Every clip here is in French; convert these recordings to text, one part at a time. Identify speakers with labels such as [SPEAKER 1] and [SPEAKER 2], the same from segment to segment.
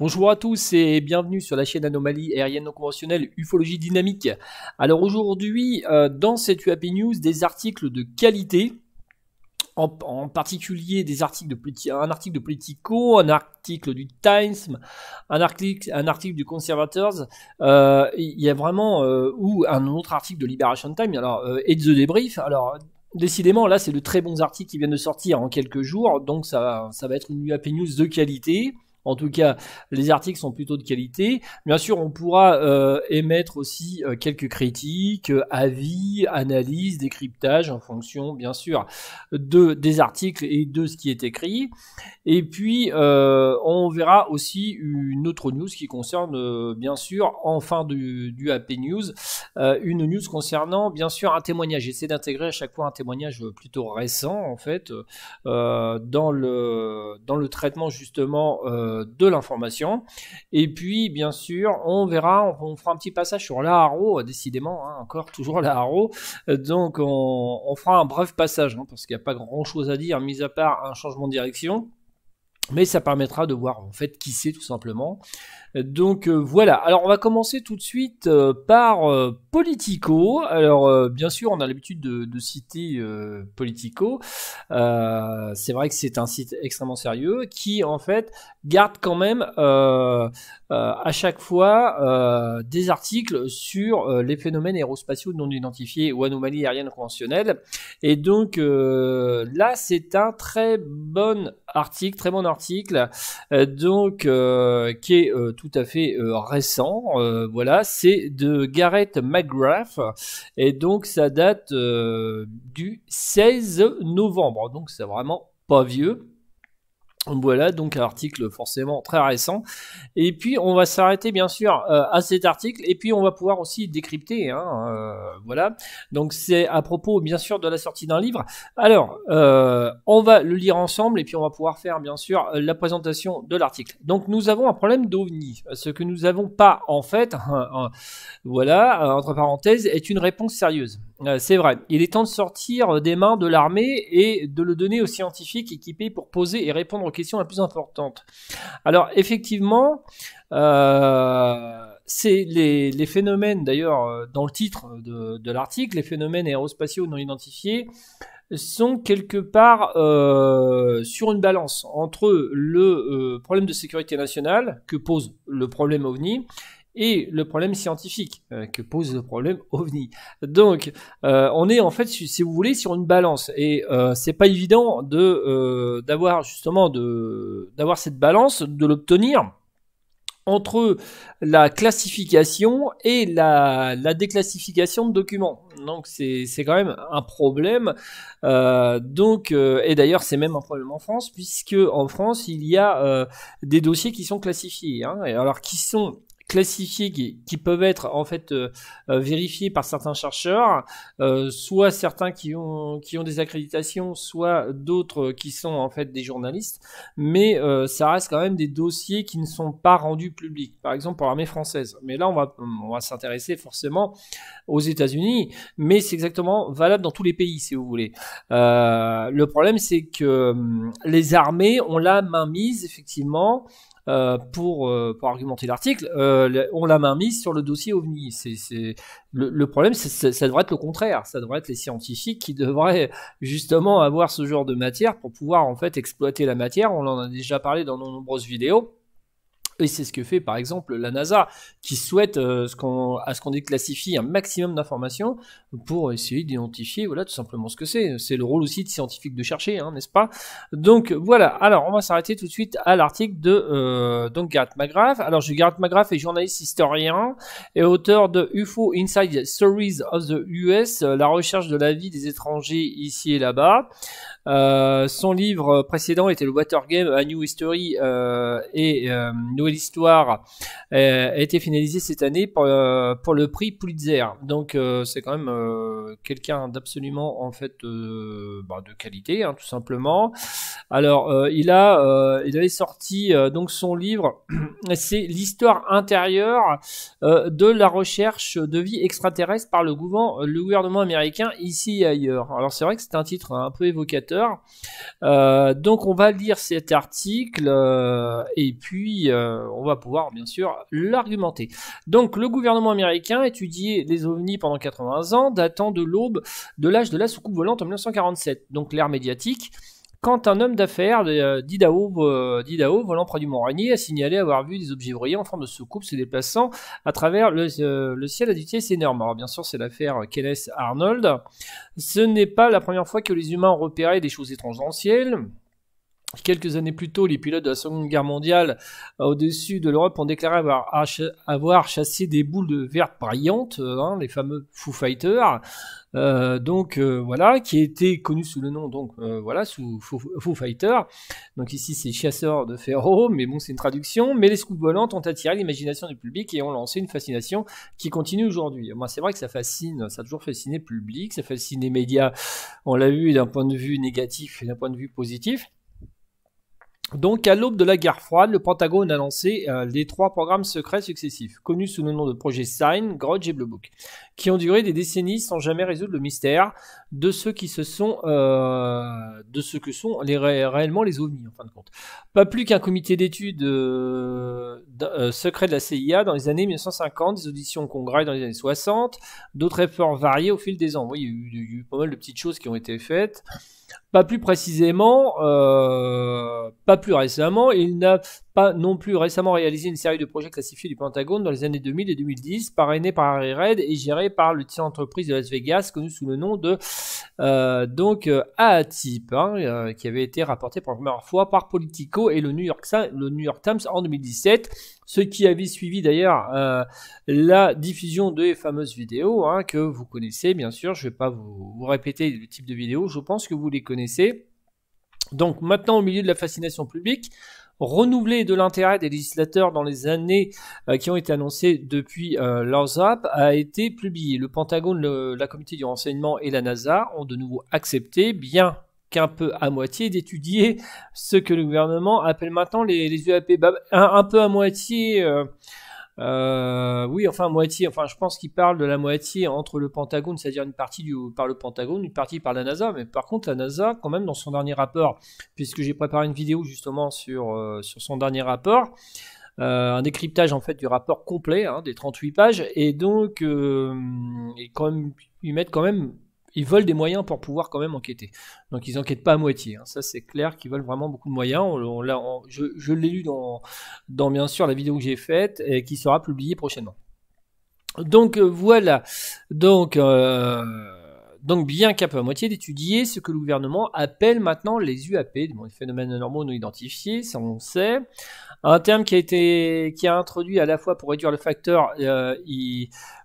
[SPEAKER 1] Bonjour à tous et bienvenue sur la chaîne Anomalie aérienne non conventionnelle Ufologie dynamique. Alors aujourd'hui, euh, dans cette UAP News, des articles de qualité, en, particulier des articles de, un article de Politico, un article du Times, un article, un article du Conservators, euh, il y a vraiment, euh, ou un autre article de Liberation Time, alors, et The Debrief, alors décidément, là, c'est de très bons articles qui viennent de sortir en quelques jours, donc ça, ça va être une UAP News de qualité. En tout cas, les articles sont plutôt de qualité. Bien sûr, on pourra euh, émettre aussi euh, quelques critiques, euh, avis, analyses, décryptages, en fonction, bien sûr, de des articles et de ce qui est écrit. Et puis, on verra aussi une autre news qui concerne, bien sûr, en fin du, AP News, une news concernant, bien sûr, un témoignage. J'essaie d'intégrer à chaque fois un témoignage plutôt récent, en fait, dans le dans le traitement justement. Euh, de l'information. Et puis, bien sûr, on verra, on, fera un petit passage sur la décidément, hein, encore toujours la Donc, on, fera un bref passage, hein, parce qu'il n'y a pas grand-chose à dire, mis à part un changement de direction. Mais ça permettra de voir en fait qui c'est tout simplement. Donc euh, voilà, alors on va commencer tout de suite euh, par euh, Politico. Alors bien sûr, on a l'habitude de, de, citer Politico. c'est vrai que c'est un site extrêmement sérieux qui en fait garde quand même à chaque fois des articles sur les phénomènes aérospatiaux non identifiés ou anomalies aériennes conventionnelles. Et donc là, c'est un très bon article, très bon article, donc qui est tout tout à fait euh, récent. Euh, voilà, c'est de Gareth McGrath et donc ça date euh, du 16 novembre. Donc c'est vraiment pas vieux. Voilà donc un article forcément très récent. Et puis on va s'arrêter bien sûr euh, à cet article et puis on va pouvoir aussi décrypter. Hein, euh, voilà. Donc c'est à propos bien sûr de la sortie d'un livre. Alors euh, on va le lire ensemble et puis on va pouvoir faire bien sûr la présentation de l'article. Donc nous avons un problème d'OVNI. Ce que nous n'avons pas en fait, voilà entre parenthèses, est une réponse sérieuse. Euh, c'est vrai. Il est temps de sortir euh, des mains de l'armée et de le donner aux scientifiques équipés pour poser et répondre aux questions les plus importantes. Alors effectivement, euh, c'est les, phénomènes, d'ailleurs dans le titre de, l'article, les phénomènes aérospatiaux non identifiés sont quelque part sur une balance entre le problème de sécurité nationale que pose le problème OVNI et le problème scientifique euh, que pose le problème ovni. Donc, euh, on est en fait, si vous voulez, sur une balance et euh, c'est pas évident de d'avoir justement de d'avoir cette balance, de l'obtenir entre la classification et la, déclassification de documents. Donc c'est quand même un problème. donc et d'ailleurs c'est même un problème en France puisque en France il y a des dossiers qui sont classifiés. Hein, alors qui sont classifiés qui, peuvent être en fait euh, euh, vérifiés par certains chercheurs, euh, soit certains qui ont qui ont des accréditations, soit d'autres qui sont en fait des journalistes, mais ça reste quand même des dossiers qui ne sont pas rendus publics. Par exemple pour l'armée française. Mais là on va on va s'intéresser forcément aux États-Unis, mais c'est exactement valable dans tous les pays si vous voulez. le problème c'est que hum, les armées ont la main mise effectivement euh, pour, euh, pour argumenter l'article, euh, on la main mise sur le dossier OVNI. C'est, le, le, problème, ça devrait être le contraire. Ça devrait être les scientifiques qui devraient justement avoir ce genre de matière pour pouvoir en fait exploiter la matière. On en a déjà parlé dans de nombreuses vidéos et c'est ce que fait par exemple la NASA, qui souhaite euh, ce qu'on, à ce qu'on déclassifie un maximum d'informations pour essayer d'identifier voilà, tout simplement ce que c'est. C'est le rôle aussi de scientifique de chercher, hein, n'est-ce pas Donc voilà, alors on va s'arrêter tout de suite à l'article de euh, donc Gareth McGrath. Alors je Gareth McGrath est journaliste historien et auteur de UFO Inside Stories of the US, euh, la recherche de la vie des étrangers ici et là-bas. Euh, son livre précédent était le Game, A New History et L'histoire euh, a été finalisée cette année pour, euh, le prix Pulitzer. Donc euh, c'est quand même quelqu'un d'absolument en fait bah, de qualité, hein, tout simplement. Alors il a il avait sorti donc son livre, c'est l'histoire intérieure de la recherche de vie extraterrestre par le gouvernement, américain ici et ailleurs. Alors c'est vrai que c'est un titre hein, un peu évocateur. donc on va lire cet article et puis euh, on va pouvoir bien sûr l'argumenter. Donc le gouvernement américain étudiait les ovnis pendant 80 ans, datant de l'aube de l'âge de la soucoupe volante en 1947, donc l'ère médiatique. Quand un homme d'affaires, euh, Didao, euh, volant près du Mont Rainier, a signalé avoir vu des objets brillants en forme de soucoupe se déplaçant à travers le, ciel à c'est énorme. Alors bien sûr, c'est l'affaire Kenneth Arnold. Ce n'est pas la première fois que les humains ont repéré des choses étranges dans le ciel. Quelques années plus tôt, les pilotes de la Seconde Guerre mondiale euh, au-dessus de l'Europe ont déclaré avoir, chassé des boules de verre brillantes, euh, hein, les fameux Foo Fighters, euh, donc voilà, qui était connu sous le nom, donc voilà, sous Foo, fighter Fighters. Donc ici c'est chasseurs de ferro, mais bon c'est une traduction. Mais les scouts volantes ont attiré l'imagination du public et ont lancé une fascination qui continue aujourd'hui. Moi c'est vrai que ça fascine, ça a toujours fasciné le public, ça fascine les médias. On l'a vu d'un point de vue négatif et d'un point de vue positif. Donc, à l'aube de la guerre froide, le Pentagone a lancé euh, les trois programmes secrets successifs, connus sous le nom de Projet Sign, Grudge et Blue Book, qui ont duré des décennies sans jamais résoudre le mystère de ce qui se sont, euh, de ce que sont réellement les ovnis en fin de compte. Pas plus qu'un comité d'études euh, secret de la CIA dans les années 1950, des auditions au Congrès dans les années 60, d'autres efforts variés au fil des ans. Oui, il y a eu pas mal de petites choses qui ont été faites. Pas plus précisément, euh, pas plus récemment, il n'a pas non plus récemment réalisé une série de projets classifiés du Pentagone dans les années 2000 et 2010, parrainé par Harry Red et géré par le tiers entreprise de Las Vegas, connu sous le nom de euh, donc euh, AATIP, hein, euh, qui avait été rapporté pour la première fois par Politico et le New York, le New York Times en 2017, ce qui avait suivi d'ailleurs la diffusion des fameuses vidéos hein, que vous connaissez, bien sûr. Je ne vais pas vous répéter le type de vidéos, je pense que vous les connaissez. Donc maintenant, au milieu de la fascination publique, renouvelé de l'intérêt des législateurs dans les années euh, qui ont été annoncées depuis euh, a été publié. Le Pentagone, la Comité du renseignement et la NASA ont de nouveau accepté, bien qu'un peu à moitié, d'étudier ce que le gouvernement appelle maintenant les, UAP. Bah, un, peu à moitié, euh, euh, oui, enfin moitié. Enfin, je pense qu'il parle de la moitié entre le Pentagone, c'est-à-dire une partie du, par le Pentagone, une partie par la NASA. Mais par contre, la NASA, quand même, dans son dernier rapport, puisque j'ai préparé une vidéo justement sur, euh, sur son dernier rapport, euh, un décryptage en fait du rapport complet hein, des 38 pages, et donc euh, et quand même, ils mettent quand même ils veulent des moyens pour pouvoir quand même enquêter. Donc ils n'enquêtent pas à moitié. Hein. Ça c'est clair qu'ils veulent vraiment beaucoup de moyens. je, l'ai lu dans, dans bien sûr la vidéo que j'ai faite et qui sera publiée prochainement. Donc euh, voilà. Donc euh, donc bien qu'à peu à moitié d'étudier ce que le gouvernement appelle maintenant les UAP, les phénomènes anormaux non identifiés, ça on sait. Un terme qui a été qui a introduit à la fois pour réduire le facteur euh,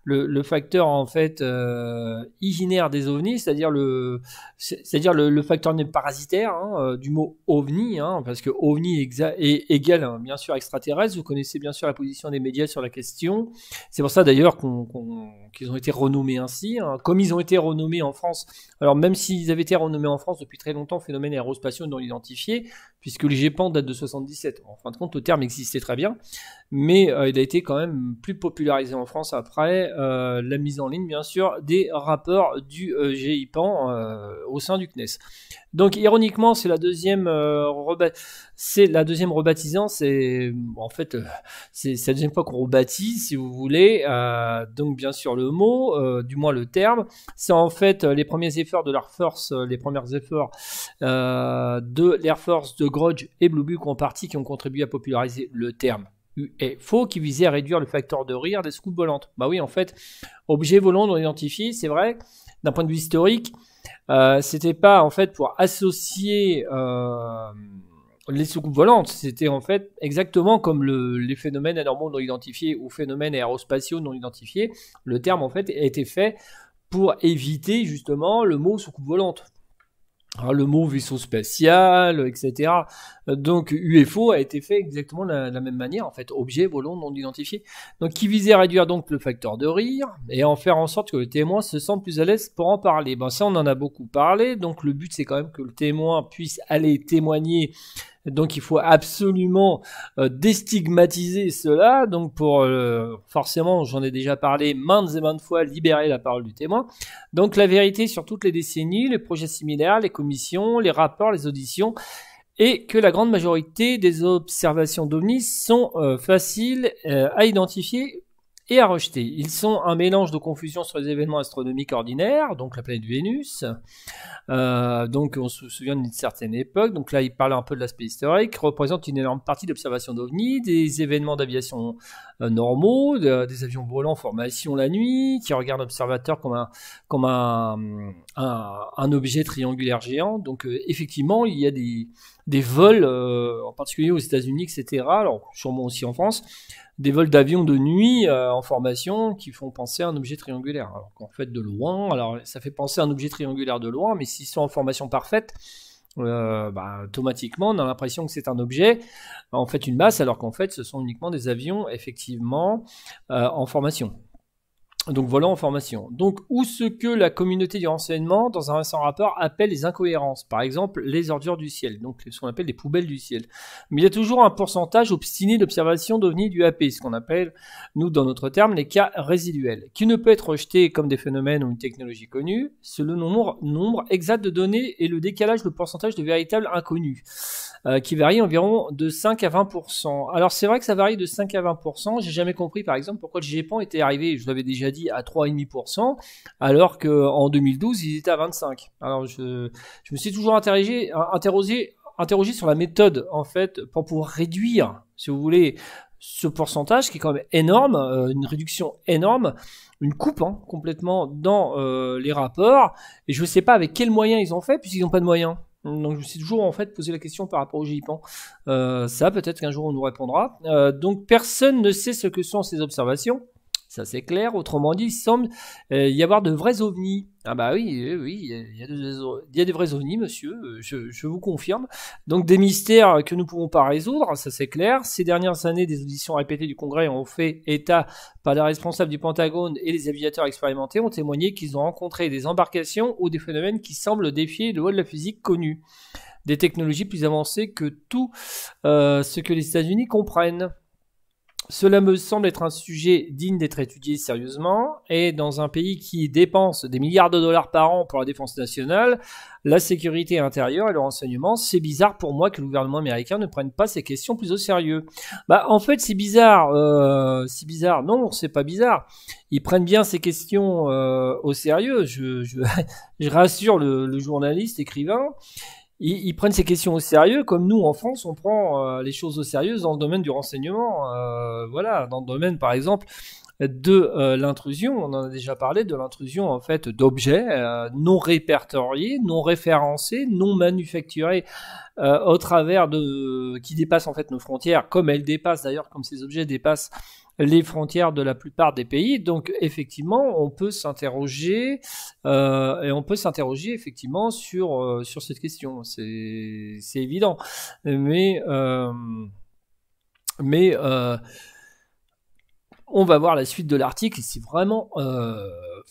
[SPEAKER 1] le, facteur en fait euh, des ovnis, c'est-à-dire le c'est-à-dire le, facteur parasitaire hein, euh, du mot ovni, hein, parce que ovni est égal hein, bien sûr extraterrestre. Vous connaissez bien sûr la position des médias sur la question. C'est pour ça d'ailleurs qu'ils ont été renommés ainsi, comme ils ont été renommés en France. Alors même s'ils avaient été renommés en France depuis très longtemps, phénomène aérospatial non identifié, puisque le GPAN date de 77. En fin de compte, le terme existait très bien, mais euh, il a été quand même plus popularisé en France après euh, la mise en ligne, bien sûr, des rapports du euh, GIPAN au sein du CNES. Donc, ironiquement, c'est la deuxième c'est la deuxième rebaptisant, c'est en fait euh, c'est la deuxième fois qu'on rebaptise, si vous voulez. Euh, donc bien sûr le mot, euh, du moins le terme, c'est en fait les premiers efforts de l'Air Force, les premiers efforts de l'Air Force de Grudge et Blue Buck en partie qui ont contribué à populariser le terme UFO qui visait à réduire le facteur de rire des scoops volantes. Bah oui, en fait, objet volant on identifié, c'est vrai, d'un point de vue historique, c'était pas en fait pour associer les soucoupes volantes, c'était en fait exactement comme les phénomènes anormaux non identifiés ou phénomènes aérospatiaux non identifiés. Le terme en fait a été fait pour éviter justement le mot soucoupe volante. le mot vaisseau spatial, etc. Donc UFO a été fait exactement de la, même manière, en fait, objet volant non identifié. Donc qui visait à réduire donc le facteur de rire et en faire en sorte que le témoin se sente plus à l'aise pour en parler. Ben ça on en a beaucoup parlé, donc le but c'est quand même que le témoin puisse aller témoigner donc il faut absolument euh, déstigmatiser cela. Donc pour euh, forcément, j'en ai déjà parlé maintes et maintes fois, libérer la parole du témoin. Donc la vérité sur toutes les décennies, les projets similaires, les commissions, les rapports, les auditions, et que la grande majorité des observations d'OVNI sont euh, faciles à identifier et à rejeter. Ils sont un mélange de confusion sur les événements astronomiques ordinaires, donc la planète Vénus. Euh, donc on se souvient d'une certaine époque, donc là il parle un peu de l'aspect historique, représente une énorme partie d'observation d'OVNI, des événements d'aviation euh, normaux, des avions volants en formation la nuit, qui regardent l'observateur comme, un, comme un, objet triangulaire géant. Donc euh, effectivement il y a des, des vols, en particulier aux États-Unis, etc., alors sûrement aussi en France, des vols d'avions de nuit euh, en formation qui font penser à un objet triangulaire. Alors qu'en fait, de loin, alors ça fait penser à un objet triangulaire de loin, mais s'ils sont en formation parfaite, euh, bah, automatiquement, on a l'impression que c'est un objet, en fait une masse, alors qu'en fait, ce sont uniquement des avions effectivement euh, en formation. Donc voilà en formation. Donc ou ce que la communauté du renseignement dans un récent rapport appelle les incohérences, par exemple les ordures du ciel, donc ce qu'on appelle les poubelles du ciel. Mais il y a toujours un pourcentage obstiné d'observation d'OVNI du AP, ce qu'on appelle nous dans notre terme les cas résiduels, qui ne peut être rejeté comme des phénomènes ou une technologie connue, c'est le nombre, nombre exact de données et le décalage, le pourcentage de véritables inconnus. Euh, qui varie environ de 5 à 20%. Alors c'est vrai que ça varie de 5 à 20%. J'ai jamais compris par exemple pourquoi le GEPAN était arrivé, je l'avais déjà dit, à 3,5%, alors qu'en 2012 ils étaient à 25%. Alors je, je me suis toujours interrogé, interrogé, interrogé sur la méthode en fait pour pouvoir réduire, si vous voulez, ce pourcentage qui est quand même énorme, euh, une réduction énorme, une coupe hein, complètement dans euh, les rapports. Et je ne sais pas avec quels moyens ils ont fait puisqu'ils n'ont pas de moyens. Donc je me suis toujours en fait posé la question par rapport au GIPAN. Euh, ça peut-être qu'un jour on nous répondra. Euh, donc personne ne sait ce que sont ces observations. Ça c'est clair. Autrement dit, il semble euh, y avoir de vrais ovnis. Ah bah oui, oui, il y, a y des vrais ovnis, monsieur, euh, je, vous confirme. Donc des mystères que nous pouvons pas résoudre, ça c'est clair. Ces dernières années, des auditions répétées du Congrès ont fait état par des responsables du Pentagone et les aviateurs expérimentés ont témoigné qu'ils ont rencontré des embarcations ou des phénomènes qui semblent défier les lois de la physique connue. Des technologies plus avancées que tout euh, ce que les États-Unis comprennent. Cela me semble être un sujet digne d'être étudié sérieusement, et dans un pays qui dépense des milliards de dollars par an pour la défense nationale, la sécurité intérieure et le renseignement, c'est bizarre pour moi que le gouvernement américain ne prenne pas ces questions plus au sérieux. Bah, en fait, c'est bizarre, euh, c'est bizarre. Non, c'est pas bizarre. Ils prennent bien ces questions euh, au sérieux. Je, je, rassure le, le journaliste écrivain ils, prennent ces questions au sérieux, comme nous en France, on prend euh, les choses au sérieux dans le domaine du renseignement. Euh, voilà, dans le domaine, par exemple, de euh, l'intrusion. On en a déjà parlé de l'intrusion en fait d'objets non répertoriés, non référencés, non manufacturés au travers de qui dépassent en fait nos frontières, comme elles dépassent d'ailleurs, comme ces objets dépassent les frontières de la plupart des pays. Donc effectivement, on peut s'interroger euh, et on peut s'interroger effectivement sur euh, sur cette question. C'est évident, mais euh, mais on va voir la suite de l'article. C'est vraiment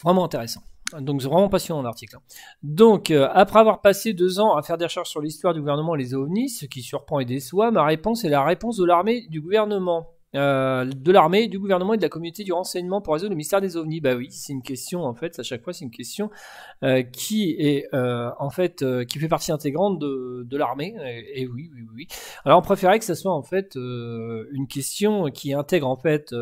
[SPEAKER 1] vraiment intéressant. Donc c'est vraiment passionnant l'article. Hein. Donc après avoir passé deux ans à faire des recherches sur l'histoire du gouvernement et les ovnis, ce qui surprend et déçoit, ma réponse est la réponse de l'armée du gouvernement. Euh, de l'armée, du gouvernement et de la communauté du renseignement pour résoudre le mystère des ovnis Bah oui, c'est une question en fait, à chaque fois c'est une question euh, qui est euh, en fait qui fait partie intégrante de, l'armée. Et, oui, oui, oui. Alors on préférait que ce soit en fait une question qui intègre en fait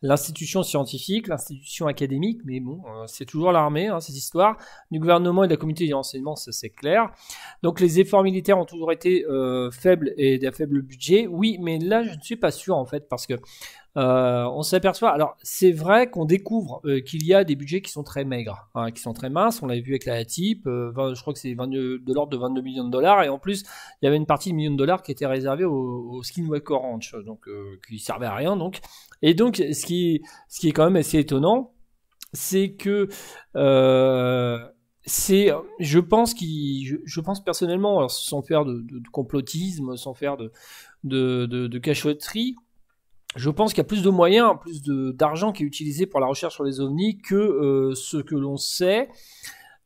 [SPEAKER 1] l'institution scientifique, l'institution académique, mais bon, c'est toujours l'armée, hein, ces histoires du gouvernement et de la communauté du renseignement, ça c'est clair. Donc les efforts militaires ont toujours été faibles et d'un faible budget. Oui, mais là je ne suis pas sûr en fait parce que euh, on s'aperçoit. Alors, c'est vrai qu'on découvre euh, qu'il y a des budgets qui sont très maigres, hein, qui sont très minces. On l'avait vu avec la type, euh, je crois que c'est de l'ordre de 22 millions de dollars. Et en plus, il y avait une partie de millions de dollars qui était réservée au, Skinwalker Ranch, donc qui servait à rien. Donc, et donc, ce qui, ce qui est quand même assez étonnant, c'est que c'est, je pense qu'il je, pense personnellement, sans faire de, complotisme, sans faire de, de, de, de cachotterie, je pense qu'il y a plus de moyens, plus d'argent qui est utilisé pour la recherche sur les ovnis que euh, ce que l'on sait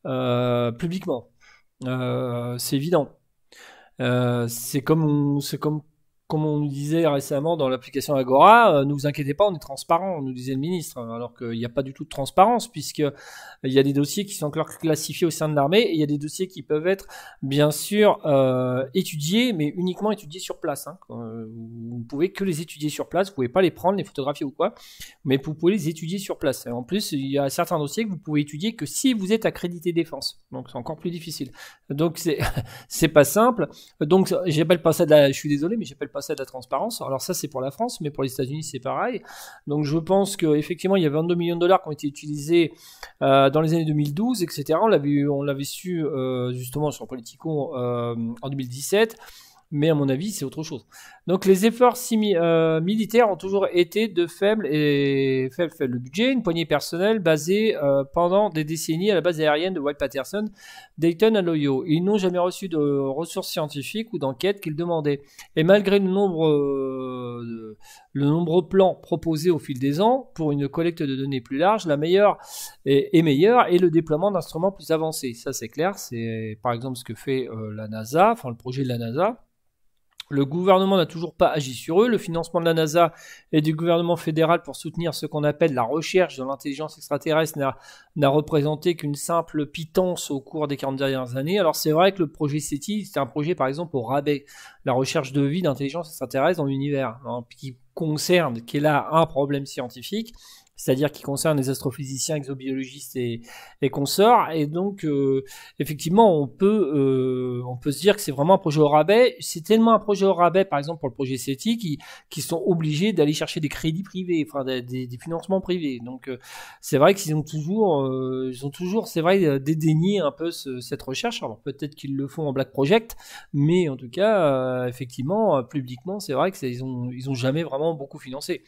[SPEAKER 1] euh, publiquement. Euh, c'est évident. c'est comme, comme comme on nous disait récemment dans l'application Agora, euh, ne vous inquiétez pas, on est transparent, nous disait le ministre, hein, alors qu'il n'y a pas du tout de transparence, puisqu'il euh, y a des dossiers qui sont encore classifiés au sein de l'armée, et il y a des dossiers qui peuvent être, bien sûr, euh, étudiés, mais uniquement étudiés sur place. Hein, vous ne pouvez que les étudier sur place, vous ne pouvez pas les prendre, les photographier ou quoi, mais vous pouvez les étudier sur place. en plus, il y a certains dossiers que vous pouvez étudier que si vous êtes accrédité défense, donc c'est encore plus difficile. Donc c'est pas simple, donc j'appelle pas ça je suis désolé, mais j'appelle pas à la transparence. Alors ça, c'est pour la France, mais pour les États-Unis, c'est pareil. Donc je pense qu'effectivement, il y a 22 millions de dollars qui ont été utilisés euh, dans les années 2012, etc. On l'avait su euh, justement sur Politico euh, en 2017 mais à mon avis, c'est autre chose. Donc les efforts euh, militaires ont toujours été de faible et faible, budget, une poignée personnelle basée euh, pendant des décennies à la base aérienne de white patterson Dayton à l'Ohio. Ils n'ont jamais reçu de ressources scientifiques ou d'enquêtes qu'ils demandaient. Et malgré le nombre, euh, de plans proposés au fil des ans pour une collecte de données plus large, la meilleure est, est meilleure et le déploiement d'instruments plus avancés. Ça c'est clair, c'est par exemple ce que fait la NASA, enfin le projet de la NASA le gouvernement n'a toujours pas agi sur eux. Le financement de la NASA et du gouvernement fédéral pour soutenir ce qu'on appelle la recherche dans l'intelligence extraterrestre n'a représenté qu'une simple pitance au cours des 40 dernières années. Alors c'est vrai que le projet SETI, c'est un projet par exemple au rabais, la recherche de vie d'intelligence extraterrestre dans l'univers, hein, qui concerne, qui est là un problème scientifique, c'est-à-dire qui concerne les astrophysiciens, exobiologistes et, et consorts. Et donc, euh, effectivement, on peut, euh, on peut se dire que c'est vraiment un projet au rabais. C'est tellement un projet au rabais, par exemple, pour le projet CETI, qui, qui sont obligés d'aller chercher des crédits privés, enfin, des, des financements privés. Donc, euh, c'est vrai qu'ils ont toujours, ils ont toujours, c'est vrai, dédaigné un peu cette recherche. Alors, peut-être qu'ils le font en Black Project, mais en tout cas, effectivement, publiquement, c'est vrai qu'ils ont, ils ont jamais vraiment beaucoup financé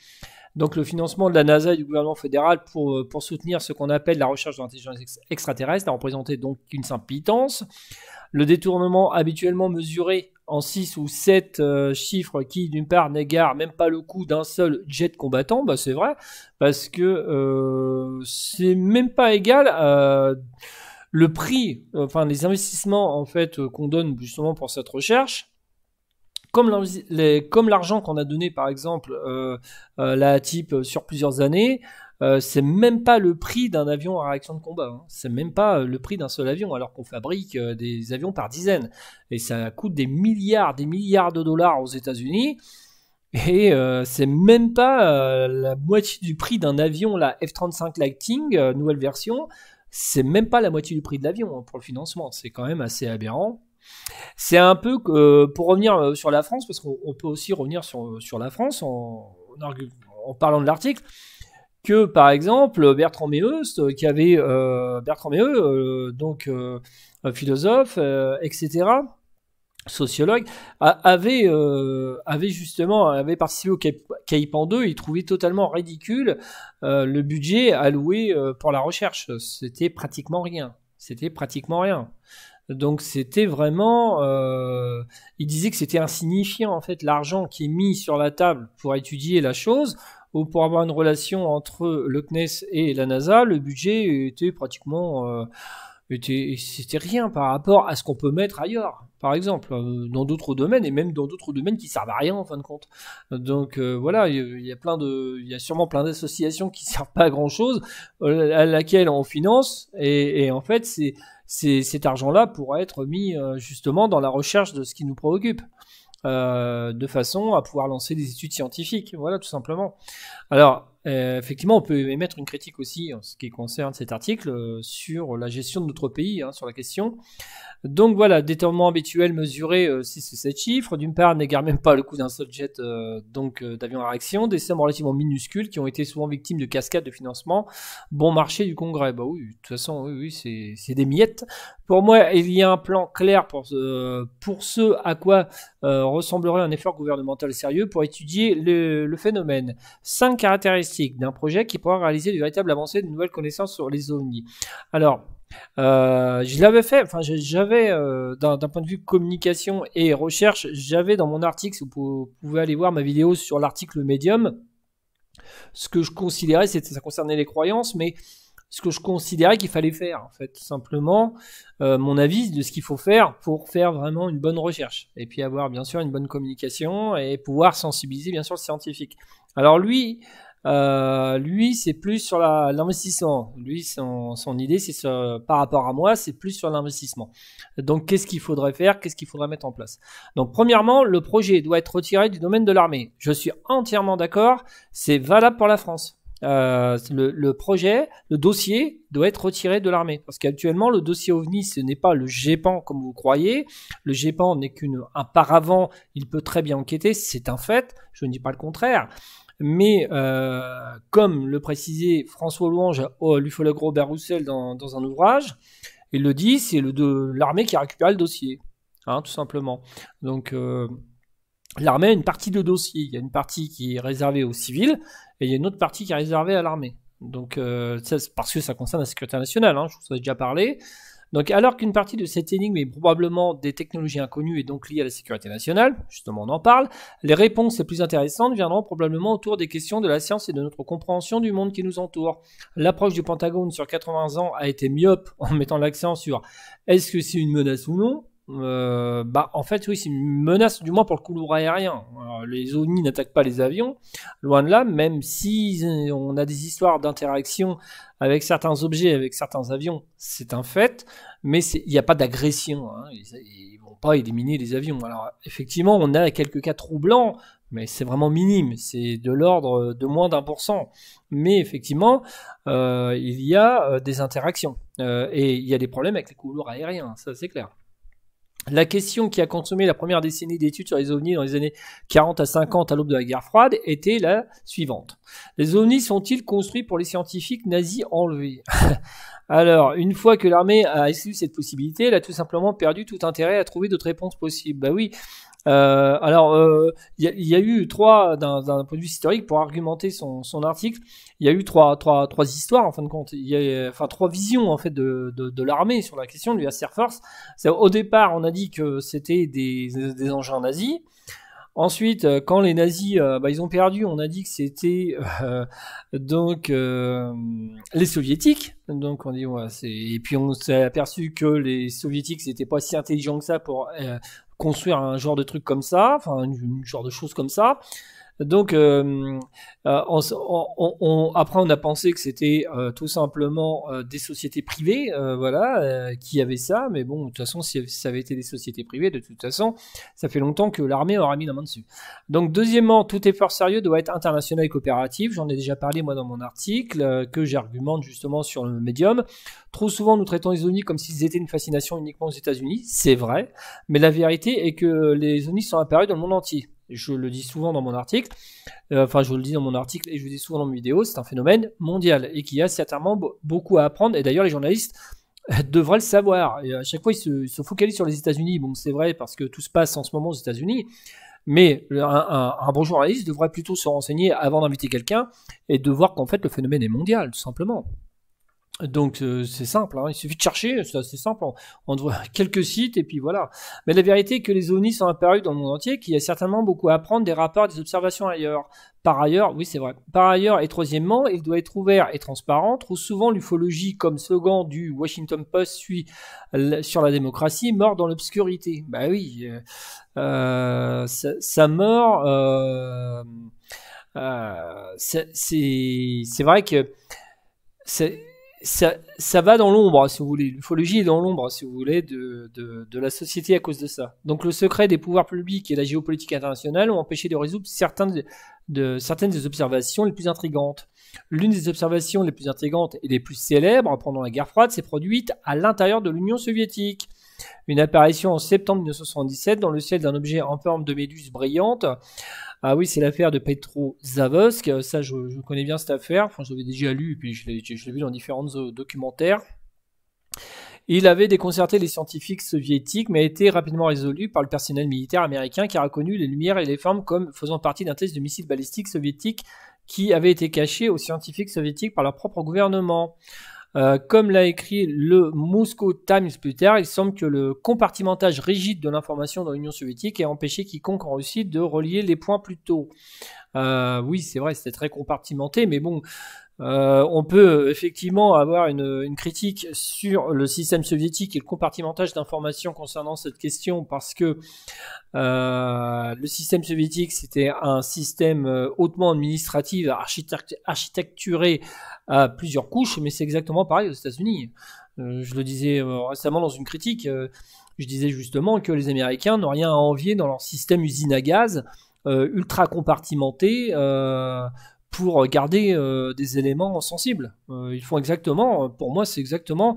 [SPEAKER 1] donc le financement de la NASA et du gouvernement fédéral pour, euh, pour soutenir ce qu'on appelle la recherche d'intelligence extraterrestre a représenté donc une simple pitance. Le détournement habituellement mesuré en 6 ou 7 euh, chiffres qui, d'une part, n'égare même pas le coût d'un seul jet combattant, bah, c'est vrai, parce que euh, c'est même pas égal à le prix, enfin les investissements en fait qu'on donne justement pour cette recherche comme l'argent qu'on a donné par exemple euh, euh, la type euh, sur plusieurs années, c'est même pas le prix d'un avion à réaction de combat. Hein. C'est même pas le prix d'un seul avion, alors qu'on fabrique des avions par dizaines. Et ça coûte des milliards, des milliards de dollars aux États-Unis. Et c'est même pas la moitié du prix d'un avion, la F-35 Lightning, nouvelle version. C'est même pas la moitié du prix de l'avion hein, pour le financement. C'est quand même assez aberrant. C'est un peu euh, pour revenir euh, sur la France, parce qu'on peut aussi revenir sur, euh, sur la France en, parlant de l'article, que par exemple Bertrand Méheust, qui avait Bertrand Méheust, donc philosophe, etc., sociologue, avait, avait justement avait participé au CAIPAN 2, il trouvait totalement ridicule le budget alloué pour la recherche. C'était pratiquement rien. C'était pratiquement rien. Donc c'était vraiment, euh, il disait que c'était insignifiant en fait l'argent qui est mis sur la table pour étudier la chose ou pour avoir une relation entre le CNES et la NASA, le budget était pratiquement, euh, c'était rien par rapport à ce qu'on peut mettre ailleurs, par exemple, euh, dans d'autres domaines et même dans d'autres domaines qui servent à rien en fin de compte. Donc voilà, il y, a plein de, il y a sûrement plein d'associations qui servent pas à grand chose, à laquelle on finance et en fait c'est cet argent-là pourra être mis euh, justement dans la recherche de ce qui nous préoccupe. Euh, de façon à pouvoir lancer des études scientifiques. Voilà, tout simplement. Alors, euh, effectivement, on peut émettre une critique aussi en ce qui concerne cet article euh, sur la gestion de notre pays, hein, sur la question. Donc voilà, détournement habituel mesuré 6 ou 7 chiffres. D'une part, n'égare même pas le coût d'un seul jet euh, donc d'avion à réaction. Des sommes relativement minuscules qui ont été souvent victimes de cascades de financement bon marché du Congrès. Bah oui, de toute façon, oui, oui c'est des miettes. Pour moi, il y a un plan clair pour, pour ce à quoi ressemblerait un effort gouvernemental sérieux pour étudier le, le phénomène. Cinq caractéristiques d'un projet qui pourra réaliser de véritables avancées, de nouvelles connaissances sur les ovnis. Alors, euh, je l'avais fait, enfin, j'avais, euh, d'un point de vue communication et recherche, j'avais dans mon article, si vous pouvez aller voir ma vidéo sur l'article Medium, ce que je considérais, c'était ça concernait les croyances, mais ce que je considérais qu'il fallait faire, en fait, simplement euh, mon avis de ce qu'il faut faire pour faire vraiment une bonne recherche, et puis avoir bien sûr une bonne communication et pouvoir sensibiliser bien sûr le scientifique. Alors lui, euh, lui, c'est plus sur l'investissement. Lui, son, idée, c'est par rapport à moi, c'est plus sur l'investissement. Donc, qu'est-ce qu'il faudrait faire Qu'est-ce qu'il faudrait mettre en place Donc, premièrement, le projet doit être retiré du domaine de l'armée. Je suis entièrement d'accord. C'est valable pour la France. Euh, le, le, projet, le dossier doit être retiré de l'armée. Parce qu'actuellement, le dossier OVNI, ce n'est pas le GEPAN comme vous croyez. Le GEPAN n'est qu'un paravent, il peut très bien enquêter, c'est un fait, je ne dis pas le contraire. Mais euh, comme le précisait François Louange à l'ufologue Robert Roussel dans, un ouvrage, il le dit, c'est l'armée qui a récupéré le dossier, hein, tout simplement. Donc euh, l'armée a une partie de dossier, il y a une partie qui est réservée aux civils et il y a une autre partie qui est réservée à l'armée. Donc, euh, parce que ça concerne la sécurité nationale, hein, je vous en ai déjà parlé. Donc alors qu'une partie de cette énigme est probablement des technologies inconnues et donc liées à la sécurité nationale, justement on en parle, les réponses les plus intéressantes viendront probablement autour des questions de la science et de notre compréhension du monde qui nous entoure. L'approche du Pentagone sur 80 ans a été myope en mettant l'accent sur est-ce que c'est une menace ou non, euh, bah, en fait, oui, c'est une menace, du moins pour le couloir aérien. les ONI n'attaquent pas les avions, loin de là, même si on a des histoires d'interaction avec certains objets, avec certains avions, c'est un fait, mais il n'y a pas d'agression. Hein. Ils ne vont pas éliminer les avions. Alors, effectivement, on a quelques cas troublants, mais c'est vraiment minime, c'est de l'ordre de moins d'un pour cent. Mais effectivement, euh, il y a euh, des interactions et il y a des problèmes avec les couloirs aériens, ça c'est clair. La question qui a consommé la première décennie d'études sur les ovnis dans les années 40 à 50 à l'aube de la guerre froide était la suivante. Les ovnis sont-ils construits pour les scientifiques nazis enlevés Alors, une fois que l'armée a exclu cette possibilité, elle a tout simplement perdu tout intérêt à trouver d'autres réponses possibles. Bah oui, euh, alors, euh, il y, a eu trois, d'un point de vue historique, pour argumenter son, article, il y a eu trois, trois, histoires en fin de compte. Il y a, enfin, trois visions en fait de, l'armée sur la question du Air Force. Au départ, on a dit que c'était des, des, engins nazis. Ensuite, euh, quand les nazis, bah, ils ont perdu, on a dit que c'était donc les soviétiques. Donc on dit et puis on s'est aperçu que les soviétiques c'était pas si intelligent que ça pour construire un genre de truc comme ça, enfin, une, genre de chose comme ça. Donc, euh, euh, on, après, on a pensé que c'était euh, tout simplement des sociétés privées, voilà, qui avaient ça. Mais bon, de toute façon, si ça avait été des sociétés privées, de toute façon, ça fait longtemps que l'armée aura mis la main dessus. Donc, deuxièmement, tout effort sérieux doit être international et coopératif. J'en ai déjà parlé moi dans mon article que j'argumente justement sur le médium. Trop souvent, nous traitons les zonies comme s'ils étaient une fascination uniquement aux États-Unis. C'est vrai, mais la vérité est que les ONI sont apparus dans le monde entier je le dis souvent dans mon article, euh, enfin je le dis dans mon article et je le dis souvent dans mes vidéos, c'est un phénomène mondial et qui a certainement beaucoup à apprendre. Et d'ailleurs, les journalistes euh, devraient le savoir. Et à chaque fois, ils se, focalisent sur les États-Unis. Bon, c'est vrai parce que tout se passe en ce moment aux États-Unis. Mais un, bon journaliste devrait plutôt se renseigner avant d'inviter quelqu'un et de voir qu'en fait le phénomène est mondial, tout simplement. Donc euh, c'est simple, hein. il suffit de chercher, c'est simple, on, on quelques sites et puis voilà. Mais la vérité est que les ovnis sont apparus dans le monde entier, qu'il y a certainement beaucoup à apprendre des rapports des observations ailleurs. Par ailleurs, oui c'est vrai, par ailleurs et troisièmement, il doit être ouvert et transparent. Trop souvent l'ufologie comme slogan du Washington Post suit sur la démocratie, mort dans l'obscurité. Bah oui, euh, euh, ça, ça mort, c'est vrai que... c'est ça, va dans l'ombre, si vous voulez. L'ufologie est dans l'ombre, si vous voulez, de, la société à cause de ça. Donc le secret des pouvoirs publics et la géopolitique internationale ont empêché de résoudre certaines, de, certaines des observations les plus intrigantes. L'une des observations les plus intrigantes et les plus célèbres pendant la guerre froide s'est produite à l'intérieur de l'Union soviétique. Une apparition en septembre 1977 dans le ciel d'un objet en forme de méduse brillante ah oui, c'est l'affaire de Petro Zavosk. Euh, ça, je, connais bien cette affaire. Enfin, j'avais déjà lu, et puis je l'ai vu dans différents euh, documentaires. Il avait déconcerté les scientifiques soviétiques, mais a été rapidement résolu par le personnel militaire américain qui a reconnu les lumières et les formes comme faisant partie d'un test de missiles balistiques soviétiques qui avait été caché aux scientifiques soviétiques par leur propre gouvernement. Euh, comme l'a écrit le Moscow Times plus tard, il semble que le compartimentage rigide de l'information dans l'Union soviétique ait empêché quiconque en Russie de relier les points plus tôt. Euh, oui, c'est vrai, c'était très compartimenté, mais bon, euh, on peut euh, effectivement avoir une, critique sur le système soviétique et le compartimentage d'informations concernant cette question parce que euh, le système soviétique c'était un système hautement administratif, architecturé à plusieurs couches, mais c'est exactement pareil aux États-Unis. je le disais récemment dans une critique, je disais justement que les Américains n'ont rien à envier dans leur système usine à gaz. ultra compartimenté, pour garder euh, des éléments sensibles. Euh, ils font exactement, euh, pour moi, c'est exactement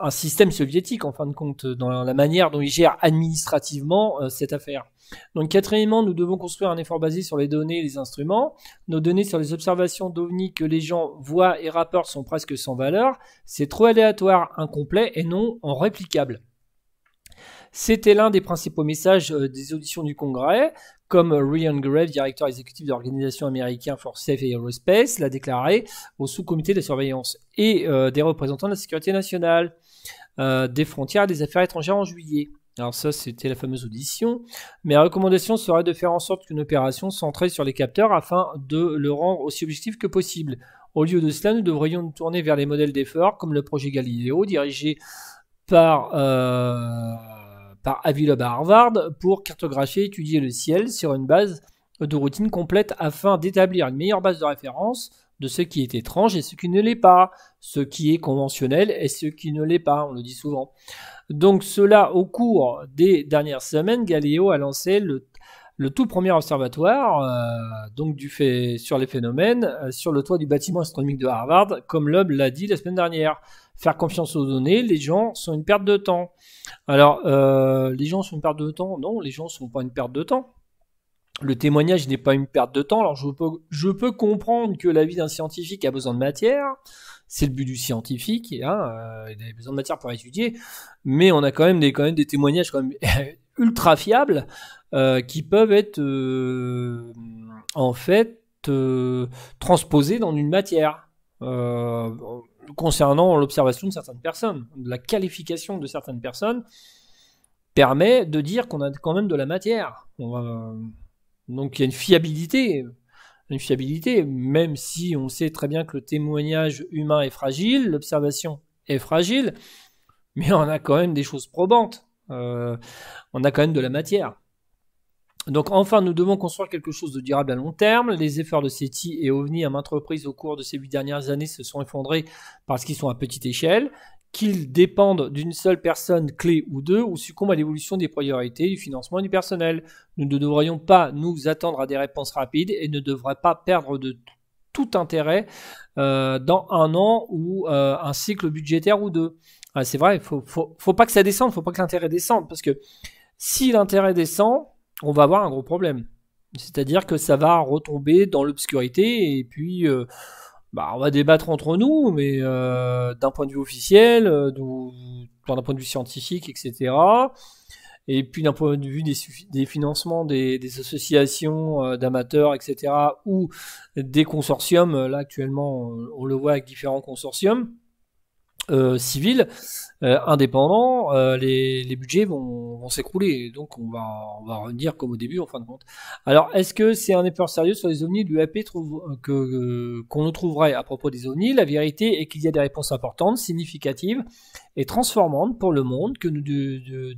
[SPEAKER 1] un système soviétique en fin de compte dans la manière dont ils gèrent administrativement cette affaire. Donc quatrièmement, nous devons construire un effort basé sur les données et les instruments. Nos données sur les observations d'OVNI que les gens voient et rapportent sont presque sans valeur. C'est trop aléatoire, incomplet et non en réplicable. C'était l'un des principaux messages des auditions du Congrès comme Ryan Grave, directeur exécutif de l'organisation américaine for Safe Aerospace, l'a déclaré au sous-comité de surveillance et euh, des représentants de la sécurité nationale, euh, des frontières et des affaires étrangères en juillet. Alors ça, c'était la fameuse audition. Mais la recommandation serait de faire en sorte qu'une opération centrée sur les capteurs afin de le rendre aussi objectif que possible. Au lieu de cela, nous devrions nous tourner vers les modèles d'efforts comme le projet Galileo dirigé par... Euh, par AviLob à Harvard pour cartographier, et étudier le ciel sur une base de routine complète afin d'établir une meilleure base de référence de ce qui est étrange et ce qui ne l'est pas, ce qui est conventionnel et ce qui ne l'est pas, on le dit souvent. Donc cela, au cours des dernières semaines, Galileo a lancé le, tout premier observatoire euh, donc du fait, sur les phénomènes euh, sur le toit du bâtiment astronomique de Harvard, comme Loeb l'a dit la semaine dernière faire confiance aux données, les gens sont une perte de temps. Alors, euh, les gens sont une perte de temps Non, les gens ne sont pas une perte de temps. Le témoignage n'est pas une perte de temps. Alors, je peux, comprendre que la vie d'un scientifique a besoin de matière. C'est le but du scientifique. Hein, euh, il a besoin de matière pour étudier. Mais on a quand même des, quand même témoignages quand ultra fiables euh, qui peuvent être, en fait, transposés dans une matière concernant l'observation de certaines personnes, la qualification de certaines personnes, permet de dire qu'on a quand même de la matière. Donc il y a une fiabilité, une fiabilité, même si on sait très bien que le témoignage humain est fragile, l'observation est fragile, mais on a quand même des choses probantes, euh, on a quand même de la matière. Donc enfin, nous devons construire quelque chose de durable à long terme. Les efforts de SETI et OVNI à maintes reprises au cours de ces huit dernières années se sont effondrés parce qu'ils sont à petite échelle, qu'ils dépendent d'une seule personne clé ou deux, ou succombent à l'évolution des priorités, du financement et du personnel. Nous ne devrions pas nous attendre à des réponses rapides et ne devrions pas perdre de tout intérêt euh, dans un an ou euh, un cycle budgétaire ou deux. Ah, C'est vrai, il faut, faut, faut pas que ça descende, faut pas que l'intérêt descende, parce que si l'intérêt descend, on va avoir un gros problème. C'est-à-dire que ça va retomber dans l'obscurité et puis euh, bah, on va débattre entre nous, mais euh, d'un point de vue officiel, euh, d'un point de vue scientifique, etc. Et puis d'un point de vue des, financements des, associations d'amateurs, etc. ou des consortiums, là actuellement on le voit avec différents consortiums civils, euh, indépendants, euh, les, budgets vont, s'écrouler. Donc on va, on revenir comme au début en fin de compte. Alors est-ce que c'est un effort sérieux sur les ovnis du AP que, euh, qu'on nous trouverait à propos des ovnis La vérité est qu'il y a des réponses importantes, significatives et transformantes pour le monde que nous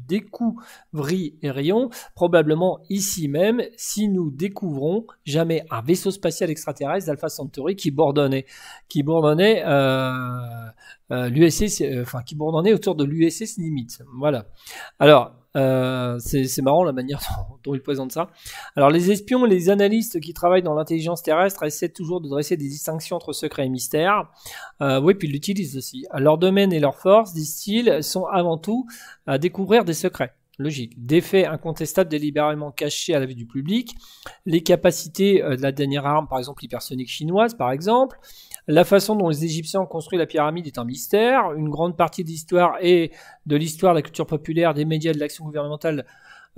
[SPEAKER 1] découvririons probablement ici même si nous découvrons jamais un vaisseau spatial extraterrestre d'Alpha Centauri qui bourdonnait, qui bourdonnait l'USC, enfin qui bourdonnait autour de l'USS limite Voilà. Alors, euh, c'est marrant la manière dont, il présentent ça. Alors, les espions les analystes qui travaillent dans l'intelligence terrestre essaient toujours de dresser des distinctions entre secrets et mystère. Euh, oui, puis ils l'utilisent aussi. Leur domaine et leurs forces, disent-ils, sont avant tout à découvrir des secrets logique. Des faits incontestables délibérément cachés à la vue du public, les capacités euh, de la dernière arme, par exemple hypersonique chinoise, par exemple, la façon dont les Égyptiens ont construit la pyramide est un mystère. Une grande partie de l'histoire et de l'histoire de la culture populaire, des médias, de l'action gouvernementale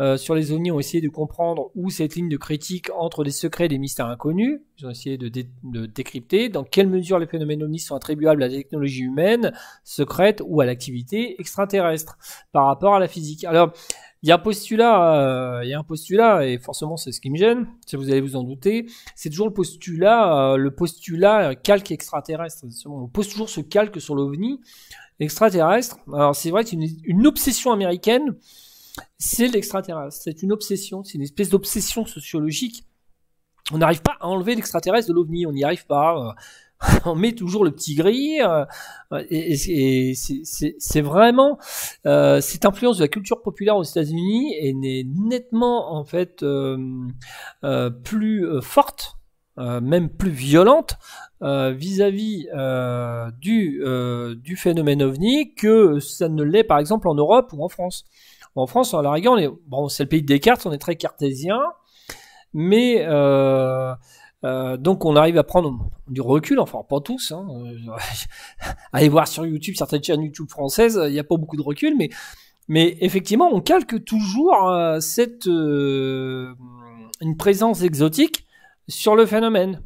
[SPEAKER 1] euh, sur les ovnis ont essayé de comprendre où cette ligne de critique entre des secrets et des mystères inconnus. Ils ont essayé de, décrypter dans quelle mesure les phénomènes ovnis sont attribuables à la technologie humaine, secrète ou à l'activité extraterrestre par rapport à la physique. Alors, il y a un postulat, il euh, y un postulat, et forcément c'est ce qui me gêne, si vous allez vous en douter, c'est toujours le postulat, euh, le postulat euh, calque extraterrestre. On pose toujours ce calque sur l'OVNI extraterrestre. Alors c'est vrai, c'est une, obsession américaine, c'est l'extraterrestre, c'est une obsession, c'est une espèce d'obsession sociologique. On n'arrive pas à enlever l'extraterrestre de l'OVNI, on n'y arrive pas. on met toujours le petit gris, euh, et, c'est vraiment euh, cette influence de la culture populaire aux États-Unis est n'est nettement en fait euh, plus forte même plus violente vis-à-vis du, du phénomène ovni que ça ne l'est par exemple en Europe ou en France. En France, à la rigueur, on est, bon, c'est le pays de Descartes, on est très cartésien, mais euh, donc on arrive à prendre du recul, enfin pas tous. Hein. Euh, allez voir sur YouTube certaines chaînes YouTube françaises, il n'y a pas beaucoup de recul, mais, effectivement on calque toujours euh, cette, une présence exotique sur le phénomène.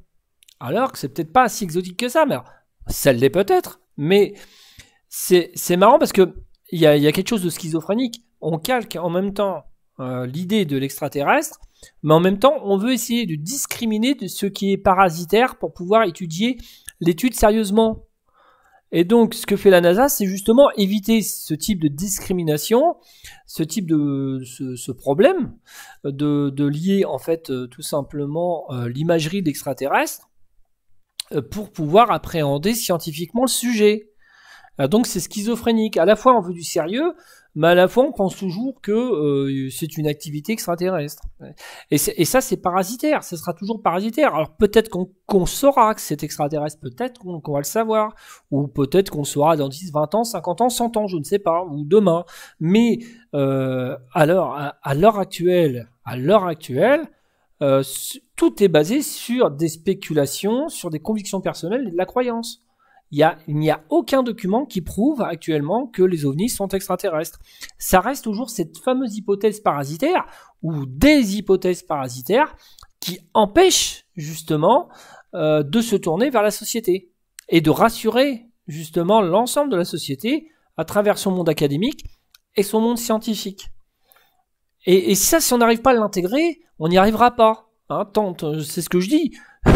[SPEAKER 1] Alors que c'est peut-être pas si exotique que ça, mais ça l'est peut-être. Mais c'est marrant parce que il y, y a, quelque chose de schizophrénique. On calque en même temps l'idée de l'extraterrestre mais en même temps, on veut essayer de discriminer de ce qui est parasitaire pour pouvoir étudier l'étude sérieusement. Et donc, ce que fait la NASA, c'est justement éviter ce type de discrimination, ce type de ce, problème euh, de, de, lier en fait euh, tout simplement euh, l'imagerie d'extraterrestres pour pouvoir appréhender scientifiquement le sujet. Donc c'est schizophrénique. À la fois on veut du sérieux, mais à la fois on pense toujours que euh, c'est une activité extraterrestre. Et, ça, c'est parasitaire, ça sera toujours parasitaire. Alors peut-être qu'on saura que c'est extraterrestre, peut-être qu'on va le savoir, ou peut-être qu'on saura dans 10, 20 ans, 50 ans, 100 ans, je ne sais pas, ou demain. Mais alors, euh, à, l'heure actuelle, à l'heure actuelle, euh, tout est basé sur des spéculations, sur des convictions personnelles et de la croyance il n'y a aucun document qui prouve actuellement que les ovnis sont extraterrestres. Ça reste toujours cette fameuse hypothèse parasitaire ou des hypothèses parasitaires qui empêchent justement euh, de se tourner vers la société et de rassurer justement l'ensemble de la société à travers son monde académique et son monde scientifique. Et, ça, si on n'arrive pas à l'intégrer, on n'y arrivera pas. Hein, c'est ce que je dis.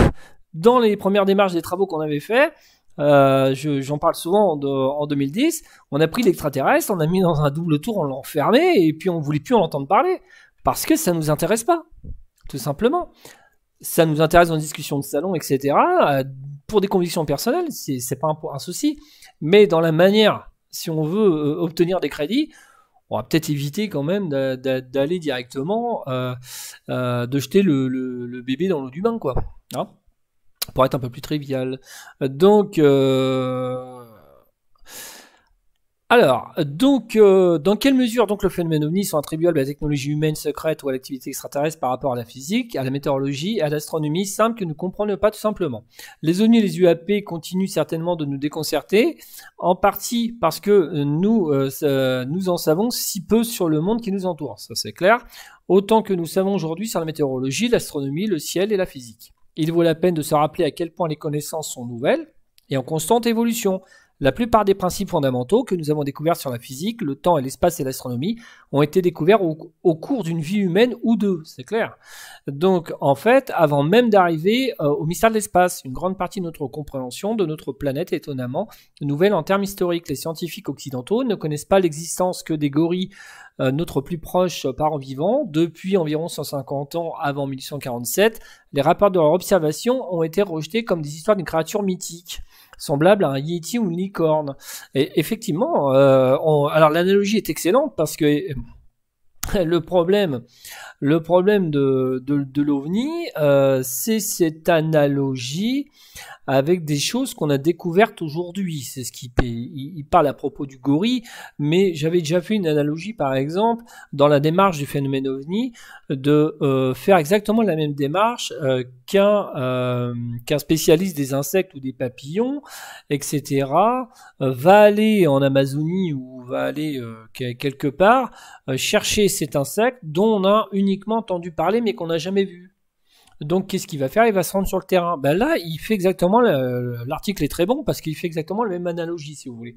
[SPEAKER 1] Dans les premières démarches des travaux qu'on avait fait, euh, j'en parle souvent en 2010. On a pris l'extraterrestre, on a mis dans un double tour, on l'a enfermé, et puis on voulait plus en entendre parler. Parce que ça ne nous intéresse pas. Tout simplement. Ça nous intéresse dans les discussions de salon, etc. Euh, pour des convictions personnelles, c'est pas un, souci. Mais dans la manière, si on veut euh, obtenir des crédits, on va peut-être éviter quand même d'aller directement, de jeter le, bébé dans l'eau du bain, quoi. non hein pour être un peu plus trivial. Donc, euh, alors, donc, euh, dans quelle mesure donc le phénomène ovni sont attribuables à la technologie humaine secrète ou à l'activité extraterrestre par rapport à la physique, à la météorologie et à l'astronomie simple que nous ne comprenons pas tout simplement. Les ovnis et les UAP continuent certainement de nous déconcerter, en partie parce que nous, euh, nous en savons si peu sur le monde qui nous entoure, ça c'est clair, autant que nous savons aujourd'hui sur la météorologie, l'astronomie, le ciel et la physique. Il vaut la peine de se rappeler à quel point les connaissances sont nouvelles et en constante évolution. La plupart des principes fondamentaux que nous avons découverts sur la physique, le temps et l'espace et l'astronomie, ont été découverts au, cours d'une vie humaine ou deux, c'est clair. Donc en fait, avant même d'arriver euh, au mystère de l'espace, une grande partie de notre compréhension de notre planète est étonnamment nouvelle en termes historiques. Les scientifiques occidentaux ne connaissent pas l'existence que des gorilles, euh, notre plus proche parent vivant, depuis environ 150 ans avant 1847. Les rapports de leur observation ont été rejetés comme des histoires d'une créature mythique semblable à un Yeti ou une licorne. Et effectivement, euh, alors l'analogie est excellente parce que le problème, le problème de, de, l'OVNI, euh, c'est cette analogie avec des choses qu'on a découvertes aujourd'hui. C'est ce qu'il parle à propos du gorille, mais j'avais déjà fait une analogie, par exemple, dans la démarche du phénomène OVNI, de euh, faire exactement la même démarche euh, qu'un qu'un spécialiste des insectes ou des papillons, etc., va aller en Amazonie ou va aller quelque part chercher c'est un insecte dont on a uniquement entendu parler mais qu'on n'a jamais vu. Donc, qu'est-ce qu'il va faire Il va se rendre sur le terrain. Ben là, il fait exactement. L'article est très bon parce qu'il fait exactement la même analogie, si vous voulez.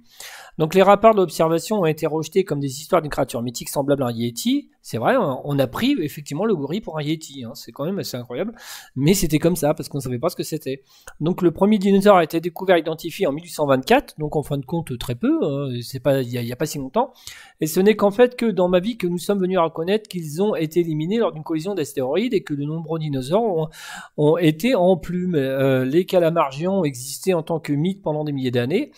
[SPEAKER 1] Donc, les rapports d'observation ont été rejetés comme des histoires d'une créature mythique semblable à un yeti, C'est vrai, on a pris effectivement le gorille pour un yeti hein. C'est quand même assez incroyable. Mais c'était comme ça parce qu'on ne savait pas ce que c'était. Donc, le premier dinosaure a été découvert, identifié en 1824. Donc, en fin de compte, très peu. Hein. C'est pas il n'y a, pas si longtemps. Et ce n'est qu'en fait que dans ma vie que nous sommes venus à reconnaître qu'ils ont été éliminés lors d'une collision d'astéroïdes et que de nombreux dinosaures ont, été en plume. Euh, les les géants ont existé en tant que mythe pendant des milliers d'années,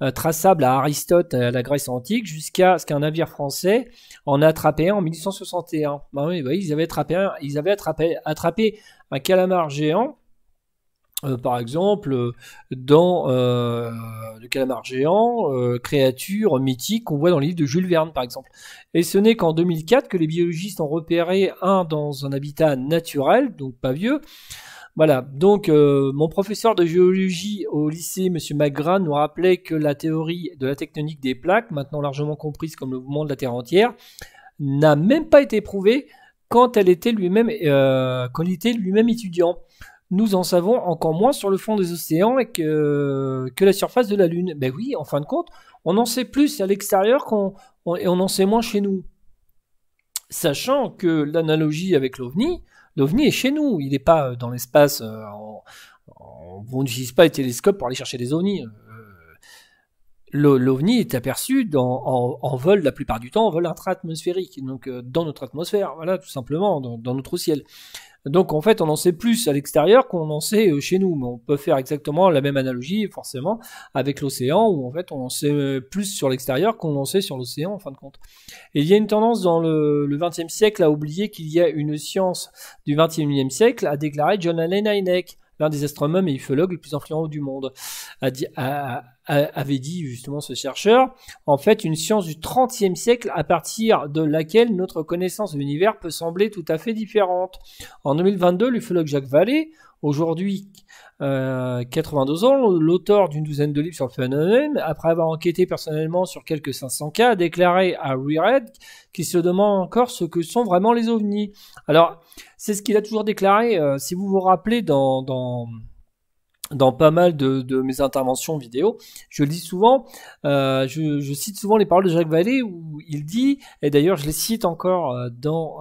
[SPEAKER 1] traçable euh, traçables à Aristote, à la Grèce antique, jusqu'à ce qu'un navire français en attrapé un en 1861. bah, bah ils avaient attrapé ils avaient attrapé, attrapé un calamar géant euh, par exemple, euh, dans euh, le calamar géant, euh, créature mythique qu'on voit dans les livres de Jules Verne, par exemple. Et ce n'est qu'en 2004 que les biologistes ont repéré un dans un habitat naturel, donc pas vieux. Voilà, donc mon professeur de géologie au lycée, Monsieur Magra, nous rappelait que la théorie de la tectonique des plaques, maintenant largement comprise comme le mouvement de la Terre entière, n'a même pas été prouvée quand elle était lui-même, quand il était lui-même étudiant nous en savons encore moins sur le fond des océans et que, la surface de la Lune. Ben oui, en fin de compte, on en sait plus à l'extérieur qu'on, on, et on en sait moins chez nous. Sachant que l'analogie avec l'OVNI, l'OVNI est chez nous, il n'est pas euh, dans l'espace, euh, on n'utilise pas les télescopes pour aller chercher des ovnis. Euh, L'OVNI est aperçu en, vol la plupart du temps, en vol intra-atmosphérique, donc dans notre atmosphère, voilà, tout simplement, dans notre ciel. Donc en fait, on en sait plus à l'extérieur qu'on en sait euh, chez nous, mais on peut faire exactement la même analogie forcément avec l'océan où en fait on en sait euh, plus sur l'extérieur qu'on en sait sur l'océan en fin de compte. Et il y a une tendance dans le XXe siècle à oublier qu'il y a une science du XXIe siècle, a déclaré John Allen Hynek l'un des astronomes et ufologues les plus influents du monde, avait dit justement ce chercheur. En fait, une science du 30e siècle à partir de laquelle notre connaissance de l'univers peut sembler tout à fait différente. En 2022, l'ufologue Jacques Vallée, aujourd'hui 92 euh, ans, l'auteur d'une douzaine de livres sur le phénomène, après avoir enquêté personnellement sur quelques 500 cas, a déclaré à Reread qu'il se demande encore ce que sont vraiment les ovnis. Alors, c'est ce qu'il a toujours déclaré, euh, si vous vous rappelez dans, dans pas mal de, mes interventions vidéo, je le dis souvent, euh, je, cite souvent les paroles de Jacques Vallée où il dit, et d'ailleurs je les cite encore dans,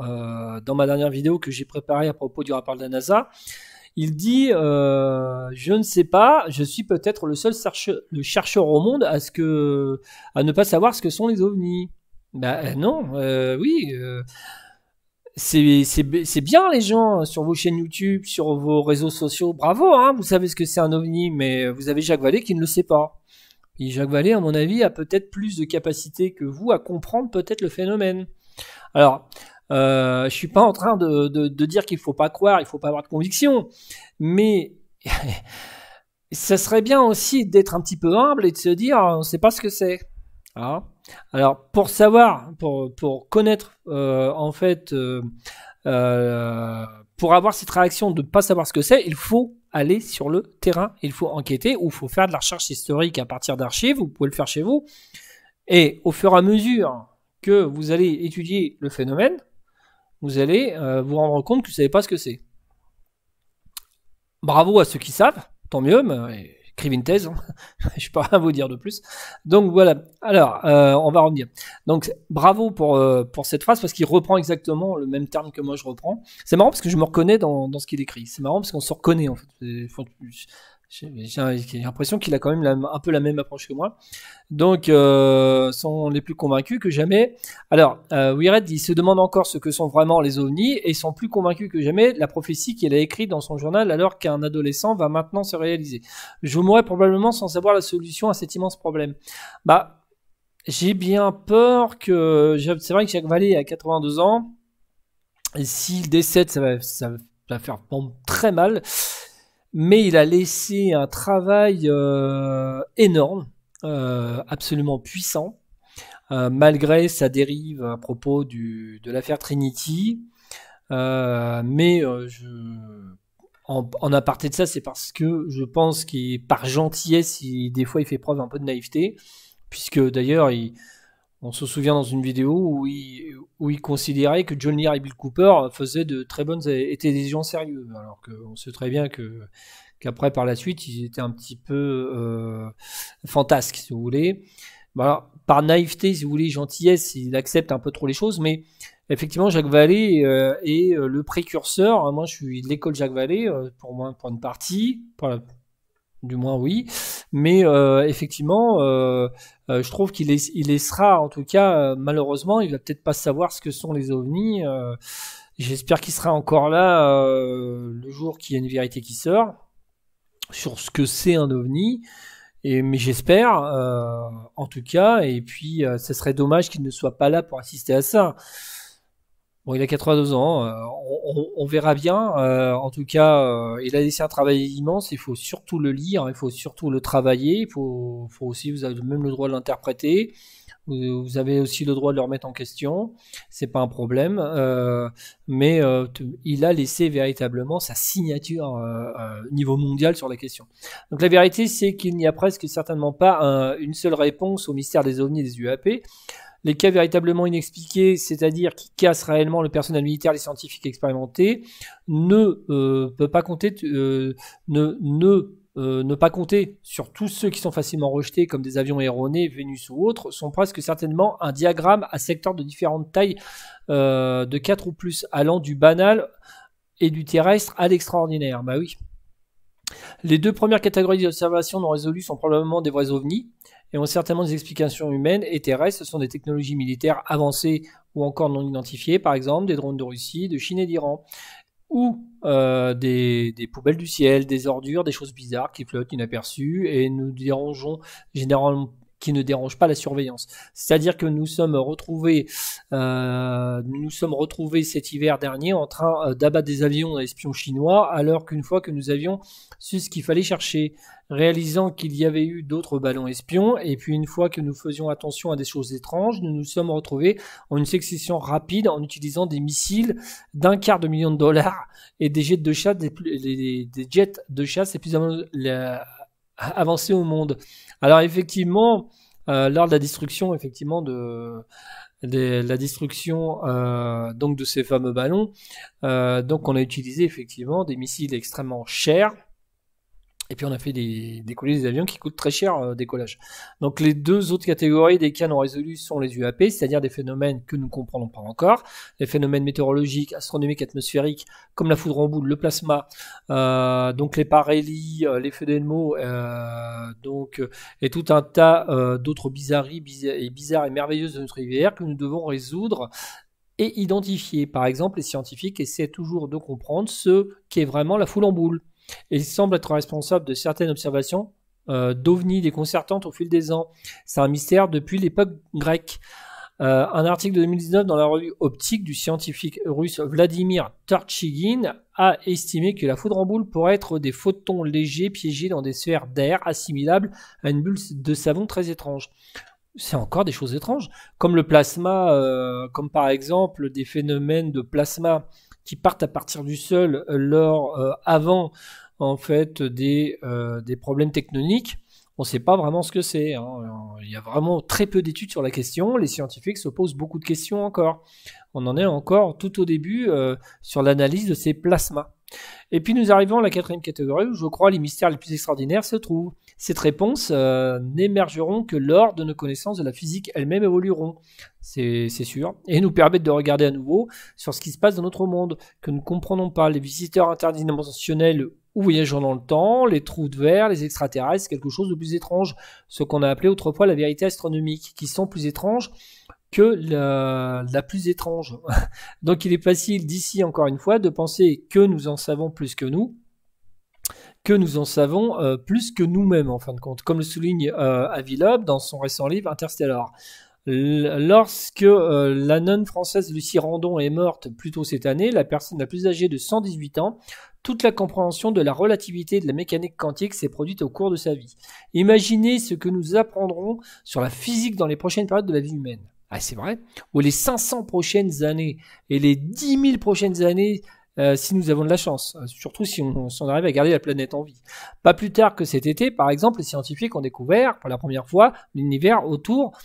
[SPEAKER 1] dans ma dernière vidéo que j'ai préparée à propos du rapport de la NASA, il dit euh, Je ne sais pas, je suis peut-être le seul chercheur au monde à, ne pas savoir ce que sont les ovnis. Ben non, euh, oui. c'est bien les gens sur vos chaînes YouTube, sur vos réseaux sociaux. Bravo, hein, vous savez ce que c'est un ovni, mais vous avez Jacques Vallée qui ne le sait pas. Et Jacques Vallée, à mon avis, a peut-être plus de capacité que vous à comprendre peut-être le phénomène. Alors, euh, je suis pas en train de, de, de dire qu'il faut pas croire, il faut pas avoir de conviction, mais ça serait bien aussi d'être un petit peu humble et de se dire on sait pas ce que c'est. Ah. Alors pour savoir, pour, pour connaître euh, en fait, euh, euh, pour avoir cette réaction de ne pas savoir ce que c'est, il faut aller sur le terrain, il faut enquêter ou il faut faire de la recherche historique à partir d'archives, vous pouvez le faire chez vous. Et au fur et à mesure que vous allez étudier le phénomène, vous allez euh, vous rendre compte que vous ne savez pas ce que c'est. Bravo à ceux qui savent, tant mieux, mais euh, écrivez une thèse, hein. je ne peux rien vous dire de plus. Donc voilà, alors euh, on va revenir. Donc bravo pour, pour cette phrase parce qu'il reprend exactement le même terme que moi je reprends. C'est marrant parce que je me reconnais dans, dans ce qu'il écrit. C'est marrant parce qu'on se reconnaît en fait. J'ai l'impression qu'il a quand même un peu la même approche que moi. Donc, euh, sont les plus convaincus que jamais. Alors, euh, Wired, il se demande encore ce que sont vraiment les ovnis et sont plus convaincus que jamais la prophétie qu'il a écrite dans son journal alors qu'un adolescent va maintenant se réaliser. Je mourrai probablement sans savoir la solution à cet immense problème. Bah, j'ai bien peur que... C'est vrai que Jacques Vallée a 82 ans. S'il décède, ça va, ça va faire très mal mais il a laissé un travail euh, énorme, euh, absolument puissant, euh, malgré sa dérive à propos de l'affaire Trinity. mais en, aparté de ça, c'est parce que je pense qu'il, par gentillesse, des fois, il fait preuve un peu de naïveté, puisque d'ailleurs, il on se souvient dans une vidéo où il, où considérait que John Lear et Bill Cooper faisaient de très bonnes, étaient des gens sérieux, alors qu'on sait très bien que qu'après par la suite ils étaient un petit peu euh, fantasques, si vous voulez. par naïveté, si vous voulez, gentillesse, il accepte un peu trop les choses, mais effectivement, Jacques Vallée euh, est euh, le précurseur. Moi, je suis de l'école Jacques Vallée, pour moi, pour une partie, pour du moins oui. Mais euh, effectivement, euh, euh, je trouve qu'il il laissera, en tout cas, malheureusement, il va peut-être pas savoir ce que sont les ovnis. J'espère qu'il sera encore là le jour qu'il y a une vérité qui sort sur ce que c'est un ovni. Et, mais j'espère, en tout cas, et puis ce serait dommage qu'il ne soit pas là pour assister à ça. Bon, il a 82 ans, euh, on, on, verra bien. Euh, en tout cas, euh, il a laissé un travail immense. Il faut surtout le lire, il faut surtout le travailler. Il faut, aussi, vous avez même le droit de l'interpréter. Vous, avez aussi le droit de le remettre en question. C'est pas un problème. mais il a laissé véritablement sa signature niveau mondial sur la question. Donc la vérité, c'est qu'il n'y a presque certainement pas une seule réponse au mystère des ovnis et des UAP les cas véritablement inexpliqués, c'est-à-dire qui cassent réellement le personnel militaire, les scientifiques expérimentés, ne peuvent peut pas compter, euh, ne, ne, euh, ne pas compter sur tous ceux qui sont facilement rejetés, comme des avions erronés, Vénus ou autres, sont presque certainement un diagramme à secteurs de différentes tailles euh, de 4 ou plus, allant du banal et du terrestre à l'extraordinaire. Bah oui. Les deux premières catégories d'observations non résolues sont probablement des vrais ovnis et ont certainement des explications humaines et terrestres. Ce sont des technologies militaires avancées ou encore non identifiées, par exemple des drones de Russie, de Chine et d'Iran, ou euh, des, poubelles du ciel, des ordures, des choses bizarres qui flottent inaperçues et nous dérangeons généralement, qui ne dérange pas la surveillance. C'est-à-dire que nous sommes retrouvés, euh, nous sommes retrouvés cet hiver dernier en train euh, d'abattre des avions espions chinois, alors qu'une fois que nous avions su ce qu'il fallait chercher, réalisant qu'il y avait eu d'autres ballons espions, et puis une fois que nous faisions attention à des choses étranges, nous nous sommes retrouvés en une succession rapide en utilisant des missiles d'un quart de million de dollars et des jets de chasse, des, des, jets de chasse Avancer au monde. Alors effectivement, euh, lors de la destruction, effectivement de, de la destruction euh, donc de ces fameux ballons, euh, donc on a utilisé effectivement des missiles extrêmement chers et puis on a fait des, décoller des avions qui coûtent très cher euh, décollage. Donc les deux autres catégories des cas non résolus sont les UAP, c'est-à-dire des phénomènes que nous ne comprenons pas encore, les phénomènes météorologiques, astronomiques, atmosphériques, comme la foudre en boule, le plasma, euh, donc les parélies, les feux d'Elmo, donc euh, et tout un tas euh, d'autres bizarreries bizarres et, et merveilleuses de notre univers que nous devons résoudre et identifier. Par exemple, les scientifiques essaient toujours de comprendre ce qu'est vraiment la foule en boule il semble être responsable de certaines observations euh, déconcertantes au fil des ans. C'est un mystère depuis l'époque grecque. Euh, un article de 2019 dans la revue Optique du scientifique russe Vladimir Turchigin a estimé que la foudre en boule pourrait être des photons légers piégés dans des sphères d'air assimilables à une bulle de savon très étrange. C'est encore des choses étranges, comme le plasma, euh, comme par exemple des phénomènes de plasma qui partent à partir du sol euh, lors euh, avant en fait des, euh, des problèmes tectoniques, on ne sait pas vraiment ce que c'est. Hein. Il y a vraiment très peu d'études sur la question. Les scientifiques se posent beaucoup de questions encore. On en est encore tout au début sur l'analyse de ces plasmas. Et puis nous arrivons à la quatrième catégorie où je crois les mystères les plus extraordinaires se trouvent. Cette réponse euh, n'émergeront que lors de nos connaissances de la physique elle-même évolueront, c'est sûr, et nous permettent de regarder à nouveau sur ce qui se passe dans notre monde, que nous ne comprenons pas. Les visiteurs interdimensionnels ou voyageant dans le temps, les trous de verre, les extraterrestres, quelque chose de plus étrange, ce qu'on a appelé autrefois la vérité astronomique, qui sont plus étranges que la, plus étrange. Donc il est facile d'ici, encore une fois, de penser que nous en savons plus que nous, que nous en savons euh, plus que nous-mêmes, en fin de compte, comme le souligne euh, Avilob dans son récent livre Interstellar. lorsque euh, la nonne française Lucie Randon est morte plus tôt cette année, la personne la plus âgée de 118 ans, toute la compréhension de la relativité de la mécanique quantique s'est produite au cours de sa vie. Imaginez ce que nous apprendrons sur la physique dans les prochaines périodes de la vie humaine. Ah, c'est vrai. Ou les 500 prochaines années et les 10 000 prochaines années euh, si nous avons de la chance, euh, surtout si on, arrive à garder la planète en vie. Pas plus tard que cet été, par exemple, les scientifiques ont découvert pour la première fois l'univers autour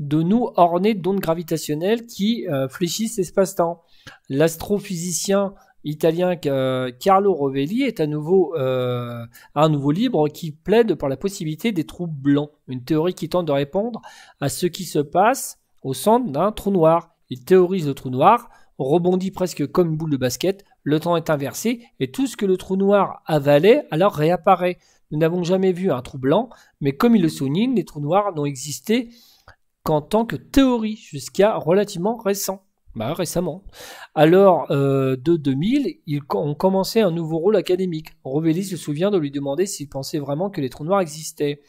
[SPEAKER 1] de nous orné d'ondes gravitationnelles qui euh, fléchissent l'espace-temps. L'astrophysicien italien Carlo Rovelli est à nouveau un nouveau livre qui plaide pour la possibilité des trous blancs, une théorie qui tente de répondre à ce qui se passe au centre d'un trou noir. Il théorise le trou noir rebondit presque comme une boule de basket, le temps est inversé et tout ce que le trou noir avalait alors réapparaît. Nous n'avons jamais vu un trou blanc, mais comme il le souligne, les trous noirs n'ont existé qu'en tant que théorie jusqu'à relativement récent. Bah, récemment. Alors, euh, de 2000, ils ont commencé un nouveau rôle académique. Rovelli se souvient de lui demander s'il pensait vraiment que les trous noirs existaient.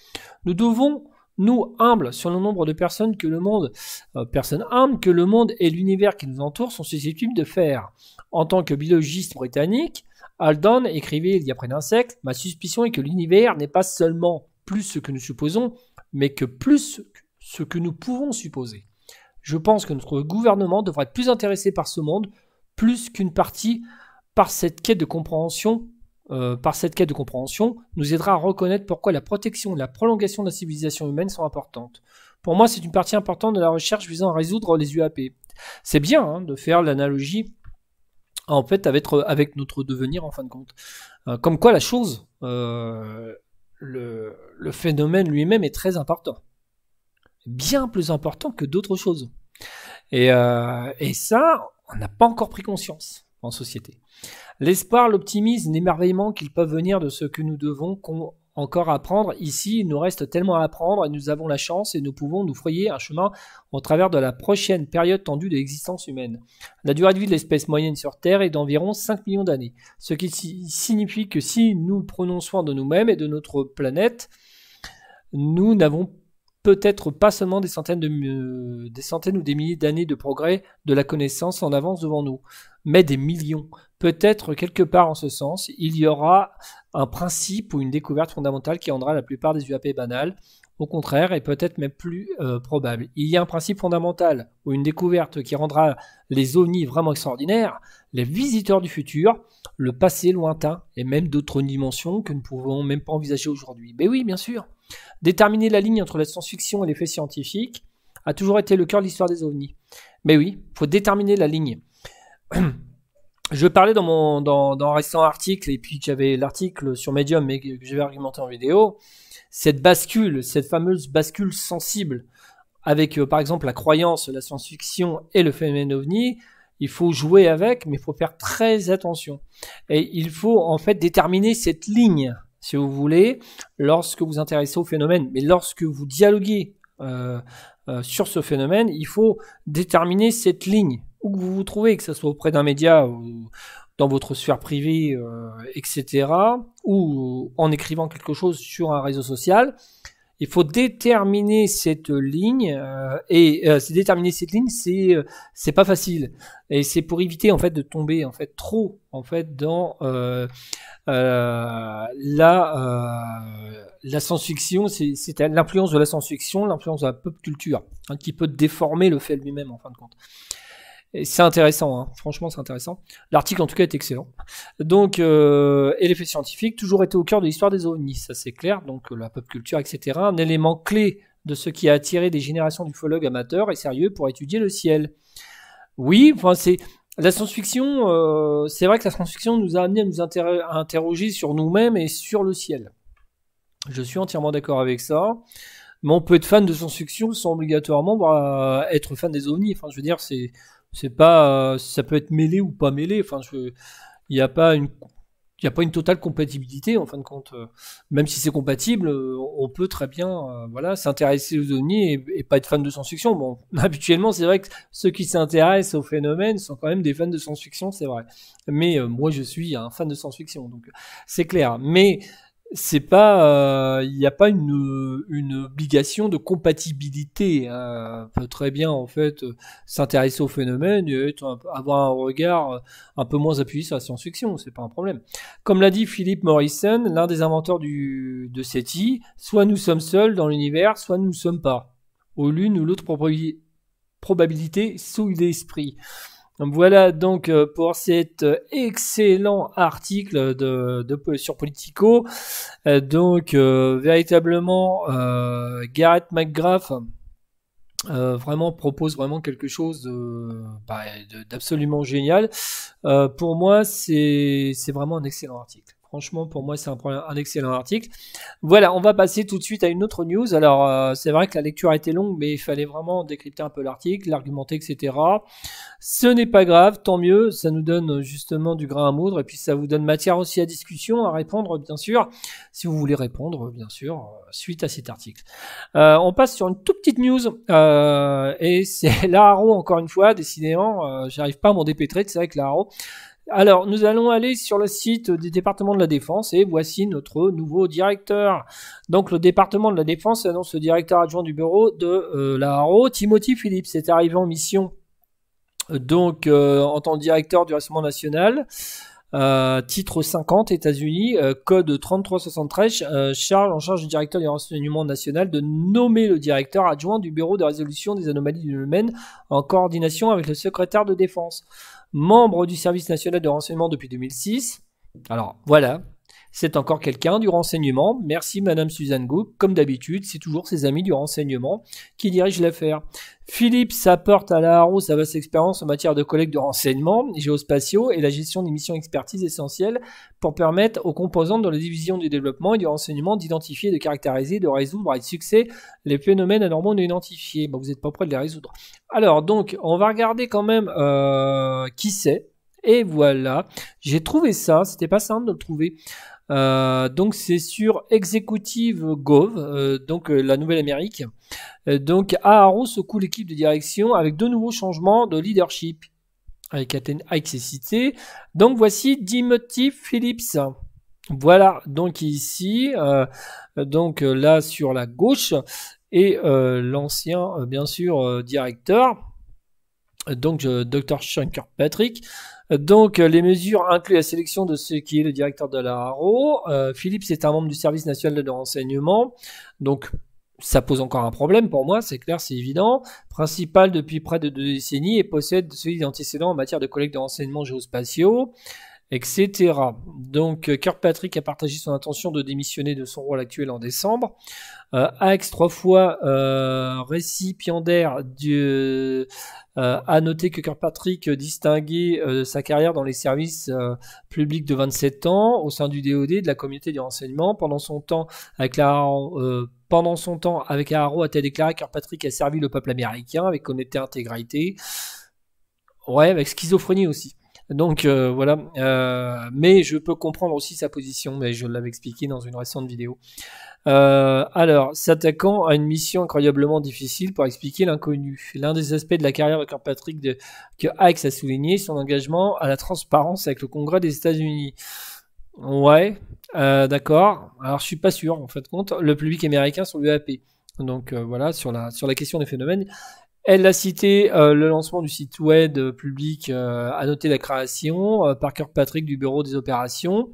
[SPEAKER 1] Nous devons nous, humbles, sur le nombre de personnes que le monde, euh, personnes humbles, que le monde et l'univers qui nous entoure sont susceptibles de faire. En tant que biologiste britannique, Alden écrivait il y a près d'un siècle, ma suspicion est que l'univers n'est pas seulement plus ce que nous supposons, mais que plus ce que nous pouvons supposer. Je pense que notre gouvernement devrait être plus intéressé par ce monde, plus qu'une partie par cette quête de compréhension euh, par cette quête de compréhension, nous aidera à reconnaître pourquoi la protection et la prolongation de la civilisation humaine sont importantes. Pour moi, c'est une partie importante de la recherche visant à résoudre les UAP. C'est bien hein, de faire l'analogie en fait euh, avec, notre devenir en fin de compte. Euh, comme quoi la chose, le, phénomène lui-même est très important. Bien plus important que d'autres choses. et, ça, on n'a pas encore pris conscience société. L'espoir, l'optimisme, l'émerveillement qu'ils peuvent venir de ce que nous devons encore apprendre. Ici, il nous reste tellement à apprendre et nous avons la chance et nous pouvons nous frayer un chemin au travers de la prochaine période tendue de l'existence humaine. La durée de vie de l'espèce moyenne sur Terre est d'environ 5 millions d'années, ce qui signifie que si nous prenons soin de nous-mêmes et de notre planète, nous n'avons pas peut-être pas seulement des centaines, euh, des centaines ou des milliers d'années de progrès de la connaissance en avance devant nous, mais des millions. Peut-être quelque part en ce sens, il y aura un principe ou une découverte fondamentale qui rendra la plupart des UAP banales, au contraire, et peut-être même plus euh, probable. Il y a un principe fondamental ou une découverte qui rendra les ovnis vraiment extraordinaires, les visiteurs du futur, le passé lointain et même d'autres dimensions que nous ne pouvons même pas envisager aujourd'hui. Mais ben oui, bien sûr. Déterminer la ligne entre la science-fiction et les faits scientifiques a toujours été le cœur de l'histoire des ovnis. Mais ben oui, faut déterminer la ligne. Je parlais dans mon dans un récent article, et puis j'avais l'article sur Medium, mais que j'avais argumenté en vidéo, cette bascule, cette fameuse bascule sensible, avec euh, par exemple la croyance, la science-fiction et le phénomène ovni, il faut jouer avec, mais il faut faire très attention. Et il faut en fait déterminer cette ligne, si vous voulez, lorsque vous intéressez au phénomène, mais lorsque vous dialoguez euh, euh, sur ce phénomène, il faut déterminer cette ligne où que vous vous trouvez, que ce soit auprès d'un média ou, dans votre sphère privée, euh, etc., ou en écrivant quelque chose sur un réseau social, il faut déterminer cette ligne euh, et euh, c'est déterminer cette ligne c'est pas facile et c'est pour éviter en fait de tomber en fait trop en fait dans la la science-fiction c'est l'influence de la science-fiction l'influence de la pop culture hein, qui peut déformer le fait lui-même en fin de compte c'est intéressant, hein. franchement c'est intéressant. L'article en tout cas est excellent. Donc, euh, et l'effet scientifique, toujours été au cœur de l'histoire des ovnis, ça c'est clair, donc euh, la pop culture, etc. Un élément clé de ce qui a attiré des générations d'ufologues amateurs et sérieux pour étudier le ciel. Oui, enfin, c'est la science-fiction, euh, c'est vrai que la science-fiction nous a amené à nous interroger sur nous-mêmes et sur le ciel. Je suis entièrement d'accord avec ça mais on peut être fan de science-fiction sans obligatoirement euh, être fan des ovnis. Enfin, je veux dire, c'est c'est pas, euh, ça peut être mêlé ou pas mêlé. Enfin, il n'y a pas une, il a pas une totale compatibilité en fin de compte. Euh, même si c'est compatible, euh, on peut très bien, voilà, s'intéresser aux données et, pas être fan de science-fiction. Bon, habituellement, c'est vrai que ceux qui s'intéressent aux phénomènes sont quand même des fans de science-fiction, c'est vrai. Mais moi, je suis un fan de science-fiction, donc c'est clair. Mais c'est pas, euh, il n'y a pas une, obligation de compatibilité. Hein. On peut très bien en fait euh, s'intéresser au phénomène et avoir un regard euh, un peu moins appuyé sur la science-fiction, c'est pas un problème. Comme l'a dit Philip Morrison, l'un des inventeurs du, de SETI, soit nous sommes seuls dans l'univers, soit nous ne sommes pas. Ou l'une ou l'autre probabilité sous l'esprit. Voilà donc euh, pour cet euh, excellent article de, de sur Politico. Euh, donc véritablement, Garrett Gareth McGrath vraiment propose vraiment quelque chose bah, d'absolument génial. pour moi, c'est vraiment un excellent article. Franchement, pour moi, c'est un, excellent article. Voilà, on va passer tout de suite à une autre news. Alors, euh, c'est vrai que la lecture a été longue, mais il fallait vraiment décrypter un peu l'article, l'argumenter, etc. Ce n'est pas grave, tant mieux. Ça nous donne euh, justement du grain à moudre et puis ça vous donne matière aussi à discussion, à répondre, bien sûr, si vous voulez répondre, bien sûr, euh, suite à cet article. on passe sur une toute petite news et c'est Laro encore une fois. Décidément, j'arrive pas à m'en dépêtrer. C'est vrai que Laro alors, nous allons aller sur le site du département de la défense et voici notre nouveau directeur. Donc, le département de la défense annonce le directeur adjoint du bureau de euh, la RO, Timothy Philippe. C'est arrivé en mission euh, donc euh, en tant que directeur du renseignement national. titre 50 États-Unis, code 3373, charge en charge du directeur du renseignement national de nommer le directeur adjoint du bureau de résolution des anomalies du domaine en coordination avec le secrétaire de défense membre du service national de renseignement depuis 2006. Alors voilà, c'est encore quelqu'un du renseignement. Merci Madame Suzanne Go. Comme d'habitude, c'est toujours ses amis du renseignement qui dirigent l'affaire. Philippe s'apporte à la Haro sa vaste expérience en matière de collecte de renseignements géospatiaux et la gestion des missions expertise essentielles pour permettre aux composantes de la division du développement et du renseignement d'identifier, de caractériser, de résoudre avec succès les phénomènes anormaux non identifiés. Bah, vous n'êtes pas prêt de les résoudre. Alors donc, on va regarder quand même euh, qui c'est. Et voilà, j'ai trouvé ça, c'était pas simple de le trouver. Euh, donc c'est sur Executive Gov, euh, donc euh, la Nouvelle-Amérique. donc se secoue l'équipe de direction avec deux nouveaux changements de leadership avec Athènes cité. Donc voici Timothy Phillips. Voilà, donc ici, donc là sur la gauche, et l'ancien, bien sûr, directeur, donc Dr. Shanker Patrick. Donc, euh, les mesures incluent la sélection de ce qui est le directeur de la HARO. Euh, Philippe, c'est un membre du service national de renseignement. Donc, ça pose encore un problème pour moi, c'est clair, c'est évident. Principal depuis près de deux décennies et possède celui d'antécédents en matière de collecte de renseignements géospatiaux etc. Donc euh, Kirkpatrick a partagé son intention de démissionner de son rôle actuel en décembre. Euh, Axe, trois fois euh, récipiendaire, a noté que Kirkpatrick distinguait sa carrière dans les services publics de 27 ans au sein du DOD, de la communauté du renseignement. Pendant son temps avec la... pendant son temps avec a-t-elle déclaré que Kirkpatrick a servi le peuple américain avec honnêteté et intégralité Ouais, avec schizophrénie aussi. Donc euh, voilà, euh, mais je peux comprendre aussi sa position, mais je l'avais expliqué dans une récente vidéo. Euh, alors, s'attaquant à une mission incroyablement difficile pour expliquer l'inconnu. L'un des aspects de la carrière de Kirkpatrick que Hikes a souligné, son engagement à la transparence avec le Congrès des États-Unis. Ouais, d'accord. Alors, je suis pas sûr, en fait, de compte, le public américain sur l'UAP. Donc voilà, sur la, sur la question des phénomènes. Elle a cité euh, le lancement du site web public euh, à noter la création euh, par Kirkpatrick du bureau des opérations,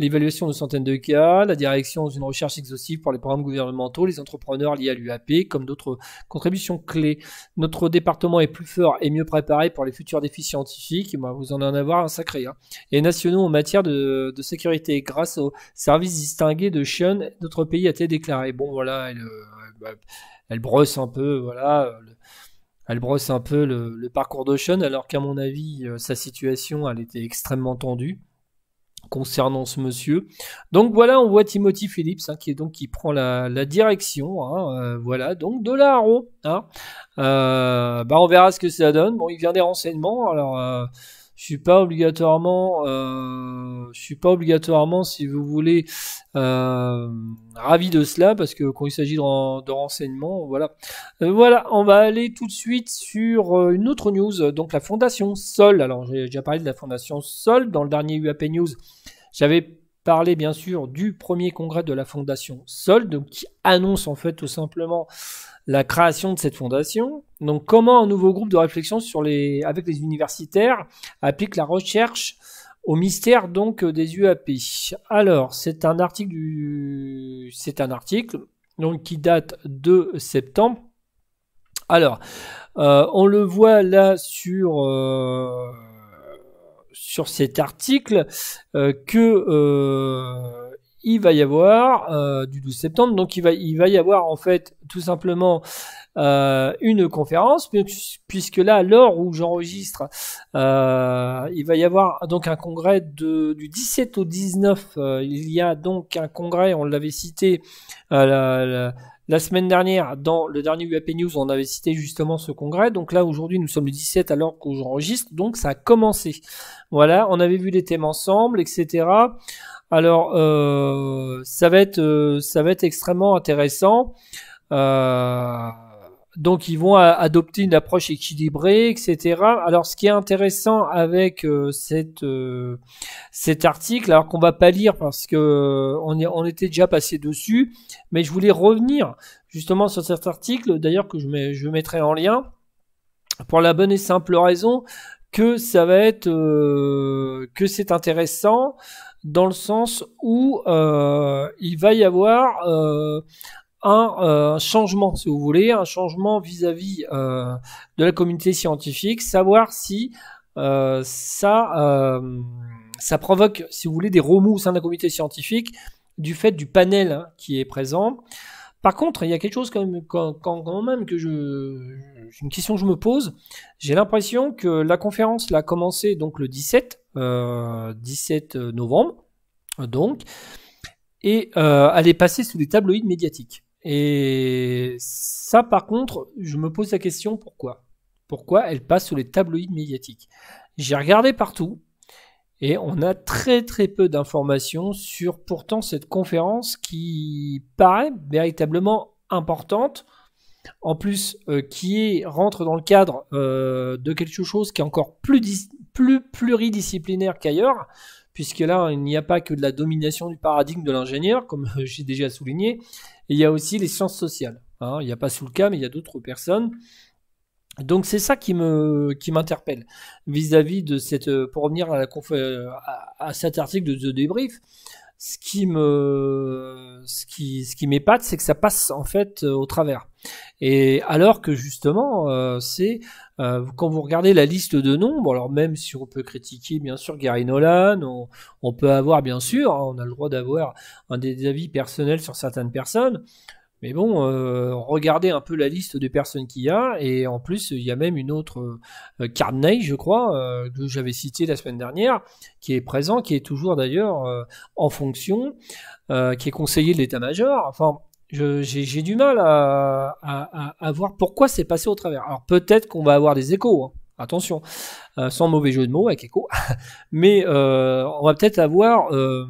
[SPEAKER 1] l'évaluation de centaines de cas, la direction d'une recherche exhaustive pour les programmes gouvernementaux, les entrepreneurs liés à l'UAP, comme d'autres contributions clés. Notre département est plus fort et mieux préparé pour les futurs défis scientifiques, bah, vous en avez avoir un sacré, hein. et nationaux en matière de, sécurité. Grâce aux services distingués de Chion, notre pays a été déclaré. Bon, voilà, elle, bah, brosse un peu, voilà elle brosse un peu le, parcours d'Ocean, alors qu'à mon avis, euh, sa situation, elle était extrêmement tendue concernant ce monsieur. Donc voilà, on voit Timothy Phillips hein, qui est donc qui prend la, direction. Hein, euh, voilà, donc de la hein. euh, bah on verra ce que ça donne. Bon, il vient des renseignements. Alors je suis pas obligatoirement, euh, je suis pas obligatoirement, si vous voulez, euh, ravi de cela parce que quand il s'agit de, renseignements, voilà. Euh, voilà, on va aller tout de suite sur euh, une autre news, donc la fondation Sol. Alors j'ai déjà parlé de la fondation Sol dans le dernier UAP News. J'avais parler bien sûr du premier congrès de la fondation Sol, donc qui annonce en fait tout simplement la création de cette fondation. Donc comment un nouveau groupe de réflexion sur les, avec les universitaires applique la recherche au mystère donc des UAP. Alors c'est un article du, c'est un article donc qui date de septembre. Alors euh, on le voit là sur euh, sur cet article euh, que euh, il va y avoir euh, du 12 septembre. Donc il va, y avoir en fait tout simplement euh, une conférence puisque là, à l'heure où j'enregistre, il va y avoir donc un congrès de, du 17 au 19. il y a donc un congrès, on l'avait cité la, semaine dernière dans le dernier UAP News, on avait cité justement ce congrès. Donc là, aujourd'hui, nous sommes le 17 alors que j'enregistre, donc ça a commencé. Voilà, on avait vu les thèmes ensemble, etc. Alors, euh, ça, va être, euh, ça va être extrêmement intéressant. Euh, donc, ils vont adopter une approche équilibrée, etc. Alors, ce qui est intéressant avec cet article, alors qu'on va pas lire parce que on, on était déjà passé dessus, mais je voulais revenir justement sur cet article, d'ailleurs que je, je mettrai en lien pour la bonne et simple raison que ça va être euh, que c'est intéressant dans le sens où euh, il va y avoir euh, un, euh, changement, si vous voulez, un changement vis-à-vis euh, de la communauté scientifique, savoir si ça ça provoque, si vous voulez, des remous au sein de la communauté scientifique du fait du panel qui est présent. Par contre, il y a quelque chose quand même, quand, quand même que je, une question que je me pose. J'ai l'impression que la conférence a commencé donc le 17, 17 euh, euh, novembre, euh, donc, et elle est passée sous les tabloïds médiatiques. Et ça, par contre, je me pose la question pourquoi Pourquoi elle passe sous les tabloïds médiatiques J'ai regardé partout et on a très très peu d'informations sur pourtant cette conférence qui paraît véritablement importante en plus euh, qui rentre dans le cadre euh, de quelque chose qui est encore plus, plus pluridisciplinaire qu'ailleurs, puisque là, il n'y a pas que de la domination du paradigme de l'ingénieur, comme euh, j'ai déjà souligné, il y a aussi les sciences sociales. Hein. Il n'y a pas sous le cas, mais il y a d'autres personnes. Donc c'est ça qui m'interpelle vis-à-vis de cette pour revenir à, à, cet article de The Débrief, ce qui me ce qui ce qui m'épate c'est que ça passe en fait euh, au travers et alors que justement euh, c'est euh, quand vous regardez la liste de nombres, alors même si on peut critiquer bien sûr Gary Nolan on, peut avoir bien sûr hein, on a le droit d'avoir un des avis personnels sur certaines personnes mais bon, euh, regardez un peu la liste des personnes qu'il y a, et en plus, il y a même une autre euh, euh je crois, euh, que j'avais cité la semaine dernière, qui est présent, qui est toujours d'ailleurs en fonction, qui est conseiller de l'état-major. Enfin, j'ai du mal à, voir pourquoi c'est passé au travers. Alors peut-être qu'on va avoir des échos. Hein. attention, sans mauvais jeu de mots avec écho, mais on va peut-être avoir euh,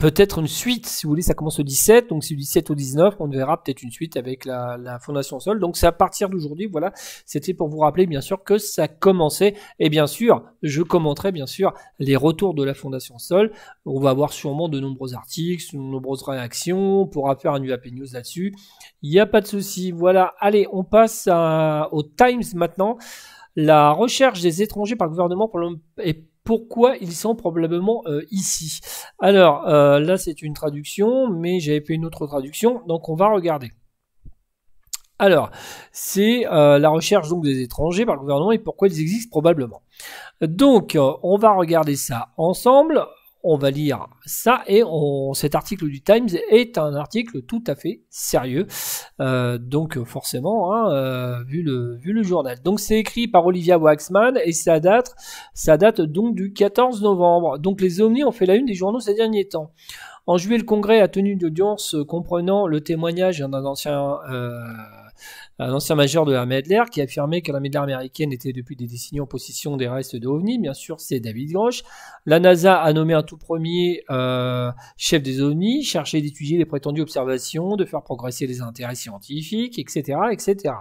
[SPEAKER 1] peut-être une suite, si vous voulez, ça commence au 17, donc c'est du 17 au 19, on verra peut-être une suite avec la, Fondation Sol. Donc c'est à partir d'aujourd'hui, voilà, c'était pour vous rappeler bien sûr que ça commençait, et bien sûr, je commenterai bien sûr les retours de la Fondation Sol. On va avoir sûrement de nombreux articles, de nombreuses réactions, on pourra faire un UAP News là-dessus. Il n'y a pas de souci, voilà. Allez, on passe au Times maintenant. La recherche des étrangers par le gouvernement pour le, est pourquoi ils sont probablement euh, ici. Alors euh, là c'est une traduction, mais j'avais fait une autre traduction, donc on va regarder. Alors, c'est euh, la recherche donc des étrangers par le gouvernement et pourquoi ils existent probablement. Donc, on va regarder ça ensemble on va lire ça et on, cet article du Times est un article tout à fait sérieux. Euh, donc forcément, hein, euh, vu, le, vu le journal. Donc c'est écrit par Olivia Waxman et ça date, ça date donc du 14 novembre. Donc les Omnis ont fait la une des journaux ces derniers temps. En juillet, le Congrès a tenu une audience comprenant le témoignage d'un ancien... Euh, un ancien major de la Medler qui affirmait que la de américaine était depuis des décennies en possession des restes d'OVNI. Bien sûr, c'est David Grosh. La NASA a nommé un tout premier euh, chef des OVNI, chargé d'étudier les prétendues observations, de faire progresser les intérêts scientifiques, etc., etc.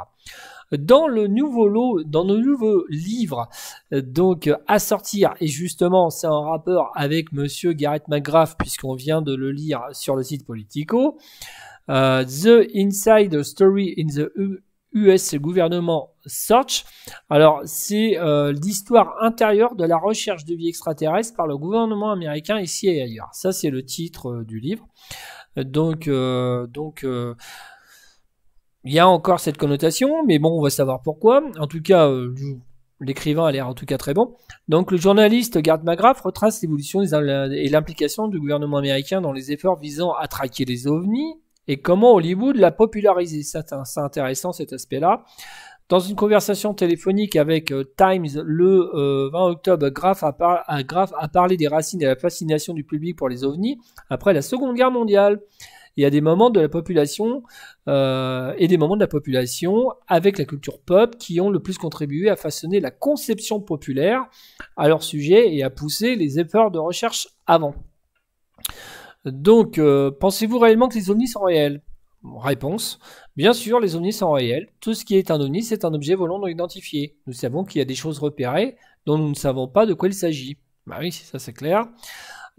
[SPEAKER 1] Dans le nouveau lot, dans nos nouveaux livres, euh, donc à sortir, et justement c'est en rapport avec Monsieur Garrett McGrath puisqu'on vient de le lire sur le site Politico, euh, The Inside Story in the US Gouvernement Search. Alors, c'est euh, l'histoire intérieure de la recherche de vie extraterrestre par le gouvernement américain ici et ailleurs. Ça, c'est le titre euh, du livre. Donc, euh, donc il y a encore cette connotation, mais bon, on va savoir pourquoi. En tout cas, l'écrivain a l'air en tout cas très bon. Donc, le journaliste Gard Magraff retrace l'évolution et l'implication du gouvernement américain dans les efforts visant à traquer les ovnis et comment Hollywood l'a popularisé. C'est intéressant cet aspect-là. Dans une conversation téléphonique avec euh, Times le 20 euh, octobre, Graff a, parlé des racines et la fascination du public pour les ovnis après la Seconde Guerre mondiale. Il y a des moments de la population euh, et des moments de la population avec la culture pop qui ont le plus contribué à façonner la conception populaire à leur sujet et à pousser les efforts de recherche avant. Donc, euh, pensez-vous réellement que les ovnis sont réels Réponse. Bien sûr, les ovnis sont réels. Tout ce qui est un ovni, c'est un objet volant non identifié. Nous savons qu'il y a des choses repérées dont nous ne savons pas de quoi il s'agit. Bah oui, ça c'est clair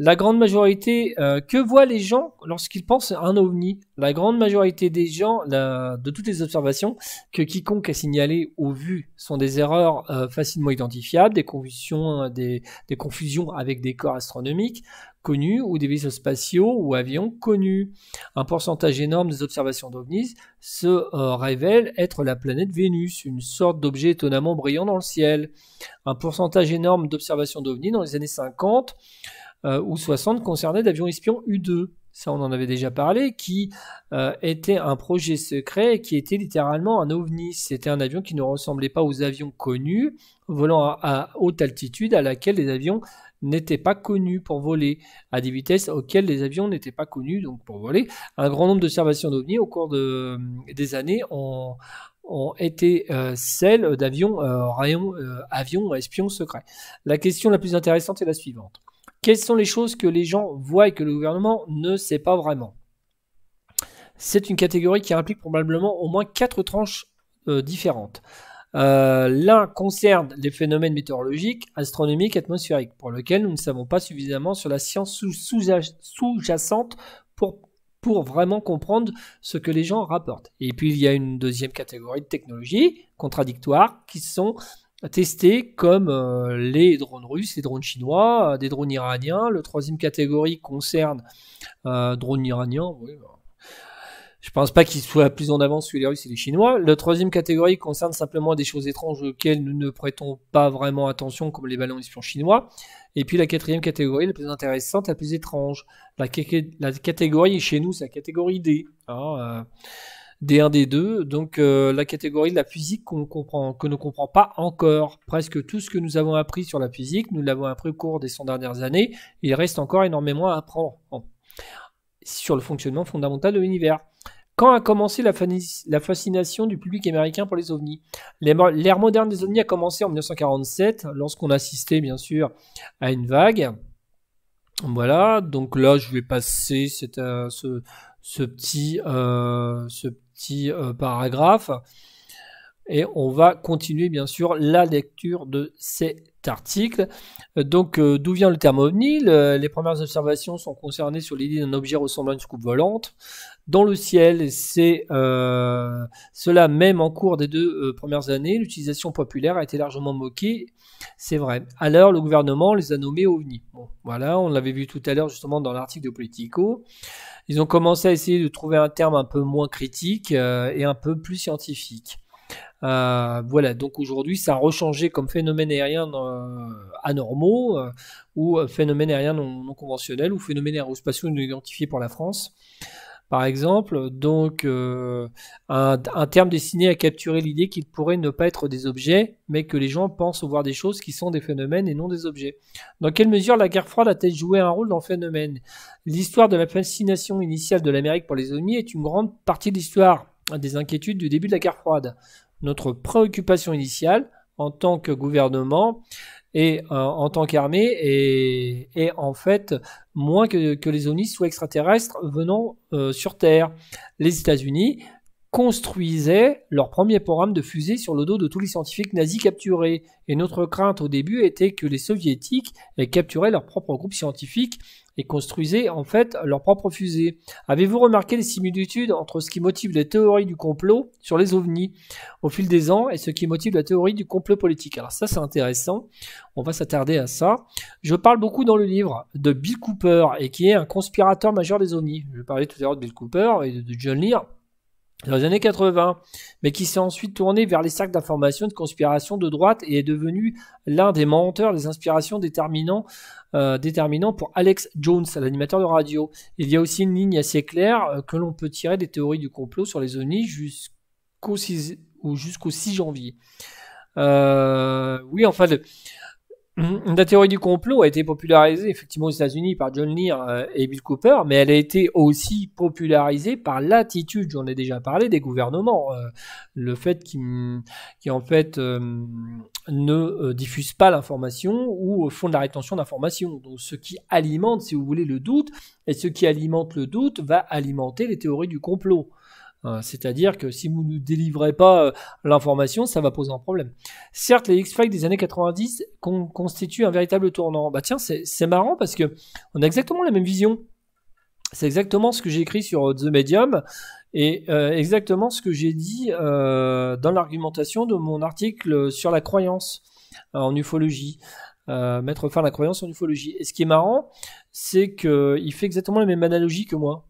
[SPEAKER 1] la grande majorité, euh, que voient les gens lorsqu'ils pensent à un ovni La grande majorité des gens, de toutes les observations que quiconque a signalées au vues sont des erreurs euh, facilement identifiables, des confusions, euh, des, confusions avec des corps astronomiques connus ou des vaisseaux spatiaux ou avions connus. Un pourcentage énorme des observations d'ovnis se révèle être la planète Vénus, une sorte d'objet étonnamment brillant dans le ciel. Un pourcentage énorme d'observations d'ovnis dans les années 50 euh, ou 60 concernaient d'avions espions U2. Ça, on en avait déjà parlé, qui euh, était un projet secret, qui était littéralement un ovni. C'était un avion qui ne ressemblait pas aux avions connus, volant à, haute altitude, à laquelle les avions n'étaient pas connus pour voler, à des vitesses auxquelles les avions n'étaient pas connus donc pour voler. Un grand nombre d'observations d'ovnis au cours euh, des années ont, été celles d'avions avions espions secrets. La question la plus intéressante est la suivante. Quelles sont les choses que les gens voient et que le gouvernement ne sait pas vraiment C'est une catégorie qui implique probablement au moins quatre tranches euh, différentes. Euh, l'un concerne les phénomènes météorologiques, astronomiques, atmosphériques, pour lesquels nous ne savons pas suffisamment sur la science sous-jacente pour pour vraiment comprendre ce que les gens rapportent. Et puis il y a une deuxième catégorie de technologies contradictoires qui sont tester, comme euh, les drones russes, les drones chinois, euh, des drones iraniens. Le troisième catégorie concerne euh, drones iraniens. Bah. Je ne pense pas qu'ils soient plus en avance que les Russes et les Chinois. La troisième catégorie concerne simplement des choses étranges auxquelles nous ne prêtons pas vraiment attention, comme les ballons espions chinois. Et puis la quatrième catégorie, la plus intéressante, la plus étrange. La, la catégorie chez nous, c'est la catégorie D. Hein, D1, D2. Donc euh, la catégorie de la physique qu'on comprend, que ne comprend pas encore. Presque tout ce que nous avons appris sur la physique, nous l'avons appris au cours des 100 dernières années. Il reste encore énormément à apprendre sur le fonctionnement fondamental de l'univers. Quand a commencé la, fascination du public américain pour les ovnis L'ère moderne des ovnis a commencé en 1947, lorsqu'on assistait bien sûr à une vague. Voilà, donc là je vais passer ce petit euh, petit euh, paragraphe. Et on va continuer bien sûr la lecture de cet article. Euh, donc euh, d'où vient le terme ovni Les premières observations sont concernées sur l'idée d'un objet ressemblant à une coupe volante dans le ciel. C'est euh, cela même en cours des deux euh, premières années, l'utilisation populaire a été largement moquée. C'est vrai. Alors le gouvernement les a nommés OVNI. voilà, on l'avait vu tout à l'heure justement dans l'article de Politico. Ils ont commencé à essayer de trouver un terme un peu moins critique euh, et un peu plus scientifique. voilà, donc aujourd'hui, ça a rechangé comme phénomène aérien anormaux ou phénomène aérien non, conventionnel ou phénomène aérospatial non identifié pour la France par exemple. Donc, euh, un, terme destiné à capturer l'idée qu'il pourrait ne pas être des objets, mais que les gens pensent voir des choses qui sont des phénomènes et non des objets. Dans quelle mesure la guerre froide a-t-elle joué un rôle dans le phénomène L'histoire de la fascination initiale de l'Amérique pour les ennemis est une grande partie de l'histoire des inquiétudes du début de la guerre froide. Notre préoccupation initiale, en tant que gouvernement, et euh, en tant qu'armée et, en fait moins que, les Onis ou extraterrestres venant euh, sur Terre. Les États-Unis construisaient leur premier programme de fusée sur le dos de tous les scientifiques nazis capturés. Et notre crainte au début était que les soviétiques eh, capturaient leur propre groupe scientifique et construisaient en fait leur propre fusée. Avez-vous remarqué les similitudes entre ce qui motive les théories du complot sur les ovnis au fil des ans et ce qui motive la théorie du complot politique Alors ça c'est intéressant, on va s'attarder à ça. Je parle beaucoup dans le livre de Bill Cooper et qui est un conspirateur majeur des ovnis. Je parlais tout à l'heure de Bill Cooper et de John Lear dans les années 80, mais qui s'est ensuite tourné vers les sacs d'information de conspiration de droite et est devenu l'un des menteurs des inspirations euh, déterminants, pour Alex Jones, l'animateur de radio. Il y a aussi une ligne assez claire euh, que l'on peut tirer des théories du complot sur les ONI jusqu'au 6, 6 janvier. Euh, oui, enfin, Mhm. La théorie du complot a été popularisée effectivement aux États-Unis par John Lear euh, et Bill Cooper, mais elle a été aussi popularisée par l'attitude, j'en ai déjà parlé, des gouvernements. Euh, le fait qu'ils en fait euh, ne diffusent pas l'information ou font de la rétention d'informations. Donc ce qui alimente, si vous voulez, le doute, et ce qui alimente le doute va alimenter les théories du complot. Hein, c'est-à-dire que si vous ne délivrez pas euh, l'information, ça va poser un problème. Certes, les X-Files des années 90 constituent un véritable tournant. Bah tiens, c'est marrant parce que on a exactement la même vision. C'est exactement ce que j'ai écrit sur euh, The Medium et euh, exactement ce que j'ai dit dans l'argumentation de mon article sur la croyance en ufologie. mettre fin à la croyance en ufologie. Et ce qui est marrant, c'est qu'il fait exactement la même analogie que moi.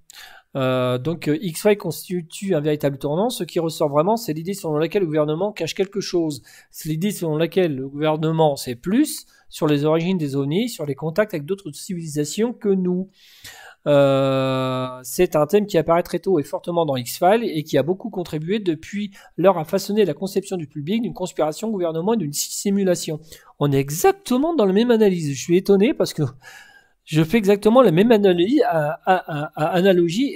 [SPEAKER 1] Euh, donc euh, X-Files constitue un véritable tournant. Ce qui ressort vraiment, c'est l'idée selon laquelle le gouvernement cache quelque chose. C'est l'idée selon laquelle le gouvernement sait plus sur les origines des ovnis, sur les contacts avec d'autres civilisations que nous. Euh, c'est un thème qui apparaît très tôt et fortement dans X-Files et qui a beaucoup contribué depuis l'heure à façonner la conception du public d'une conspiration gouvernement et d'une simulation. On est exactement dans la même analyse. Je suis étonné parce que je fais exactement la même analogie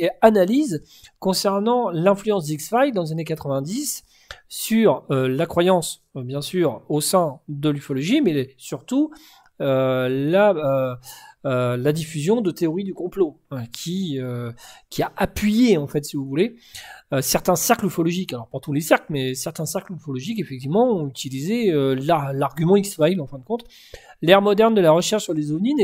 [SPEAKER 1] et analyse concernant l'influence d'X-Files dans les années 90 sur euh, la croyance, euh, bien sûr, au sein de l'ufologie, mais surtout euh, la, euh, euh, la diffusion de théories du complot, euh, euh, qui, a appuyé, en fait, si vous voulez, certains cercles ufologiques. Alors, pas tous les cercles, mais certains cercles ufologiques, effectivement, ont utilisé l'argument X-File, en fin de compte. L'ère moderne de la recherche sur les ovnis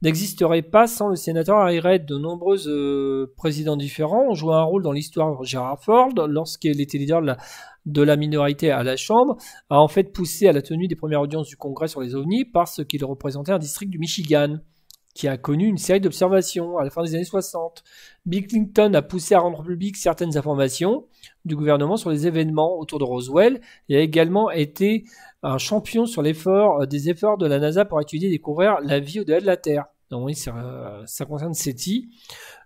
[SPEAKER 1] n'existerait pas sans le sénateur Harry De nombreux présidents différents ont joué un rôle dans l'histoire. Gérard Ford, lorsqu'il était leader de la, de la minorité à la Chambre a en fait poussé à la tenue des premières audiences du Congrès sur les ovnis parce qu'il représentait un district du Michigan qui a connu une série d'observations à la fin des années 60. Bill Clinton a poussé à rendre public certaines informations du gouvernement sur les événements autour de Roswell et a également été un champion sur l'effort euh, des efforts de la NASA pour étudier et découvrir la vie au-delà de la Terre. Donc oui, euh, ça, concerne SETI.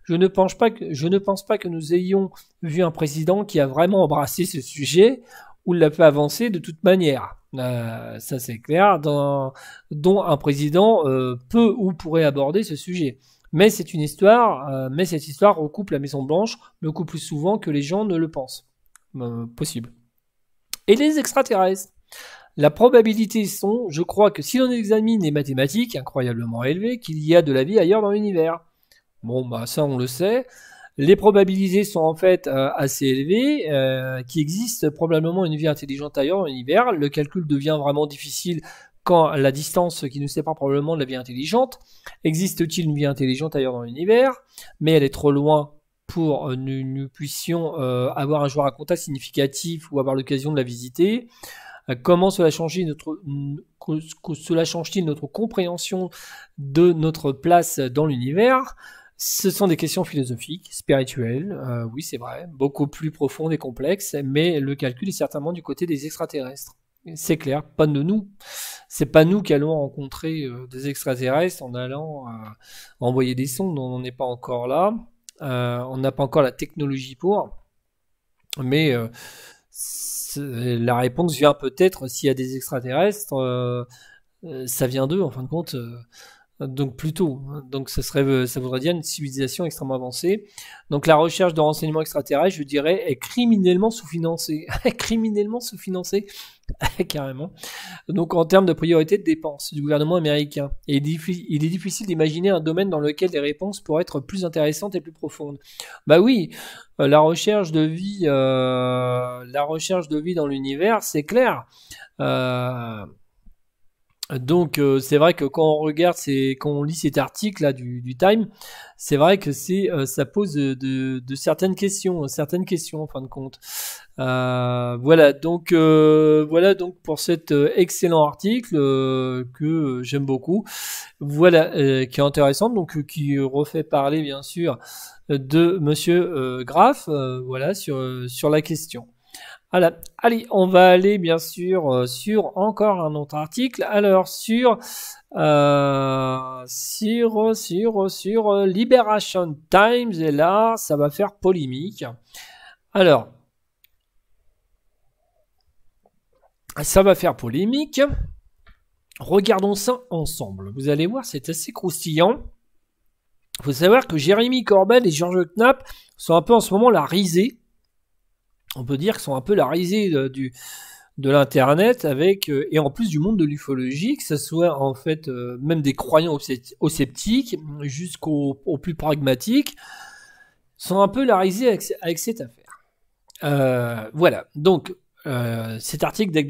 [SPEAKER 1] Je ne, pense pas que, je ne pense pas que nous ayons vu un président qui a vraiment embrassé ce sujet ou l'a fait avancer de toute manière. Bah, ça c'est clair, dont un président euh, peut ou pourrait aborder ce sujet. Mais c'est une histoire, euh, mais cette histoire recoupe la Maison Blanche beaucoup plus souvent que les gens ne le pensent. Euh, possible. Et les extraterrestres La probabilité sont, je crois que si l'on examine les mathématiques, incroyablement élevées, qu'il y a de la vie ailleurs dans l'univers. Bon, bah ça on le sait. Les probabilités sont en fait euh, assez élevées, euh, qui existe probablement une vie intelligente ailleurs dans l'univers. Le calcul devient vraiment difficile quand la distance qui nous sépare probablement de la vie intelligente. Existe-t-il une vie intelligente ailleurs dans l'univers Mais elle est trop loin pour euh, nous, nous puissions avoir un joueur à contact significatif ou avoir l'occasion de la visiter Comment cela change cela change-t-il notre compréhension de notre place dans l'univers ce sont des questions philosophiques, spirituelles, euh, oui c'est vrai, beaucoup plus profondes et complexes, mais le calcul est certainement du côté des extraterrestres. C'est clair, pas de nous. C'est pas nous qui allons rencontrer euh, des extraterrestres en allant euh, envoyer des sondes, on n'en est pas encore là. on n'a pas encore la technologie pour. Mais la réponse vient peut-être s'il y a des extraterrestres, ça vient d'eux en fin de compte donc plutôt, hein. Donc ça, serait, euh, ça voudrait dire une civilisation extrêmement avancée. Donc la recherche de renseignements extraterrestres, je dirais, est criminellement sous-financée. criminellement sous-financée, carrément. Donc en termes de priorité de dépenses du gouvernement américain. Et il est difficile d'imaginer un domaine dans lequel des réponses pourraient être plus intéressantes et plus profondes. Bah oui, euh, la recherche de vie, euh, la recherche de vie dans l'univers, c'est clair. Euh, donc euh, c'est vrai que quand on regarde, ces, quand on lit cet article là du, Time, c'est vrai que c'est, euh, ça pose de, certaines questions, certaines questions en fin de compte. Euh, voilà donc voilà donc pour cet excellent article que j'aime beaucoup, voilà qui est intéressant donc qui refait parler bien sûr de Monsieur Graff, voilà sur sur la question. Allez, on va aller bien sûr euh, sur encore un autre article. Alors sur euh, sur sur euh, Liberation Times et là ça va faire polémique. Alors ça va faire polémique. Regardons ça ensemble. Vous allez voir, c'est assez croustillant. Il faut savoir que Jérémy Corbel et Georges Knapp sont un peu en ce moment la risée on peut dire qu'ils sont un peu la risée de, du, de l'internet avec euh, et en plus du monde de l'ufologie que ce soit en fait euh, même des croyants aux sceptiques jusqu'aux plus pragmatiques sont un peu la risée avec, cette affaire euh, voilà donc cet article date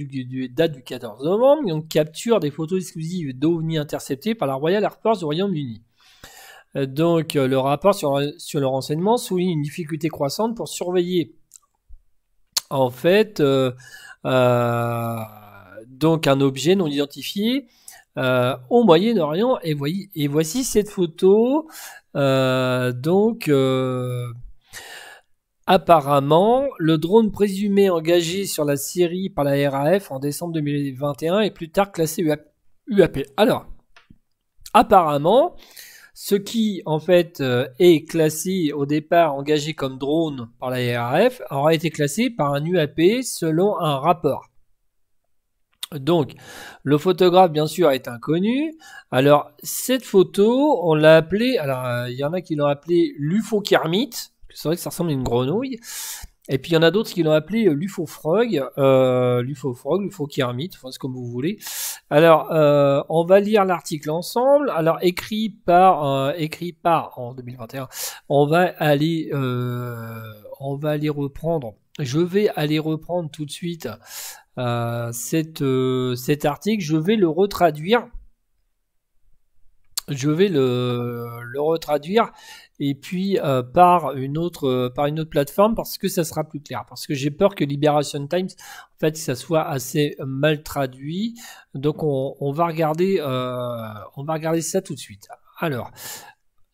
[SPEAKER 1] du, 14 novembre donc capture des photos exclusives d'OVNI interceptées par la Royal Air Force du Royaume-Uni donc le rapport sur, sur le renseignement souligne une difficulté croissante pour surveiller en fait euh, euh, donc un objet non identifié euh, au Moyen-Orient. Et, voici cette photo. donc Apparemment, le drone présumé engagé sur la Syrie par la RAF en décembre 2021 est plus tard classé UAP. Alors, apparemment, ce qui en fait euh, est classé au départ engagé comme drone par la RAF aura été classé par un UAP selon un rapport. Donc, le photographe, bien sûr, est inconnu. Alors, cette photo, on l'a appelée, alors euh, il y en a qui l'ont appelée l'UFO Kermit, c'est vrai que ça ressemble à une grenouille. Et puis il y en a d'autres qui l'ont appelé euh, l'UFO-Frog, euh, l'UFO-Frog, l'UFO-Kermit, enfin, c'est comme vous voulez. Alors, euh, on va lire l'article ensemble. Alors, écrit par, euh, écrit par, en 2021, on va aller, on va aller reprendre, je vais aller reprendre tout de suite cette, cet article, je vais le retraduire je vais le, le retraduire et puis euh, par une autre euh, par une autre plateforme parce que ça sera plus clair parce que j'ai peur que Liberation Times en fait ça soit assez mal traduit donc on, va regarder euh, on va regarder ça tout de suite alors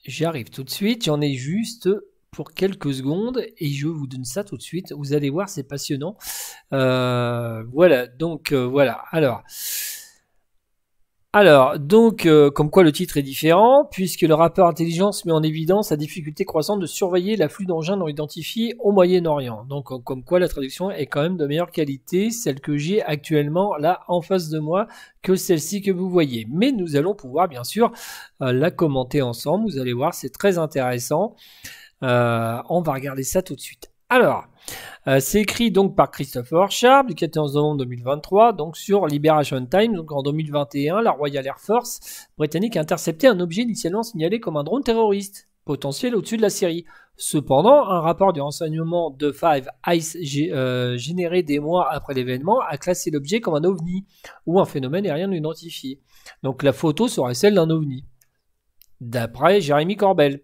[SPEAKER 1] j'y arrive tout de suite j'en ai juste pour quelques secondes et je vous donne ça tout de suite vous allez voir c'est passionnant voilà donc voilà alors alors, donc, euh, comme quoi le titre est différent, puisque le rapport Intelligence met en évidence la difficulté croissante de surveiller l'afflux d'engins non identifiés au Moyen-Orient. Donc, euh, comme quoi la traduction est quand même de meilleure qualité, celle que j'ai actuellement là en face de moi, que celle-ci que vous voyez. Mais nous allons pouvoir, bien sûr, euh, la commenter ensemble. Vous allez voir, c'est très intéressant. on va regarder ça tout de suite. Alors, euh, c'est écrit donc par Christopher Sharp du 14 novembre 2023, donc sur Liberation Times. Donc en 2021, la Royal Air Force britannique a intercepté un objet initialement signalé comme un drone terroriste potentiel au-dessus de la Syrie. Cependant, un rapport du renseignement de Five Eyes euh, généré des mois après l'événement a classé l'objet comme un ovni ou un phénomène aérien non identifié. Donc la photo serait celle d'un ovni, d'après Jérémy Corbel.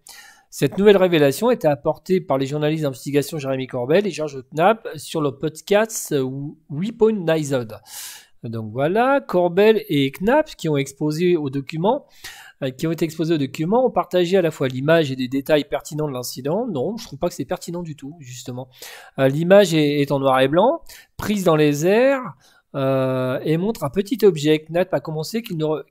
[SPEAKER 1] Cette nouvelle révélation était apportée par les journalistes d'investigation Jérémy Corbel et Georges Knapp sur le podcast euh, Weaponized. Donc voilà, Corbel et Knapp qui ont exposé au document, euh, qui ont été exposés aux documents, ont partagé à la fois l'image et des détails pertinents de l'incident. Non, je trouve pas que c'est pertinent du tout, justement. Euh, l'image est, en noir et blanc, prise dans les airs. et montre un petit objet. Knapp a commencé qu'il ne,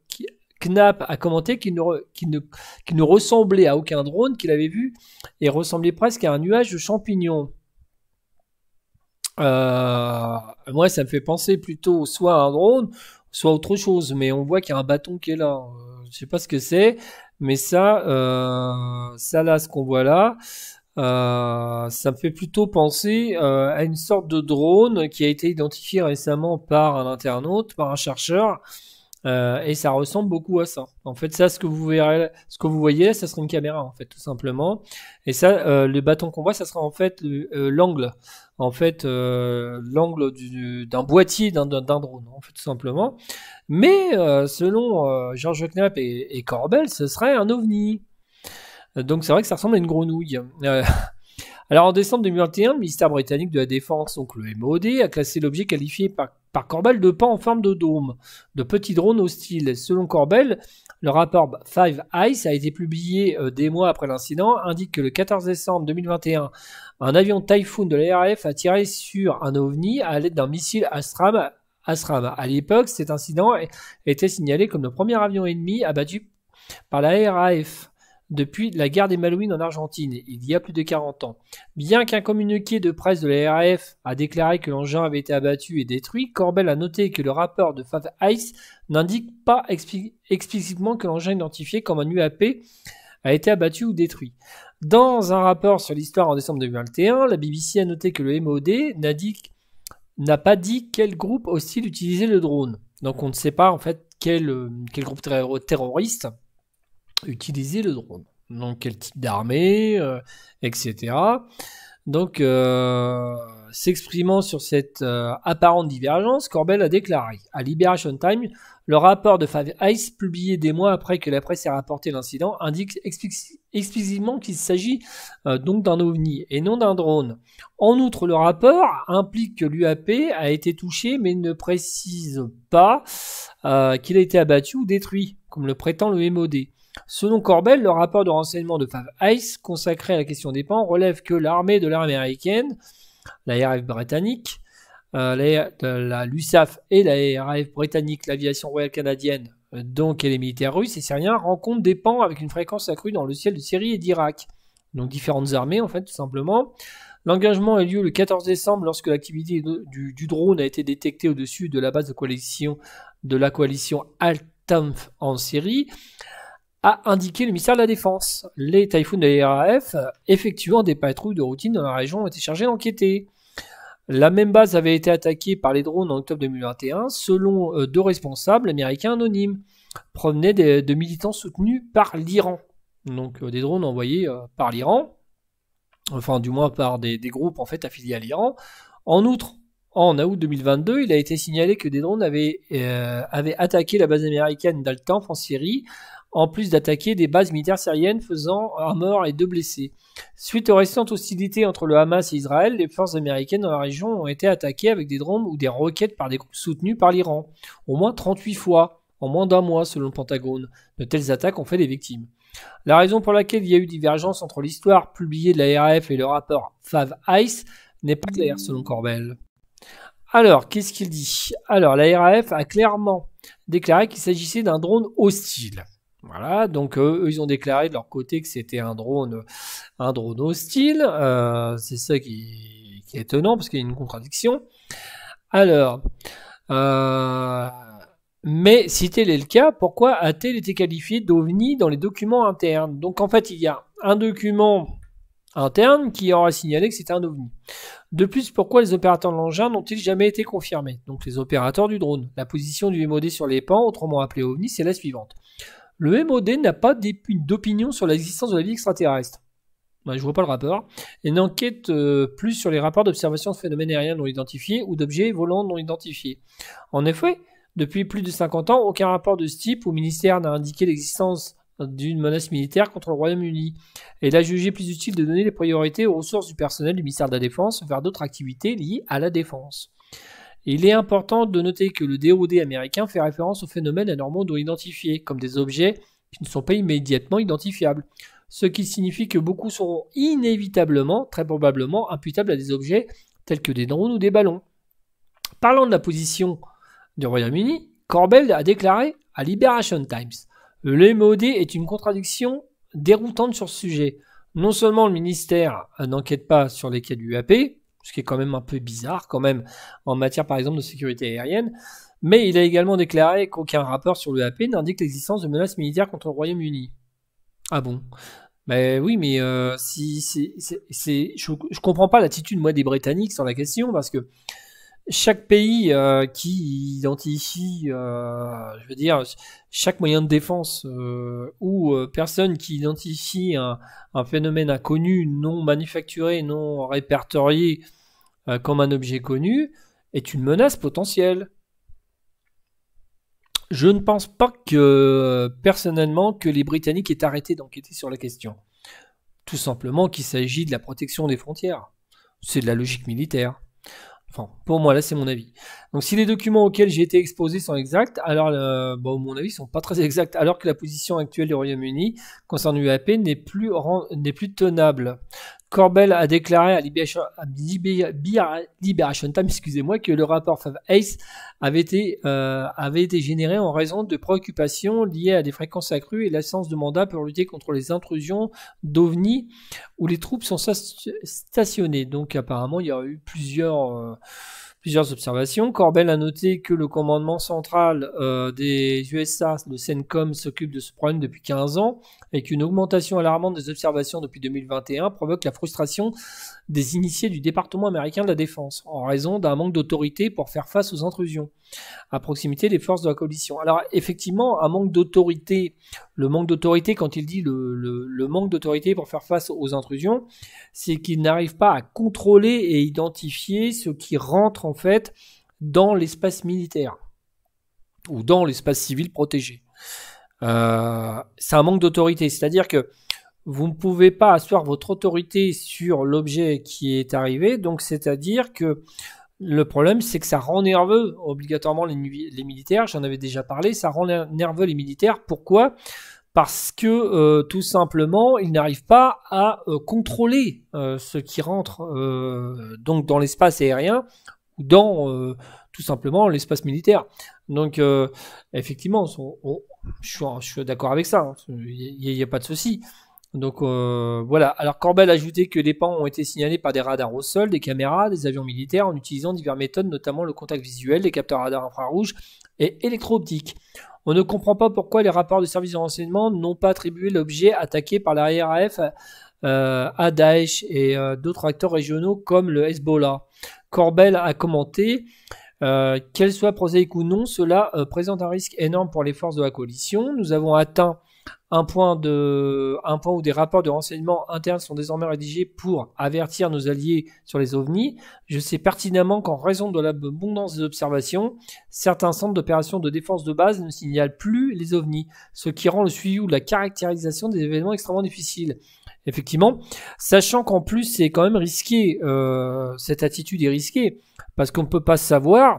[SPEAKER 1] Knapp a commenté qu'il ne, ressemblait à aucun drone qu'il avait vu et ressemblait presque à un nuage de champignons. Euh, moi, ça me fait penser plutôt soit à un drone, soit à autre chose. Mais on voit qu'il y a un bâton qui est là. Euh, je ne sais pas ce que c'est, mais ça, euh, ça là, ce qu'on voit là, ça me fait plutôt penser à une sorte de drone qui a été identifié récemment par un internaute, par un chercheur, euh, et ça ressemble beaucoup à ça. En fait, ça, ce que vous verrez, ce que vous voyez, ça serait une caméra, en fait, tout simplement. Et ça, euh, le bâton qu'on voit, ça sera en fait euh, l'angle, en fait, l'angle d'un boîtier d'un drone, en fait, tout simplement. Mais selon Georges Knapp et, et, Corbel, ce serait un ovni. Donc c'est vrai que ça ressemble à une grenouille. Alors en décembre 2021, le ministère britannique de la Défense, donc le MOD, a classé l'objet qualifié par par Corbel de pan en forme de dôme, de petits drones hostiles. Selon Corbel, le rapport Five Eyes a été publié euh, des mois après l'incident, indique que le 14 décembre 2021, un avion Typhoon de l'ARF a tiré sur un ovni à l'aide d'un missile Astram. Asram. À l'époque, cet incident était signalé comme le premier avion ennemi abattu par la RAF depuis la guerre des Malouines en Argentine, il y a plus de 40 ans. Bien qu'un communiqué de presse de la RAF a déclaré que l'engin avait été abattu et détruit, Corbel a noté que le rapport de five Ice n'indique pas explicitement que l'engin identifié comme un UAP a été abattu ou détruit. Dans un rapport sur l'histoire en décembre 2021, la BBC a noté que le MOD n'a pas dit quel groupe hostile utilisait le drone. Donc on ne sait pas en fait quel euh, groupe terroriste utiliser le drone. Donc quel type d'armée, euh, etc. Donc euh, s'exprimant sur cette euh, apparente divergence, Corbel a déclaré à Liberation Time le rapport de Five ice publié des mois après que la presse ait rapporté l'incident, indique explicitement qu'il s'agit donc d'un ovni et non d'un drone. En outre, le rapport implique que l'UAP a été touché mais ne précise pas qu'il a été abattu ou détruit, comme le prétend le MOD. Selon Corbel, le rapport de renseignement de Fav Ice consacré à la question des pans relève que l'armée de l'armée américaine, la britannique, euh, la, l'USAF et la britannique, l'aviation royale canadienne, euh, donc et les militaires russes et syriens rencontrent des pans avec une fréquence accrue dans le ciel de Syrie et d'Irak. Donc différentes armées en fait tout simplement. L'engagement a lieu le 14 décembre lorsque l'activité du, drone a été détectée au-dessus de la base de coalition de la coalition Al-Tanf en Syrie a indiqué le ministère de la Défense. Les Typhoons de l'IRAF, effectuant des patrouilles de routine dans la région ont été chargés d'enquêter. La même base avait été attaquée par les drones en octobre 2021, selon euh, deux responsables américains anonymes, provenant de, militants soutenus par l'Iran. Donc euh, des drones envoyés euh, par l'Iran, enfin du moins par des, groupes en fait affiliés à l'Iran. En outre, en août 2022, il a été signalé que des drones avaient, attaqué la base américaine d'Al-Tanf en Syrie en plus d'attaquer des bases militaires syriennes faisant un mort et deux blessés. Suite aux récentes hostilités entre le Hamas et Israël, les forces américaines dans la région ont été attaquées avec des drones ou des roquettes par des groupes soutenus par l'Iran, au moins 38 fois en moins d'un mois selon le Pentagone. De telles attaques ont fait des victimes. La raison pour laquelle il y a eu divergence entre l'histoire publiée de la RAF et le rapport Fav Ice n'est pas claire selon Corbel. Alors, qu'est-ce qu'il dit Alors, la RAF a clairement déclaré qu'il s'agissait d'un drone hostile. Voilà, donc euh, eux, ils ont déclaré de leur côté que c'était un drone, un drone hostile. Euh, c'est ça qui, est étonnant parce qu'il y a une contradiction. Alors, euh, mais si tel est le cas, pourquoi a-t-elle été qualifiée d'OVNI dans les documents internes Donc en fait, il y a un document interne qui aura signalé que c'était un OVNI. De plus, pourquoi les opérateurs de l'engin n'ont-ils jamais été confirmés Donc les opérateurs du drone. La position du MOD sur les pans, autrement appelé OVNI, c'est la suivante. Le MOD n'a pas d'opinion sur l'existence de la vie extraterrestre. Bah, je ne vois pas le rapport. Et n'enquête euh, plus sur les rapports d'observation de phénomènes aériens non identifiés ou d'objets volants non identifiés. En effet, depuis plus de 50 ans, aucun rapport de ce type au ministère n'a indiqué l'existence d'une menace militaire contre le Royaume-Uni. Et il a jugé plus utile de donner les priorités aux ressources du personnel du ministère de la Défense vers d'autres activités liées à la défense. Il est important de noter que le DOD américain fait référence aux phénomènes anormaux non identifiés, comme des objets qui ne sont pas immédiatement identifiables, ce qui signifie que beaucoup seront inévitablement, très probablement, imputables à des objets tels que des drones ou des ballons. Parlant de la position du Royaume-Uni, Corbell a déclaré à Liberation Times Le MOD est une contradiction déroutante sur ce sujet. Non seulement le ministère euh, n'enquête pas sur les cas du UAP, ce qui est quand même un peu bizarre quand même en matière par exemple de sécurité aérienne. Mais il a également déclaré qu'aucun rapport sur le n'indique l'existence de menaces militaires contre le Royaume-Uni. Ah bon mais ben oui, mais euh, si, c'est je, ne comprends pas l'attitude moi des Britanniques sur la question parce que chaque pays euh, qui identifie, euh, je veux dire, chaque moyen de défense ou personne qui identifie un, phénomène inconnu, non manufacturé, non répertorié euh, comme un objet connu est une menace potentielle. Je ne pense pas que, euh, personnellement, que les Britanniques aient arrêté d'enquêter sur la question. Tout simplement qu'il s'agit de la protection des frontières. C'est de la logique militaire. Enfin, pour moi, là, c'est mon avis. Donc, si les documents auxquels j'ai été exposé sont exacts, alors, euh, bah, mon avis, sont pas très exacts, alors que la position actuelle du Royaume-Uni concernant l'UAP n'est plus, plus tenable. Corbel a déclaré à Libération, Time excusez-moi, que le rapport FAV-ACE avait, été, euh, avait été généré en raison de préoccupations liées à des fréquences accrues et l'absence de mandat pour lutter contre les intrusions d'OVNI où les troupes sont stationnées. Donc apparemment, il y a eu plusieurs... Euh, plusieurs observations. Corbel a noté que le commandement central euh, des USA, le CENCOM, s'occupe de ce problème depuis 15 ans et qu'une augmentation alarmante des observations depuis 2021 provoque la frustration des initiés du département américain de la défense en raison d'un manque d'autorité pour faire face aux intrusions à proximité des forces de la coalition. Alors effectivement, un manque d'autorité, le manque d'autorité quand il dit le, le manque d'autorité pour faire face aux intrusions, c'est qu'il n'arrive pas à contrôler et identifier ce qui rentre en fait dans l'espace militaire ou dans l'espace civil protégé. Euh, c'est un manque d'autorité, c'est-à-dire que vous ne pouvez pas asseoir votre autorité sur l'objet qui est arrivé, donc c'est-à-dire que le problème, c'est que ça rend nerveux obligatoirement les, militaires. J'en avais déjà parlé. Ça rend nerveux les militaires. Pourquoi Parce que euh, tout simplement, ils n'arrivent pas à euh, contrôler ce qui rentre donc dans l'espace aérien ou dans euh, tout simplement l'espace militaire. Donc, euh, effectivement, je suis, d'accord avec ça, hein. il n'y a, pas de souci. Donc euh, voilà. Alors Corbel a ajouté que les pans ont été signalés par des radars au sol, des caméras, des avions militaires en utilisant diverses méthodes, notamment le contact visuel, les capteurs radars infrarouges et électro-optiques. On ne comprend pas pourquoi les rapports de services de renseignement n'ont pas attribué l'objet attaqué par la RAF à Daesh et d'autres acteurs régionaux comme le Hezbollah. Corbel a commenté euh, qu'elle soit prosaïque ou non, cela euh, présente un risque énorme pour les forces de la coalition. Nous avons atteint un point, de, un point où des rapports de renseignement internes sont désormais rédigés pour avertir nos alliés sur les ovnis. Je sais pertinemment qu'en raison de l'abondance des observations, certains centres d'opérations de défense de base ne signalent plus les ovnis, ce qui rend le suivi ou la caractérisation des événements extrêmement difficile effectivement. Sachant qu'en plus, c'est quand même risqué. Euh, cette attitude est risquée parce qu'on ne peut pas savoir.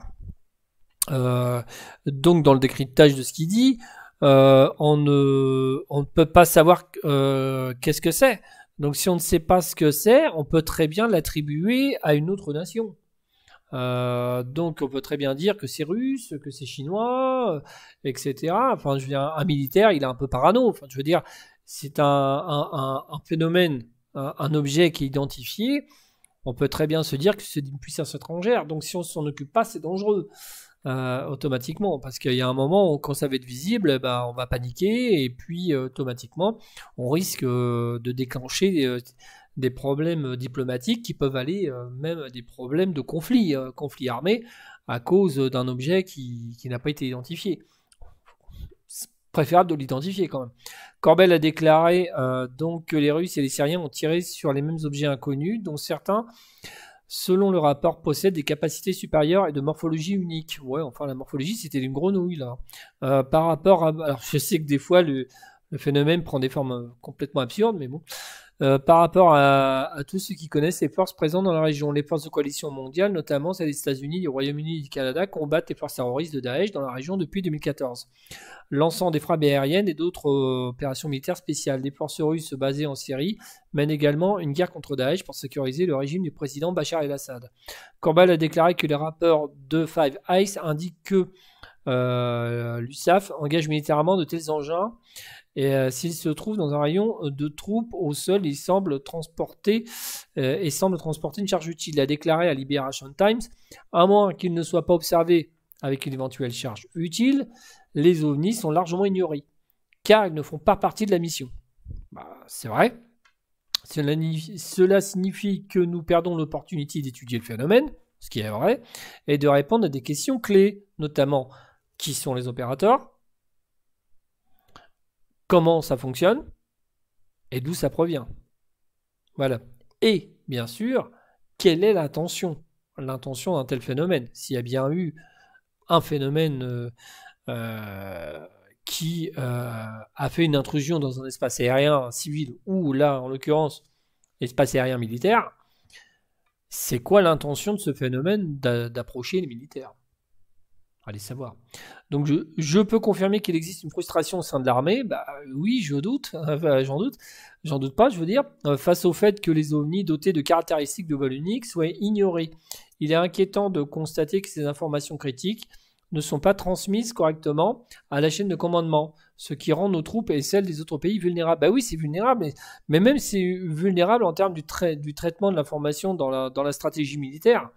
[SPEAKER 1] Euh, donc, dans le décryptage de ce qu'il dit, euh, on, ne, peut pas savoir qu'est-ce que c'est. Donc, si on ne sait pas ce que c'est, on peut très bien l'attribuer à une autre nation. donc on peut très bien dire que c'est russe, que c'est chinois, etc. Enfin, je veux dire, un militaire, il est un peu parano. Enfin, je veux dire, c'est un, phénomène, un, objet qui est identifié, on peut très bien se dire que c'est une puissance étrangère. Donc si on s'en occupe pas, c'est dangereux euh, automatiquement, parce qu'il y a un moment où quand ça va être visible, eh ben, on va paniquer et puis euh, automatiquement, on risque euh, de déclencher des problèmes diplomatiques qui peuvent aller même à des problèmes de conflit, conflit armé, à cause d'un objet qui n'a pas été identifié préférable de l'identifier quand même. Corbel a déclaré euh, donc que les Russes et les Syriens ont tiré sur les mêmes objets inconnus, dont certains, selon le rapport, possèdent des capacités supérieures et de morphologie unique. Ouais, enfin la morphologie c'était une grenouille là. Euh, par rapport à, alors je sais que des fois le, le phénomène prend des formes euh, complètement absurdes, mais bon. Euh, par rapport à, tous ceux qui connaissent les forces présentes dans la région. Les forces de coalition mondiale, notamment celles des États-Unis, du Royaume-Uni et du Canada, combattent les forces terroristes de Daesh dans la région depuis 2014, lançant des frappes aériennes et d'autres euh, opérations militaires spéciales. Des forces russes basées en Syrie mènent également une guerre contre Daesh pour sécuriser le régime du président Bachar el-Assad. Corbal a déclaré que les rapports de Five Eyes indiquent que euh, l'USAF engage militairement de tels engins et euh, s'il se trouve dans un rayon euh, de troupes au sol, il semble transporter, euh, et semble transporter une charge utile. Il a déclaré à Liberation Times, à moins qu'il ne soit pas observé avec une éventuelle charge utile, les ovnis sont largement ignorés, car ils ne font pas partie de la mission. Bah, c'est vrai. cela signifie que nous perdons l'opportunité d'étudier le phénomène, ce qui est vrai, et de répondre à des questions clés, notamment qui sont les opérateurs, comment ça fonctionne et d'où ça provient. Voilà. Et bien sûr, quelle est l'intention L'intention d'un tel phénomène. S'il y a bien eu un phénomène euh, euh, qui euh, a fait une intrusion dans un espace aérien civil ou là, en l'occurrence, espace aérien militaire, c'est quoi l'intention de ce phénomène d'approcher les militaires Allez savoir. Donc je, peux confirmer qu'il existe une frustration au sein de l'armée. Bah oui, je doute, j'en doute, j'en doute pas, je veux dire, euh, face au fait que les ovnis dotés de caractéristiques de vol unique soient ignorés. Il est inquiétant de constater que ces informations critiques ne sont pas transmises correctement à la chaîne de commandement, ce qui rend nos troupes et celles des autres pays vulnérables. Bah oui, c'est vulnérable, mais, même c'est vulnérable en termes du, du traitement de l'information dans la, dans la stratégie militaire.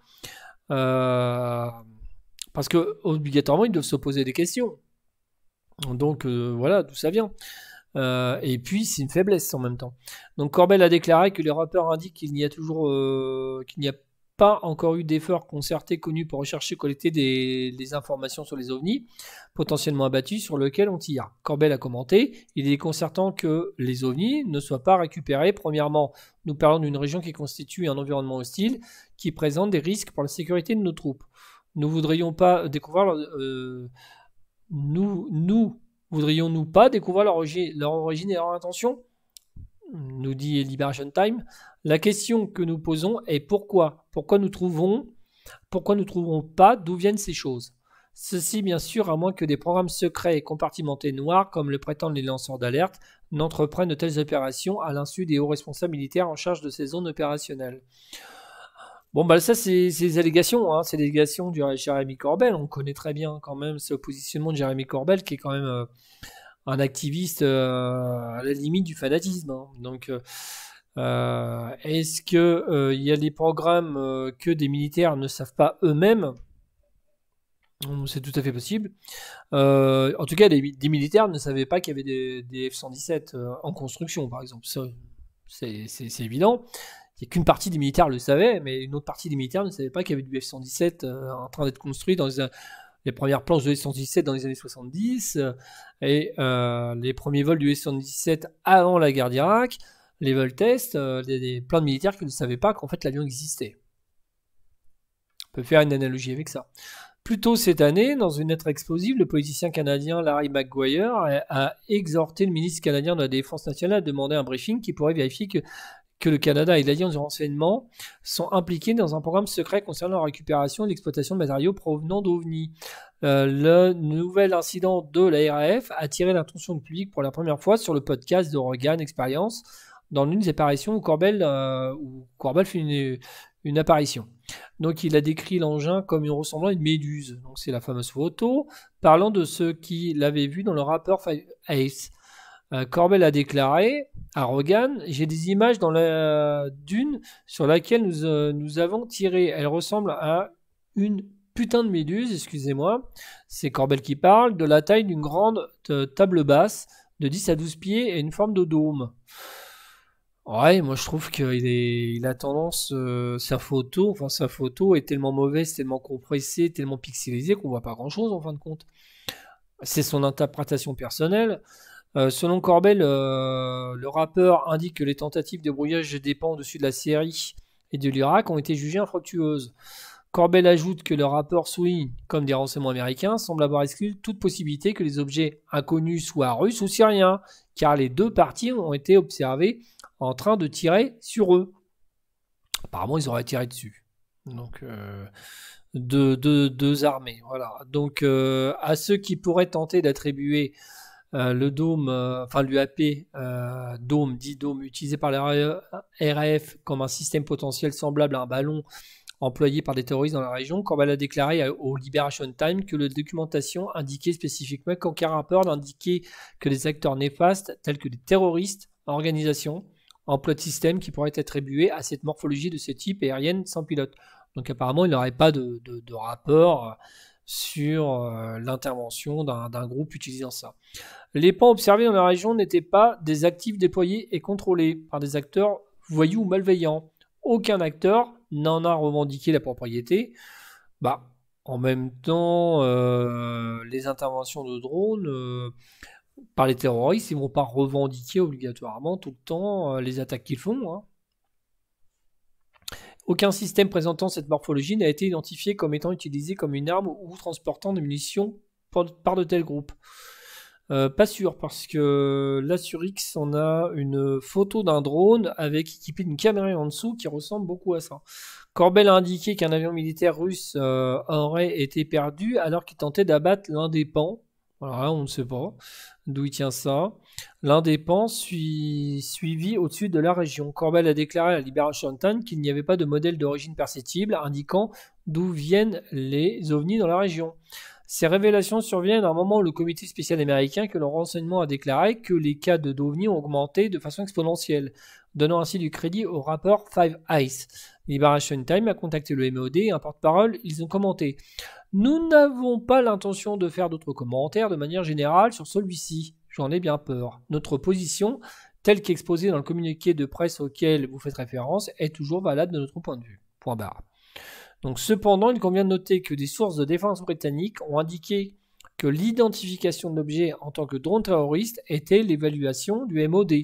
[SPEAKER 1] Euh, parce que obligatoirement, ils doivent se poser des questions. Donc euh, voilà d'où ça vient. Euh, et puis c'est une faiblesse en même temps. Donc Corbel a déclaré que les rappeurs indiquent qu'il n'y a toujours euh, qu'il n'y a pas encore eu d'efforts concertés connus pour rechercher collecter des, informations sur les ovnis potentiellement abattus sur lesquels on tire. Corbel a commenté il est concertant que les ovnis ne soient pas récupérés. Premièrement, nous parlons d'une région qui constitue un environnement hostile qui présente des risques pour la sécurité de nos troupes. Nous voudrions pas découvrir euh, nous nous voudrions-nous pas découvrir leur, origine, leur origine et leur intention Nous dit Liberation Time. La question que nous posons est pourquoi Pourquoi nous trouvons pourquoi nous trouvons pas d'où viennent ces choses Ceci, bien sûr, à moins que des programmes secrets et compartimentés noirs, comme le prétendent les lanceurs d'alerte, n'entreprennent de telles opérations à l'insu des hauts responsables militaires en charge de ces zones opérationnelles. Bon, bah ça, c'est des allégations, hein. c'est des allégations du Jérémy Corbel. On connaît très bien quand même ce positionnement de Jérémy Corbel, qui est quand même euh, un activiste euh, à la limite du fanatisme. Hein. Donc, euh, est-ce que il y a des programmes que des militaires ne savent pas eux-mêmes c'est tout à fait possible. en tout cas, des, militaires ne savaient pas qu'il y avait des, des F-117 en construction, par exemple. C'est évident. Et qu'une partie des militaires le savait, mais une autre partie des militaires ne savait pas qu'il y avait du F-117 euh, en train d'être construit dans euh, les, premières planches de F-117 dans les années 70 euh, et les premiers vols du F-117 avant la guerre d'Irak, les vols tests, des, plans de militaires qui ne savaient pas qu'en fait l'avion existait. On peut faire une analogie avec ça. Plus tôt cette année, dans une lettre explosive, le politicien canadien Larry McGuire a exhorté le ministre canadien de la Défense nationale à demander un briefing qui pourrait vérifier que que le Canada et l'Alliance du renseignement sont impliqués dans un programme secret concernant la récupération et l'exploitation de matériaux provenant d'OVNI. Euh, le nouvel incident de la RAF a attiré l'attention du public pour la première fois sur le podcast de Rogan Experience dans l'une des apparitions où Corbel, euh, fait une, apparition. Donc il a décrit l'engin comme une ressemblant à une méduse. Donc c'est la fameuse photo parlant de ceux qui l'avaient vu dans le rapport Five Ace. Euh, Corbel a déclaré à Rogan J'ai des images dans la dune sur laquelle nous, euh, avons tiré. Elle ressemble à une putain de méduse, excusez-moi. C'est Corbel qui parle, de la taille d'une grande euh, table basse de 10 à 12 pieds et une forme de dôme. Ouais, moi je trouve qu'il il a tendance, sa photo, enfin sa photo est tellement mauvaise, tellement compressée, tellement pixelisée qu'on voit pas grand chose en fin de compte. C'est son interprétation personnelle. Euh, selon Corbel, euh, le rappeur indique que les tentatives de brouillage des pans au-dessus de la Syrie et de l'Irak ont été jugées infructueuses. Corbel ajoute que le rapport souligne, comme des renseignements américains, semble avoir exclu toute possibilité que les objets inconnus soient russes ou syriens, car les deux parties ont été observées en train de tirer sur eux. Apparemment, ils auraient tiré dessus. Donc, euh, deux, armées. Voilà. Donc, à ceux qui pourraient tenter d'attribuer euh, le dôme, euh, enfin l'UAP, euh, dôme, dit dôme, utilisé par la RAF comme un système potentiel semblable à un ballon employé par des terroristes dans la région, Corbel a déclaré au Liberation Time que la documentation indiquait spécifiquement qu'aucun rapport n'indiquait que les acteurs néfastes tels que des terroristes, organisations, emploi de système qui pourraient être attribués à cette morphologie de ce type aérienne sans pilote. Donc apparemment, il aurait pas de, de rapport sur euh, l'intervention d'un groupe utilisant ça. Les pans observés dans la région n'étaient pas des actifs déployés et contrôlés par des acteurs voyous ou malveillants. Aucun acteur n'en a revendiqué la propriété. Bah, en même temps, euh, les interventions de drones euh, par les terroristes, ils ne vont pas revendiquer obligatoirement tout le temps les attaques qu'ils font. Hein. Aucun système présentant cette morphologie n'a été identifié comme étant utilisé comme une arme ou transportant des munitions par de tels groupes. Euh, pas sûr, parce que là sur X, on a une photo d'un drone avec équipé d'une caméra en dessous qui ressemble beaucoup à ça. Corbel a indiqué qu'un avion militaire russe euh, aurait été perdu alors qu'il tentait d'abattre l'un des pans on ne sait pas d'où il tient ça. L'indépendance suivie suivi au-dessus de la région. Corbel a déclaré à Libération Time qu'il n'y avait pas de modèle d'origine perceptible indiquant d'où viennent les ovnis dans la région. Ces révélations surviennent à un moment où le comité spécial américain que le renseignement a déclaré que les cas de d'ovnis ont augmenté de façon exponentielle, donnant ainsi du crédit au rapport Five Eyes. Liberation Time a contacté le MOD, un porte-parole, ils ont commenté. Nous n'avons pas l'intention de faire d'autres commentaires de manière générale sur celui-ci. J'en ai bien peur. Notre position, telle qu'exposée dans le communiqué de presse auquel vous faites référence, est toujours valable de notre point de vue. Point barre. Donc, cependant, il convient de noter que des sources de défense britanniques ont indiqué que l'identification de l'objet en tant que drone terroriste était l'évaluation du MOD,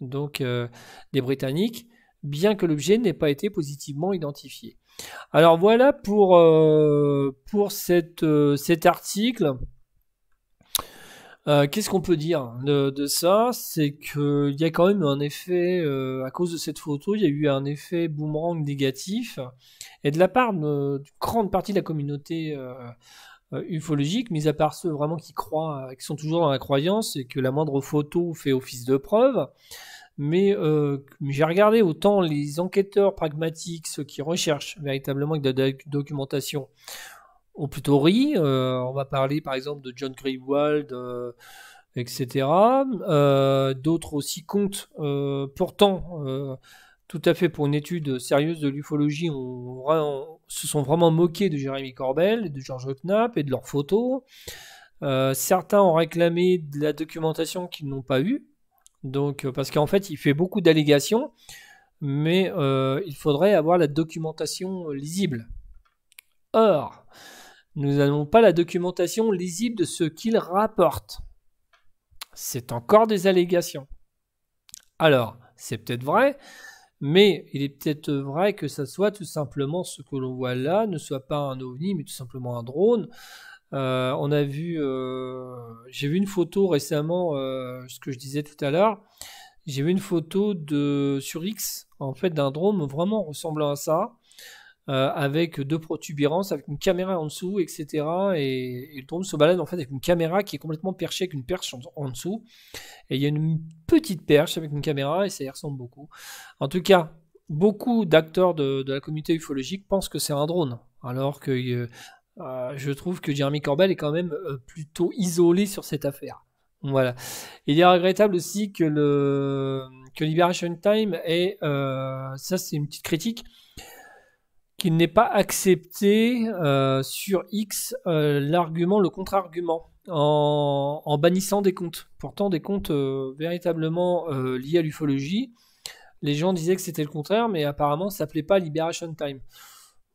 [SPEAKER 1] donc euh, des Britanniques, bien que l'objet n'ait pas été positivement identifié. Alors voilà pour, euh, pour euh, cet article. Euh, qu'est-ce qu'on peut dire de, ça C'est qu'il y a quand même un effet, à cause de cette photo, il y a eu un effet boomerang négatif. Et de la part de, grande partie de la communauté ufologique, mis à part ceux vraiment qui croient, qui sont toujours dans la croyance et que la moindre photo fait office de preuve, euh, mais j'ai regardé autant les enquêteurs pragmatiques, ceux qui recherchent véritablement de la documentation, ont plutôt ri. Euh, on va parler par exemple de John Greenwald, euh, etc. D'autres aussi comptent. pourtant, tout à fait pour une étude sérieuse de l'ufologie, on, se sont vraiment moqués de Jérémy Corbel, et de Georges Knapp et de leurs photos. certains ont réclamé de la documentation qu'ils n'ont pas eue. Donc, euh, parce qu'en fait, il fait beaucoup d'allégations, mais euh, il faudrait avoir la documentation euh, lisible. Or, nous n'avons pas la documentation lisible de ce qu'il rapporte. C'est encore des allégations. Alors, c'est peut-être vrai, mais il est peut-être vrai que ce soit tout simplement ce que l'on voit là, ne soit pas un ovni, mais tout simplement un drone, euh, on a vu, euh, j'ai vu une photo récemment, euh, ce que je disais tout à l'heure. J'ai vu une photo de sur X, en fait, d'un drone vraiment ressemblant à ça, avec deux protubérances, avec une caméra en dessous, etc. Et, le drone se balade en fait avec une caméra qui est complètement perchée, avec une perche en, dessous. Et il y a une petite perche avec une caméra et ça y ressemble beaucoup. En tout cas, beaucoup d'acteurs de, de, la communauté ufologique pensent que c'est un drone, alors que euh, je trouve que Jeremy Corbell est quand même euh, plutôt isolé sur cette affaire. Voilà. Il est regrettable aussi que le que Liberation Time ait, euh, ça c'est une petite critique, qu'il n'ait pas accepté sur X l'argument, le contre-argument, en, en, bannissant des comptes. Pourtant des comptes véritablement liés à l'ufologie. Les gens disaient que c'était le contraire, mais apparemment ça ne plaît pas à Liberation Time.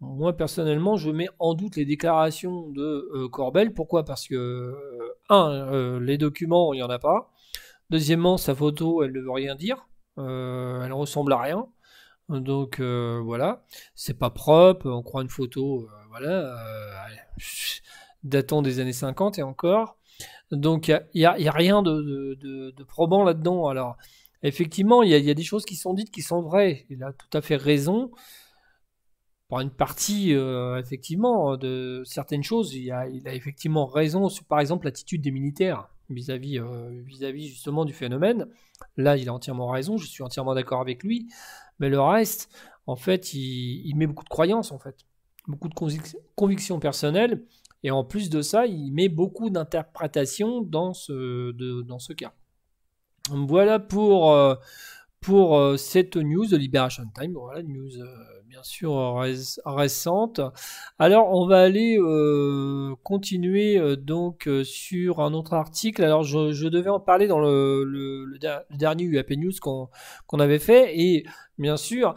[SPEAKER 1] Moi, personnellement, je mets en doute les déclarations de euh, Corbel. Pourquoi Parce que, euh, un, euh, les documents, il n'y en a pas. Deuxièmement, sa photo, elle ne veut rien dire. elle ressemble à rien. Donc voilà, c'est pas propre. On croit une photo, voilà, datant des années 50 et encore. Donc il n'y a, rien de, probant là-dedans. Alors effectivement, il y, a des choses qui sont dites qui sont vraies. Il a tout à fait raison une partie, euh, effectivement, de certaines choses, il a, effectivement raison sur, par exemple, l'attitude des militaires vis-à-vis euh, vis-à-vis justement du phénomène. Là, il a entièrement raison, je suis entièrement d'accord avec lui. Mais le reste, en fait, il, met beaucoup de croyances, en fait, beaucoup de convictions personnelles. Et en plus de ça, il met beaucoup d'interprétations dans ce, dans ce cas. Voilà pour, euh, pour euh, cette news de Liberation Time. Voilà, news euh, bien sûr récente. Alors, on va aller euh, continuer donc sur un autre article. Alors, je, devais en parler dans le, dernier UAP News qu'on avait fait et bien sûr,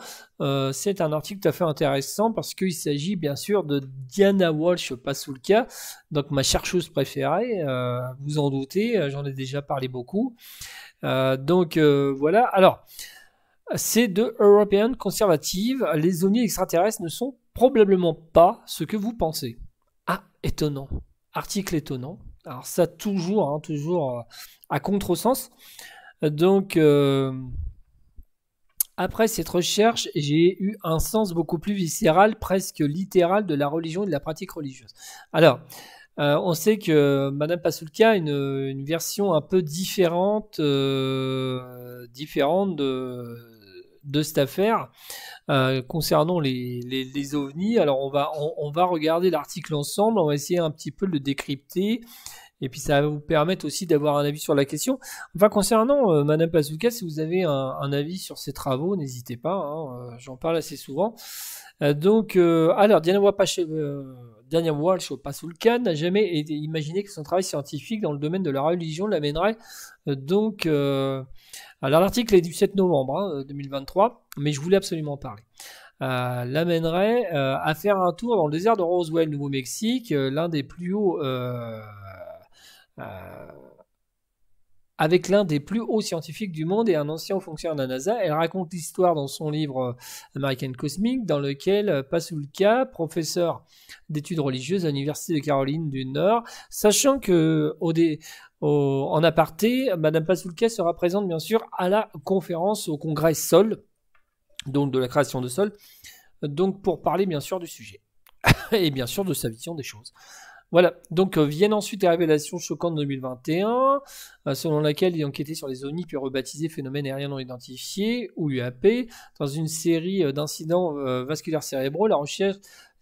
[SPEAKER 1] c'est un article tout à fait intéressant parce qu'il s'agit bien sûr de Diana Walsh Pasulka, donc ma chercheuse préférée, vous en doutez, j'en ai déjà parlé beaucoup. Euh, donc euh, voilà. Alors, c'est de European Conservative. Les zoniers extraterrestres ne sont probablement pas ce que vous pensez. Ah, étonnant. Article étonnant. Alors ça, toujours, hein, toujours euh, à contresens. Donc, après cette recherche, j'ai eu un sens beaucoup plus viscéral, presque littéral, de la religion et de la pratique religieuse. Alors, euh, on sait que Madame Pasulka a une, version un peu différente, euh, différente de, de cette affaire euh, concernant les, les, ovnis. Alors on va, on, va regarder l'article ensemble, on va essayer un petit peu de le décrypter. Et puis ça va vous permettre aussi d'avoir un avis sur la question. Enfin, concernant Madame Pasulka, si vous avez un, avis sur ses travaux, n'hésitez pas. Hein, j'en parle assez souvent. donc, alors Diana euh, Daniel Walsh au Pasulkan n'a jamais imaginé que son travail scientifique dans le domaine de la religion l'amènerait euh, donc euh, alors l'article est du 7 novembre 2023, hein, euh, mais je voulais absolument en parler. l'amènerait à faire un tour dans le désert de Roswell, Nouveau-Mexique, l'un des plus hauts avec l'un des plus hauts scientifiques du monde et un ancien fonctionnaire de la NASA. Elle raconte l'histoire dans son livre euh, American Cosmic, dans lequel euh, Pasulka, professeur d'études religieuses à l'Université de Caroline du Nord, sachant que en aparté, Madame Pasulka sera présente bien sûr à la conférence au congrès Sol, donc de la création de Sol, donc pour parler bien sûr du sujet et bien sûr de sa vision des choses. Voilà, donc euh, viennent ensuite les révélations choquantes de 2021, euh, selon laquelle il enquêté sur les ont puis rebaptisé phénomène aérien non identifié, ou UAP, dans une série euh, d'incidents vasculaires cérébraux. La recherche,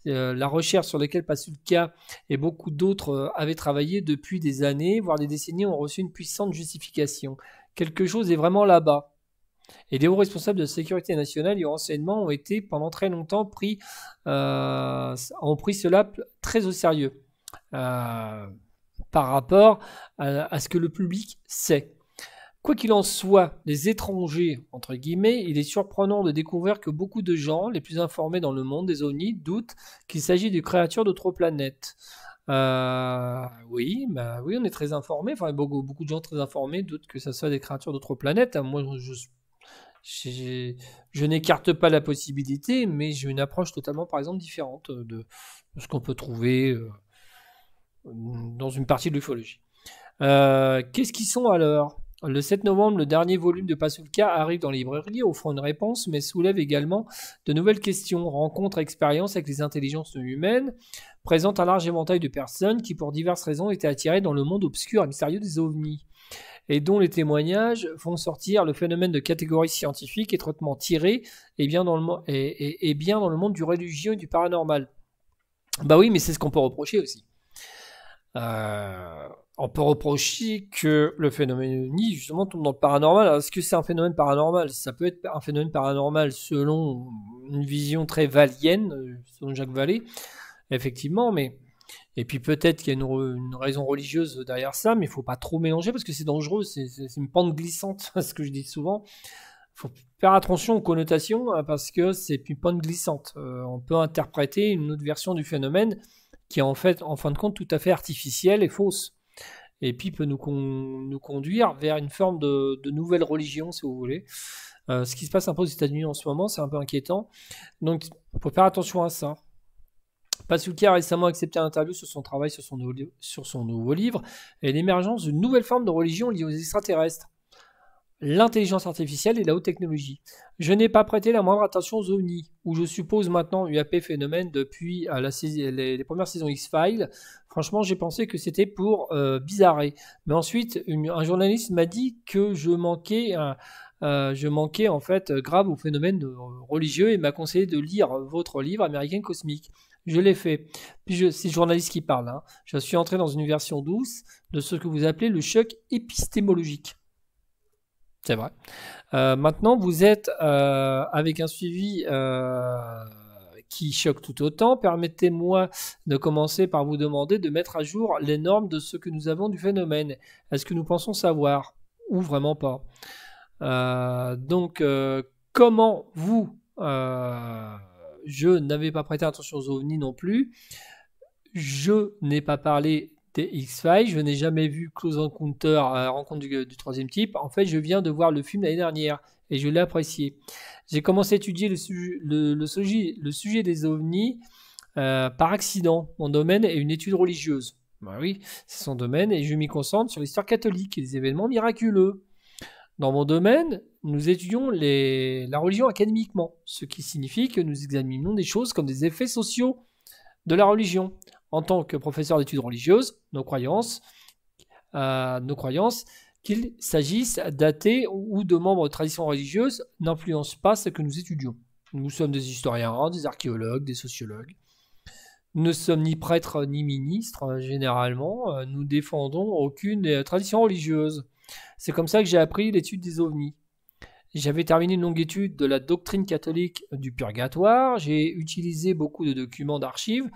[SPEAKER 1] la recherche sur laquelle Pasulka et beaucoup d'autres avaient travaillé depuis des années, voire des décennies, ont reçu une puissante justification. Quelque chose est vraiment là-bas. Et les hauts responsables de sécurité nationale et renseignement ont été pendant très longtemps pris, ont pris cela très au sérieux. Euh, par rapport à, ce que le public sait. Quoi qu'il en soit, les étrangers, entre guillemets, il est surprenant de découvrir que beaucoup de gens, les plus informés dans le monde des ovnis, doutent qu'il s'agit de créatures d'autres planètes. Euh, oui, bah oui, on est très informés. Enfin, beaucoup, de gens très informés doutent que ce soit des créatures d'autres planètes. Moi, je, n'écarte pas la possibilité, mais j'ai une approche totalement, par exemple, différente de, ce qu'on peut trouver. Euh, euh, dans une partie de l'ufologie. Euh, qu'est-ce qu'ils sont alors le 7 novembre, le dernier volume de Pasulka arrive dans les librairies, offrant une réponse, mais soulève également de nouvelles questions. Rencontre, expérience avec les intelligences humaines, présente un large éventail de personnes qui, pour diverses raisons, étaient attirées dans le monde obscur et mystérieux des ovnis, et dont les témoignages font sortir le phénomène de catégories scientifiques étroitement tiré, et bien dans le, et bien dans le monde du religieux et du paranormal. Bah oui, mais c'est ce qu'on peut reprocher aussi. Euh, on peut reprocher que le phénomène ni justement tombe dans le paranormal. est-ce que c'est un phénomène paranormal Ça peut être un phénomène paranormal selon une vision très valienne, euh, selon Jacques Vallée, effectivement, mais et puis peut-être qu'il y a une, raison religieuse derrière ça, mais il ne faut pas trop mélanger parce que c'est dangereux, c'est une pente glissante, ce que je dis souvent. faut faire attention aux connotations hein, parce que c'est une pente glissante. Euh, on peut interpréter une autre version du phénomène qui est en fait, en fin de compte, tout à fait artificielle et fausse. Et puis peut nous, nous conduire vers une forme de, nouvelle religion, si vous voulez. Euh, ce qui se passe un peu aux États-Unis en ce moment, c'est un peu inquiétant. Donc, il faut faire attention à ça. Pasulka a récemment accepté un interview sur son travail sur son, sur son nouveau livre et l'émergence d'une nouvelle forme de religion liée aux extraterrestres l'intelligence artificielle et la haute technologie. Je n'ai pas prêté la moindre attention aux OVNI, où je suppose maintenant UAP phénomène depuis euh, la les, premières saisons X-Files. Franchement, j'ai pensé que c'était pour euh, bizarrer. Mais ensuite, un journaliste m'a dit que je manquais, euh, je manquais en fait grave au phénomène religieux et m'a conseillé de lire votre livre Américain Cosmique. Je l'ai fait. Puis c'est le journaliste qui parle. Hein. Je suis entré dans une version douce de ce que vous appelez le choc épistémologique. C'est vrai. Euh, maintenant, vous êtes euh, avec un suivi euh, qui choque tout autant. Permettez-moi de commencer par vous demander de mettre à jour les normes de ce que nous avons du phénomène. Est-ce que nous pensons savoir ou vraiment pas Donc, comment vous, je n'avais pas prêté attention aux ovnis non plus, je n'ai pas parlé des X-Files. Je n'ai jamais vu Close Encounter, euh, Rencontre du, troisième type. En fait, je viens de voir le film l'année dernière et je l'ai apprécié. J'ai commencé à étudier le, sujet, le, le sujet des ovnis euh, par accident. Mon domaine est une étude religieuse. Bah oui, c'est son domaine et je m'y concentre sur l'histoire catholique et les événements miraculeux. Dans mon domaine, nous étudions les, la religion académiquement, ce qui signifie que nous examinons des choses comme des effets sociaux de la religion en tant que professeur d'études religieuses, nos croyances, euh, nos croyances, qu'il s'agisse d'athées ou de membres de traditions religieuses, n'influencent pas ce que nous étudions. Nous sommes des historiens, des archéologues, des sociologues. Nous ne sommes ni prêtres ni ministres, généralement. Euh, nous défendons aucune euh, tradition religieuse. C'est comme ça que j'ai appris l'étude des ovnis. J'avais terminé une longue étude de la doctrine catholique du purgatoire. J'ai utilisé beaucoup de documents d'archives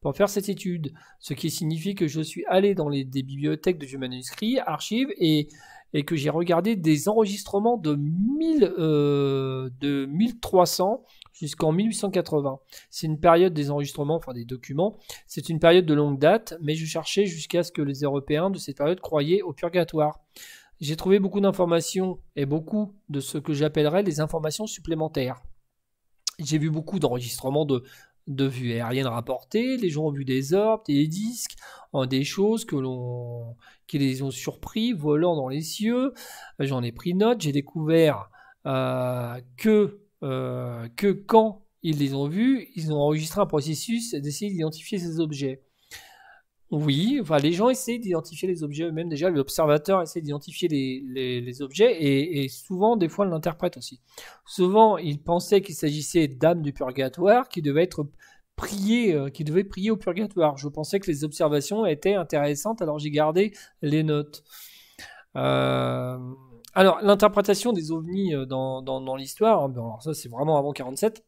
[SPEAKER 1] pour faire cette étude, ce qui signifie que je suis allé dans les, des bibliothèques de vieux manuscrits, archives, et, et que j'ai regardé des enregistrements de, 1000, euh, de 1300 jusqu'en 1880. C'est une période des enregistrements, enfin des documents, c'est une période de longue date, mais je cherchais jusqu'à ce que les Européens de cette période croyaient au purgatoire. J'ai trouvé beaucoup d'informations et beaucoup de ce que j'appellerais les informations supplémentaires j'ai vu beaucoup d'enregistrements de, de vue aérienne rapportées, les gens ont vu des orbes, des disques, euh, des choses que l'on, qui les ont surpris volant dans les cieux. J'en ai pris note, j'ai découvert euh, que, euh, que quand ils les ont vus, ils ont enregistré un processus d'essayer d'identifier ces objets. Oui, enfin, les gens essaient d'identifier les objets eux-mêmes déjà, l'observateur essaie d'identifier les, les, objets et, souvent, des fois, l'interprète aussi. Souvent, il pensait qu'il s'agissait d'âmes du purgatoire qui devaient être priées, euh, qui devaient prier au purgatoire. Je pensais que les observations étaient intéressantes, alors j'ai gardé les notes. Euh, alors, l'interprétation des ovnis euh, dans, dans, dans l'histoire, hein, ça c'est vraiment avant 47,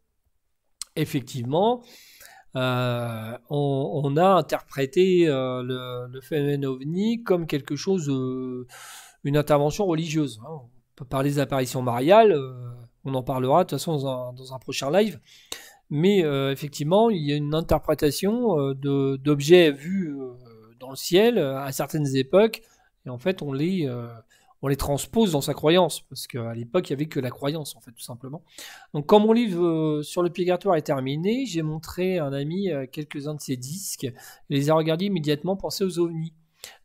[SPEAKER 1] effectivement, euh, on, a interprété euh, le, le, phénomène ovni comme quelque chose, euh, une intervention religieuse. Hein. On peut parler des apparitions mariales, on en parlera de toute façon dans un, dans un prochain live. Mais effectivement, il y a une interprétation d'objets vus dans le ciel à certaines époques, et en fait, on les, on les transpose dans sa croyance, parce qu'à l'époque, il n'y avait que la croyance, en fait, tout simplement. Donc, quand mon livre euh, sur le purgatoire est terminé, j'ai montré à un ami euh, quelques-uns de ses disques, il les a regardés immédiatement, pensé aux ovnis.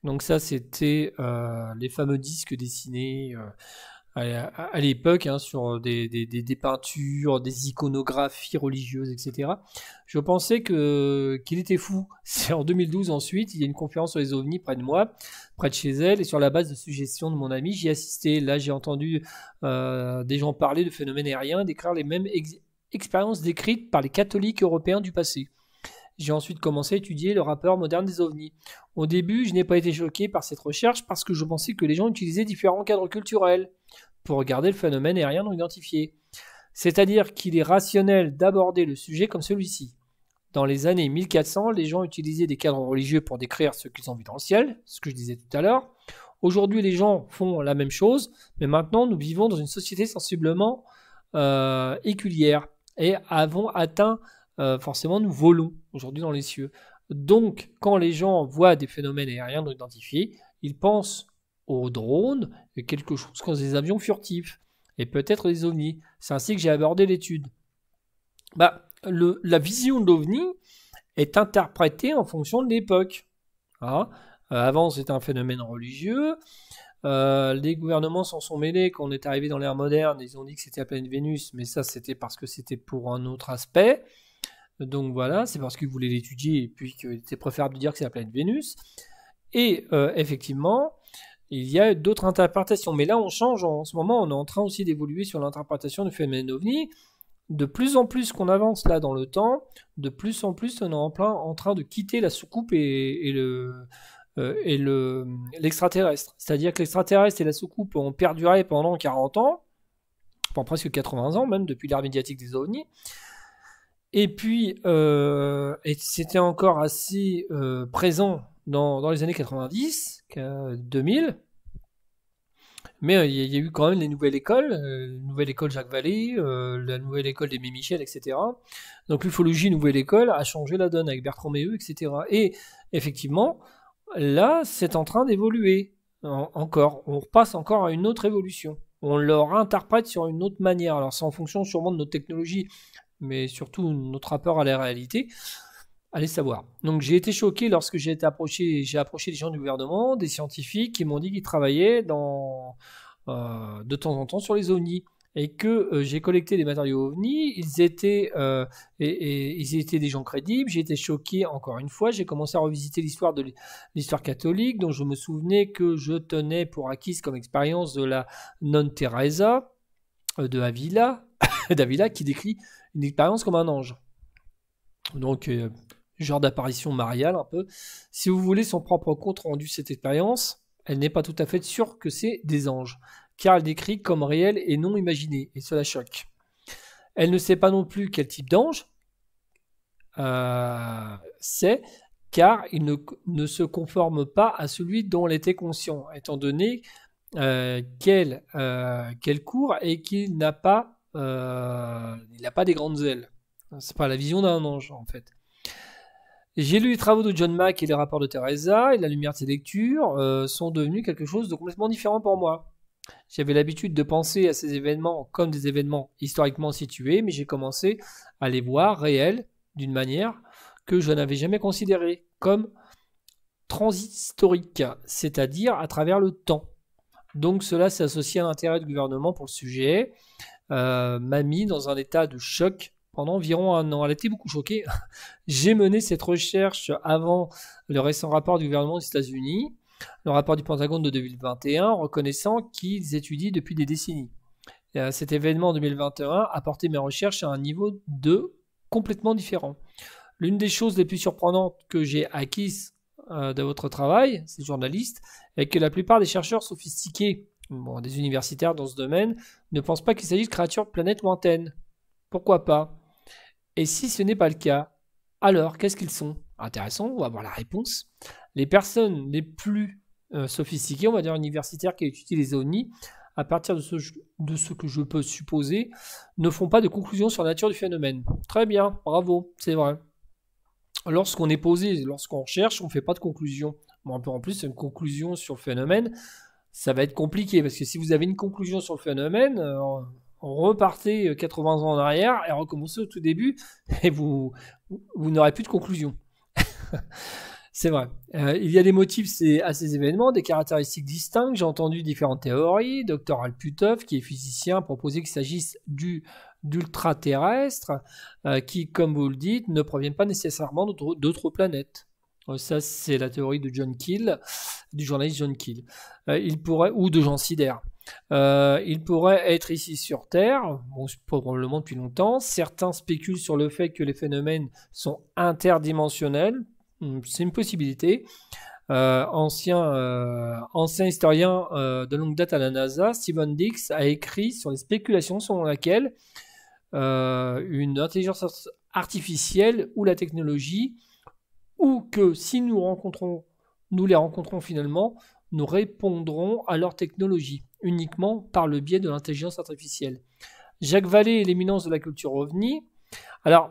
[SPEAKER 1] Donc ça, c'était euh, les fameux disques dessinés à, l'époque hein, sur des, peintures, des iconographies religieuses, etc. Je pensais qu'il était fou. C'est en 2012 ensuite, il y a une conférence sur les ovnis près de moi, près de chez elle, et sur la base de suggestions de mon ami, j'y assisté. Là, j'ai entendu euh, des gens parler de phénomènes aériens, décrire les mêmes expériences décrites par les catholiques européens du passé. J'ai ensuite commencé à étudier le rappeur moderne des ovnis. Au début, je n'ai pas été choqué par cette recherche parce que je pensais que les gens utilisaient différents cadres culturels pour regarder le phénomène aérien non identifié. C'est-à-dire qu'il est rationnel d'aborder le sujet comme celui-ci. Dans les années 1400, les gens utilisaient des cadres religieux pour décrire ce qu'ils ont vu dans le ciel, ce que je disais tout à l'heure. Aujourd'hui, les gens font la même chose, mais maintenant, nous vivons dans une société sensiblement euh, éculière et avons atteint euh, forcément nous volons aujourd'hui dans les cieux. Donc quand les gens voient des phénomènes aériens non identifiés, ils pensent aux drones et quelque chose comme des avions furtifs et peut-être des ovnis. C'est ainsi que j'ai abordé l'étude. Bah, la vision d'ovni est interprétée en fonction de l'époque. Hein. Euh, avant, c'était un phénomène religieux. Euh, les gouvernements s'en sont mêlés quand on est arrivé dans l'ère moderne. Ils ont dit que c'était la planète Vénus, mais ça, c'était parce que c'était pour un autre aspect. Donc voilà, c'est parce qu'il voulait l'étudier et puis qu'il était préférable de dire que c'est la planète Vénus. Et euh, effectivement, il y a d'autres interprétations. Mais là, on change en ce moment, on est en train aussi d'évoluer sur l'interprétation du phénomène ovni. De plus en plus qu'on avance là dans le temps, de plus en plus on est en, plein, en train de quitter la soucoupe et, euh, l'extraterrestre. C'est-à-dire que l'extraterrestre et la soucoupe ont perduré pendant 40 ans, pendant presque 80 ans même, depuis l'ère médiatique des ovnis. Et puis, euh, c'était encore assez euh, présent dans, dans, les années 90, 2000. Euh, Mais il y, a eu quand même les nouvelles écoles, nouvelle école Jacques Vallée, la nouvelle école d'Aimé Michel, etc. Donc l'ufologie nouvelle école a changé la donne avec Bertrand Méheux, etc. Et effectivement, là, c'est en train d'évoluer encore. On repasse encore à une autre évolution on leur interprète sur une autre manière. Alors c'est en fonction sûrement de nos technologies mais surtout notre rapport à la réalité. Allez savoir. Donc j'ai été choqué lorsque j'ai été approché, j'ai approché des gens du gouvernement, des scientifiques qui m'ont dit qu'ils travaillaient euh, de temps en temps sur les ovnis et que euh, j'ai collecté des matériaux ovnis, ils étaient, euh, ils étaient des gens crédibles. J'ai été choqué encore une fois. J'ai commencé à revisiter l'histoire de l'histoire catholique, dont je me souvenais que je tenais pour acquise comme expérience de la non Teresa de Avila, d'Avila qui décrit une expérience comme un ange. Donc, euh, genre d'apparition mariale un peu. Si vous voulez son propre compte rendu cette expérience, elle n'est pas tout à fait sûre que c'est des anges, car elle décrit comme réel et non imaginé, et cela choque. Elle ne sait pas non plus quel type d'ange euh, c'est, car il ne, se conforme pas à celui dont elle était conscient, étant donné euh, qu'elle court et qu'il n'a pas euh, il n'a pas des grandes ailes. C'est pas la vision d'un ange, en fait. J'ai lu les travaux de John Mack et les rapports de Teresa, et la lumière de ses lectures euh, sont devenues quelque chose de complètement différent pour moi. J'avais l'habitude de penser à ces événements comme des événements historiquement situés, mais j'ai commencé à les voir réels d'une manière que je n'avais jamais considérée, comme transhistorique, c'est-à-dire à travers le temps. Donc cela s'associe à l'intérêt du gouvernement pour le sujet, euh, m'a mis dans un état de choc pendant environ un an. Elle a été beaucoup choquée. J'ai mené cette recherche avant le récent rapport du gouvernement des États-Unis, le rapport du Pentagone de 2021, reconnaissant qu'ils étudient depuis des décennies. Euh, cet événement en 2021 a porté mes recherches à un niveau de complètement différent. L'une des choses les plus surprenantes que j'ai acquises euh, de votre travail, ces journalistes, est que la plupart des chercheurs sophistiqués bon, des universitaires dans ce domaine, ne pensent pas qu'il s'agit de créatures planètes lointaines. Pourquoi pas Et si ce n'est pas le cas, alors qu'est-ce qu'ils sont Intéressant, on va voir la réponse. Les personnes les plus euh, sophistiquées, on va dire universitaires qui étudient les ONI, à partir de ce, que je peux supposer, ne font pas de conclusion sur la nature du phénomène. Très bien, bravo, c'est vrai. Lorsqu'on est posé, lorsqu'on recherche, on ne fait pas de conclusion. un peu en plus, une conclusion sur le phénomène, ça va être compliqué parce que si vous avez une conclusion sur le phénomène, euh, repartez 80 euh, ans en arrière et recommencez au tout début et vous, vous n'aurez plus de conclusion. c'est vrai. Euh, il y a des motifs à ces événements, des caractéristiques distinctes. J'ai entendu différentes théories. Dr Alputov, qui est physicien, a proposé qu'il s'agisse du d'ultraterrestres qui, comme vous le dites, ne proviennent pas nécessairement d'autres planètes. Ça, c'est la théorie de John Keel, du journaliste John Keel. Euh, il pourrait, ou de Jean Sider. Euh, il pourrait être ici sur Terre, probablement depuis longtemps. Certains spéculent sur le fait que les phénomènes sont interdimensionnels. Hmm, c'est une possibilité. Euh, ancien, ancien, historien de longue date à la NASA, Stephen Dix a écrit sur les spéculations selon laquelle une intelligence artificielle ou la technologie ou que si nous rencontrons, nous les rencontrons finalement, nous répondrons à leur technologie uniquement par le biais de l'intelligence artificielle. Jacques Vallée et l'éminence de la culture ovni. Alors,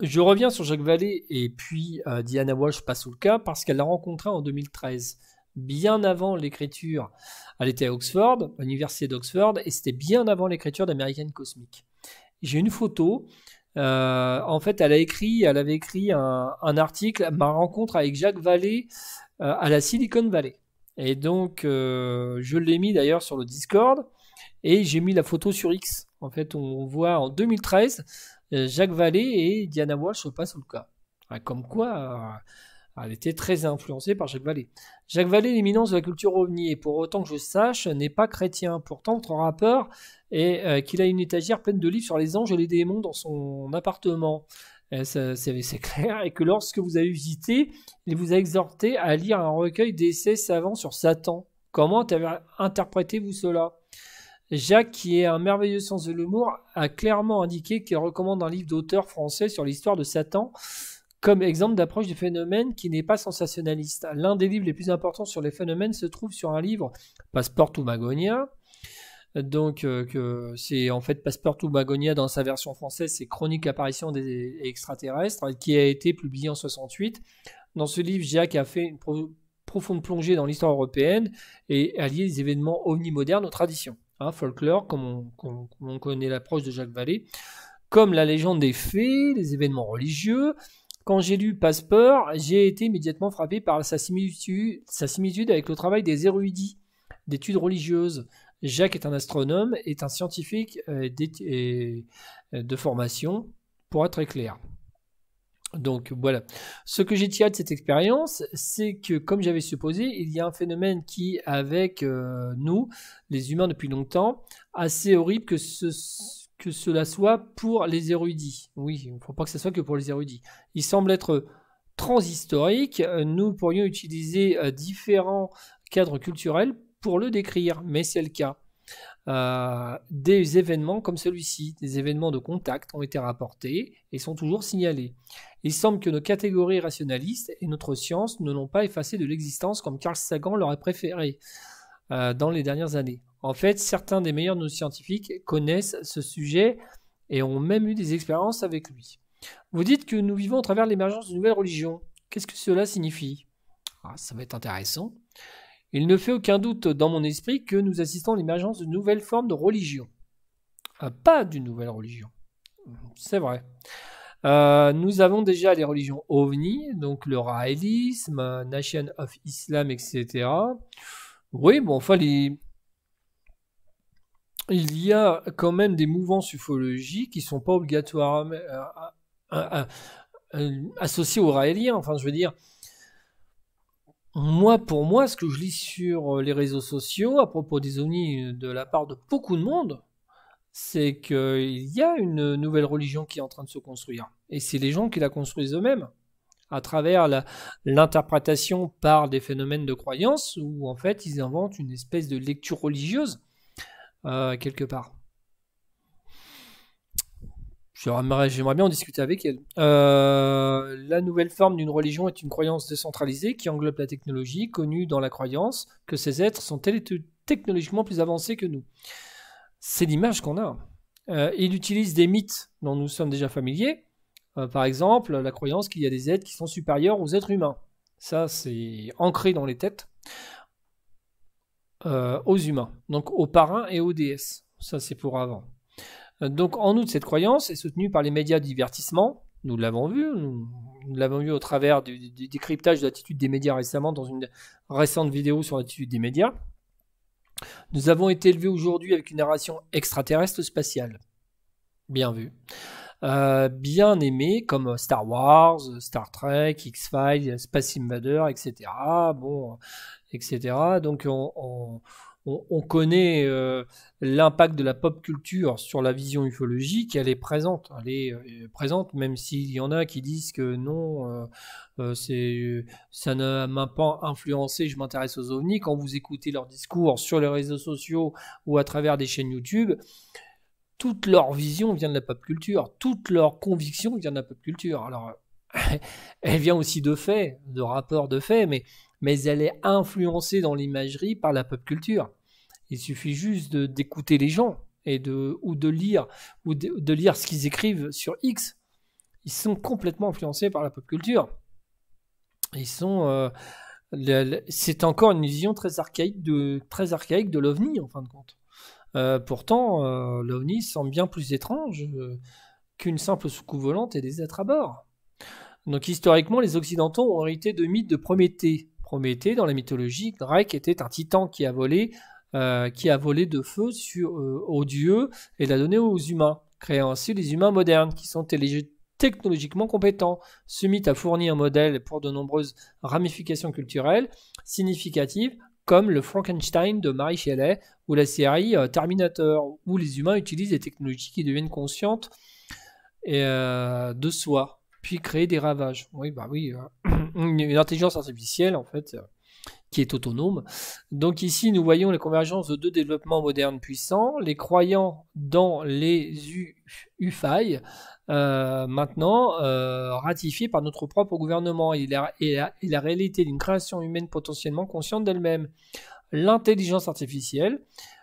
[SPEAKER 1] je reviens sur Jacques Vallée et puis euh, Diana Walsh passe sous le cas parce qu'elle l'a rencontré en 2013, bien avant l'écriture. Elle était à Oxford, à l'université d'Oxford, et c'était bien avant l'écriture d'American Cosmic. J'ai une photo euh, en fait, elle a écrit, elle avait écrit un, article, ma rencontre avec Jacques Vallée euh, à la Silicon Valley. Et donc, euh, je l'ai mis d'ailleurs sur le Discord et j'ai mis la photo sur X. En fait, on, voit en 2013 Jacques Vallée et Diana Walsh pas sous le cas. Ah, comme quoi, elle était très influencée par Jacques Vallée. Jacques Vallée, l'éminence de la culture ovni, et pour autant que je sache, n'est pas chrétien. Pourtant, votre rappeur est euh, qu'il a une étagère pleine de livres sur les anges et les démons dans son appartement. Euh, c'est clair, et que lorsque vous avez visité, il vous a exhorté à lire un recueil d'essais savants sur Satan. Comment interprétez-vous cela Jacques, qui est un merveilleux sens de l'humour, a clairement indiqué qu'il recommande un livre d'auteur français sur l'histoire de Satan comme exemple d'approche du phénomène qui n'est pas sensationnaliste. L'un des livres les plus importants sur les phénomènes se trouve sur un livre, Passeport ou Magonia. Donc, euh, c'est en fait passeport ou Magonia dans sa version française, c'est Chronique apparition des extraterrestres, qui a été publié en 68. Dans ce livre, Jacques a fait une profonde plongée dans l'histoire européenne et a lié les événements omnimodernes aux traditions. Hein, folklore, comme comme on connaît l'approche de Jacques Vallée, comme la légende des fées, les événements religieux, quand j'ai lu Passeport, j'ai été immédiatement frappé par sa similitude, sa similitude avec le travail des érudits d'études religieuses. Jacques est un astronome, est un scientifique euh, euh, de formation, pour être clair. Donc voilà. Ce que j'ai tiré de cette expérience, c'est que comme j'avais supposé, il y a un phénomène qui, avec euh, nous, les humains depuis longtemps, assez horrible que ce que cela soit pour les érudits. Oui, il ne faut pas que ce soit que pour les érudits. Il semble être transhistorique. Nous pourrions utiliser euh, différents cadres culturels pour le décrire, mais c'est le cas. Euh, des événements comme celui-ci, des événements de contact ont été rapportés et sont toujours signalés. Il semble que nos catégories rationalistes et notre science ne l'ont pas effacé de l'existence comme Carl Sagan l'aurait préféré euh, dans les dernières années. En fait, certains des meilleurs de nos scientifiques connaissent ce sujet et ont même eu des expériences avec lui. Vous dites que nous vivons à travers l'émergence de nouvelles religions. Qu'est-ce que cela signifie ah, Ça va être intéressant. Il ne fait aucun doute dans mon esprit que nous assistons à l'émergence de nouvelles formes de religion. Ah, pas d'une nouvelle religion. C'est vrai. Euh, nous avons déjà les religions ovni, donc le raélisme, Nation of Islam, etc. Oui, bon, enfin, les, il y a quand même des mouvements ufologiques qui sont pas obligatoires euh, euh, euh, associés aux raéliens. Enfin, je veux dire, moi, pour moi, ce que je lis sur les réseaux sociaux à propos des ovnis de la part de beaucoup de monde, c'est qu'il y a une nouvelle religion qui est en train de se construire. Et c'est les gens qui la construisent eux-mêmes, à travers l'interprétation par des phénomènes de croyance, où en fait ils inventent une espèce de lecture religieuse euh, quelque part. J'aimerais bien en discuter avec elle. Euh, la nouvelle forme d'une religion est une croyance décentralisée qui englobe la technologie, connue dans la croyance que ces êtres sont technologiquement plus avancés que nous. C'est l'image qu'on a. Euh, il utilise des mythes dont nous sommes déjà familiers. par exemple, la croyance qu'il y a des êtres qui sont supérieurs aux êtres humains. Ça, c'est ancré dans les têtes. Euh, aux humains, donc aux parrains et aux déesses. Ça, c'est pour avant. Euh, donc, en outre, cette croyance est soutenue par les médias de divertissement. Nous l'avons vu, nous, l'avons vu au travers du, décryptage de l'attitude des médias récemment dans une récente vidéo sur l'attitude des médias. Nous avons été élevés aujourd'hui avec une narration extraterrestre spatiale. Bien vu. Euh, bien aimé comme Star Wars, Star Trek, X-Files, Space Invader, etc. Bon, etc. Donc on, connaît euh, l'impact de la pop culture sur la vision ufologique, elle est présente, elle est euh, présente, même s'il y en a qui disent que non, euh, ça ne m'a pas influencé, je m'intéresse aux ovnis. Quand vous écoutez leurs discours sur les réseaux sociaux ou à travers des chaînes YouTube, toute leur vision vient de la pop culture, toute leur conviction vient de la pop culture. Alors elle vient aussi de faits, de rapports de faits, mais, mais elle est influencée dans l'imagerie par la pop culture. Il suffit juste d'écouter les gens et de, ou de lire ou de, lire ce qu'ils écrivent sur X. Ils sont complètement influencés par la pop culture. Ils sont euh, c'est encore une vision très archaïque de très archaïque de l'OVNI en fin de compte. Euh, pourtant, euh, l'OVNI semble bien plus étrange qu'une simple soucoupe volante et des êtres à bord. Donc historiquement, les Occidentaux ont hérité de mythes de Prométhée. Prométhée, dans la mythologie grecque, était un titan qui a volé, euh, qui a volé de feu sur, euh, aux dieux et l'a donné aux humains, créant ainsi les humains modernes qui sont technologiquement compétents. Ce mythe a fourni un modèle pour de nombreuses ramifications culturelles significatives, comme le Frankenstein de Marie Shelley ou la série euh, Terminator, où les humains utilisent des technologies qui deviennent conscientes et, de soi puis créer des ravages. Oui, bah oui, hein. une intelligence artificielle, en fait, euh, qui est autonome. Donc ici, nous voyons les convergences de deux développements modernes puissants, les croyants dans les UFAI, euh, maintenant euh, ratifiés par notre propre gouvernement, et la, et la réalité d'une création humaine potentiellement consciente d'elle-même. L'intelligence artificielle,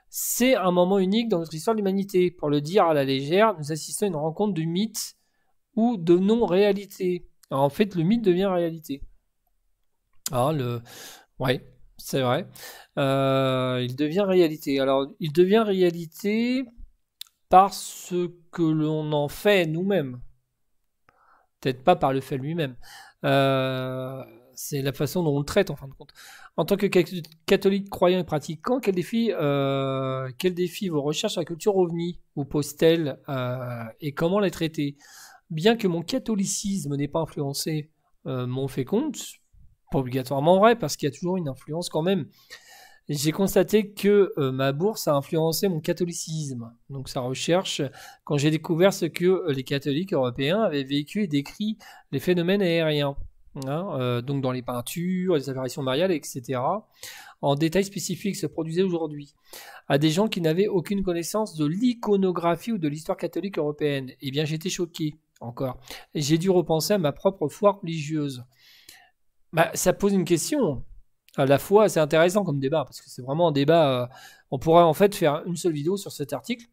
[SPEAKER 1] c'est un moment unique dans notre histoire de l'humanité. Pour le dire à la légère, nous assistons à une rencontre du mythe ou de non-réalité. En fait, le mythe devient réalité. Ah, le... Ouais, c'est vrai. Euh, il devient réalité. Alors, il devient réalité parce que l'on en fait nous-mêmes. Peut-être pas par le fait lui-même. Euh, c'est la façon dont on le traite en fin de compte. En tant que catholique croyant et pratiquant, quel défi, euh, quel défi vos recherches à la culture ovni ou posent-elles et comment les traiter bien que mon catholicisme n'ait pas influencé euh, mon féconde, pas obligatoirement vrai, parce qu'il y a toujours une influence quand même. J'ai constaté que euh, ma bourse a influencé mon catholicisme, donc sa recherche, quand j'ai découvert ce que euh, les catholiques européens avaient vécu et décrit les phénomènes aériens. Hein, donc dans les peintures, les apparitions mariales, etc., en détails spécifiques se produisaient aujourd'hui, à des gens qui n'avaient aucune connaissance de l'iconographie ou de l'histoire catholique européenne. Eh bien, j'étais choqué encore. J'ai dû repenser à ma propre foi religieuse. Bah, ça pose une question. Ah, la foi, c'est intéressant comme débat, parce que c'est vraiment un débat. Euh, on pourrait en fait faire une seule vidéo sur cet article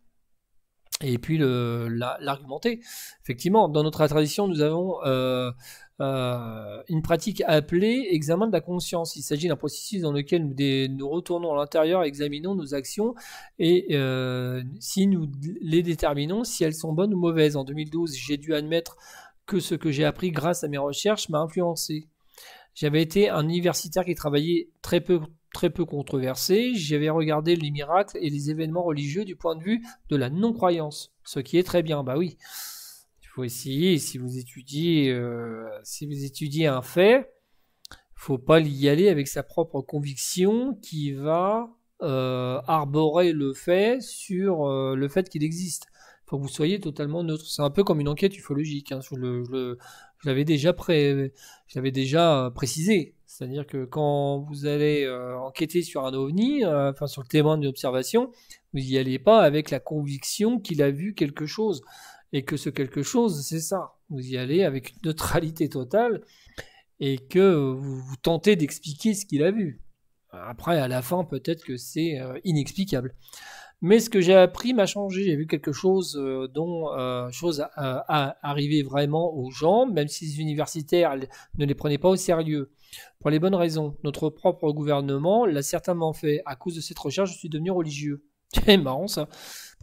[SPEAKER 1] et puis l'argumenter. Effectivement, dans notre tradition, nous avons euh, euh, une pratique appelée examen de la conscience. Il s'agit d'un processus dans lequel nous, retournons à l'intérieur, examinons nos actions et euh, si nous les déterminons, si elles sont bonnes ou mauvaises. En 2012, j'ai dû admettre que ce que j'ai appris grâce à mes recherches m'a influencé. J'avais été un universitaire qui travaillait très peu très peu controversé, j'avais regardé les miracles et les événements religieux du point de vue de la non-croyance, ce qui est très bien, bah oui faut essayer. Si vous étudiez, euh, si vous étudiez un fait, faut pas y aller avec sa propre conviction qui va euh, arborer le fait sur euh, le fait qu'il existe. Faut que vous soyez totalement neutre. C'est un peu comme une enquête ufologique. Hein. je l'avais déjà, déjà précisé. C'est-à-dire que quand vous allez enquêter sur un ovni, enfin sur le témoin d'une observation, vous n'y allez pas avec la conviction qu'il a vu quelque chose et que ce quelque chose, c'est ça. Vous y allez avec une neutralité totale et que vous, tentez d'expliquer ce qu'il a vu. Après, à la fin, peut-être que c'est euh, inexplicable. Mais ce que j'ai appris m'a changé. J'ai vu quelque chose euh, dont euh, chose a arriver vraiment aux gens, même si les universitaires ne les prenaient pas au sérieux. Pour les bonnes raisons. Notre propre gouvernement l'a certainement fait. À cause de cette recherche, je suis devenu religieux. C'est marrant ça.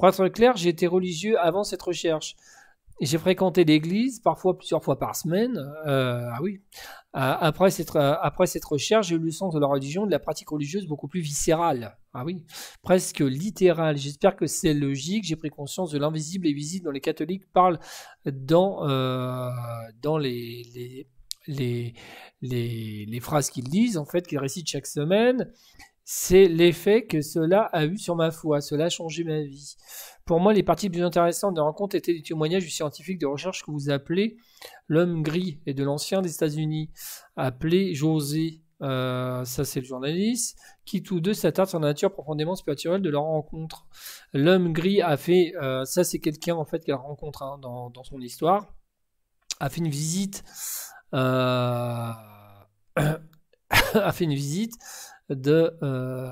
[SPEAKER 1] Pour être clair, j'ai été religieux avant cette recherche. J'ai fréquenté l'église, parfois plusieurs fois par semaine. Euh, ah oui. Euh, après cette, euh, après cette recherche, j'ai eu le sens de la religion, de la pratique religieuse beaucoup plus viscérale. Ah oui, presque littérale. J'espère que c'est logique. J'ai pris conscience de l'invisible et visible dont les catholiques parlent dans, dans les, les, les, les, phrases qu'ils disent en fait, qu'ils récitent chaque semaine c'est l'effet que cela a eu sur ma foi. Cela a changé ma vie. Pour moi, les parties les plus intéressantes de la rencontre étaient les témoignages du scientifique de recherche que vous appelez l'homme gris et de l'ancien des États-Unis, appelé José. Euh, ça, c'est le journaliste, qui tous deux s'attardent sur la nature profondément spirituelle de leur rencontre. L'homme gris a fait, euh, ça, c'est quelqu'un en fait qu'elle rencontre hein, dans, son histoire, a fait une visite. Euh, a fait une visite de, euh,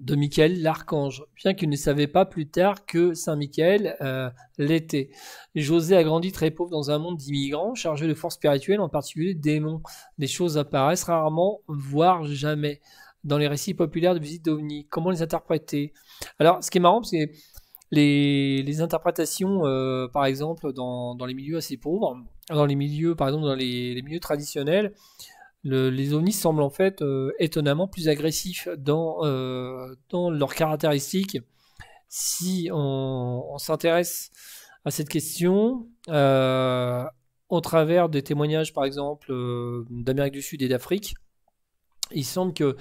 [SPEAKER 1] de Michael l'archange, bien qu'il ne savait pas plus tard que Saint Michael euh, l'était. José a grandi très pauvre dans un monde d'immigrants, chargé de forces spirituelles, en particulier démons. des choses apparaissent rarement, voire jamais, dans les récits populaires de visite d'OVNI. Comment les interpréter Alors, ce qui est marrant, c'est les, les interprétations, euh, par exemple, dans, les milieux assez pauvres, dans les milieux, par dans les, les milieux traditionnels, les ovnis semblent en fait euh, étonnamment plus agressifs euh, dans, leurs caractéristiques. Si on, s'intéresse à cette question, euh, au travers des témoignages par exemple d'Amérique du Sud et d'Afrique, il semble que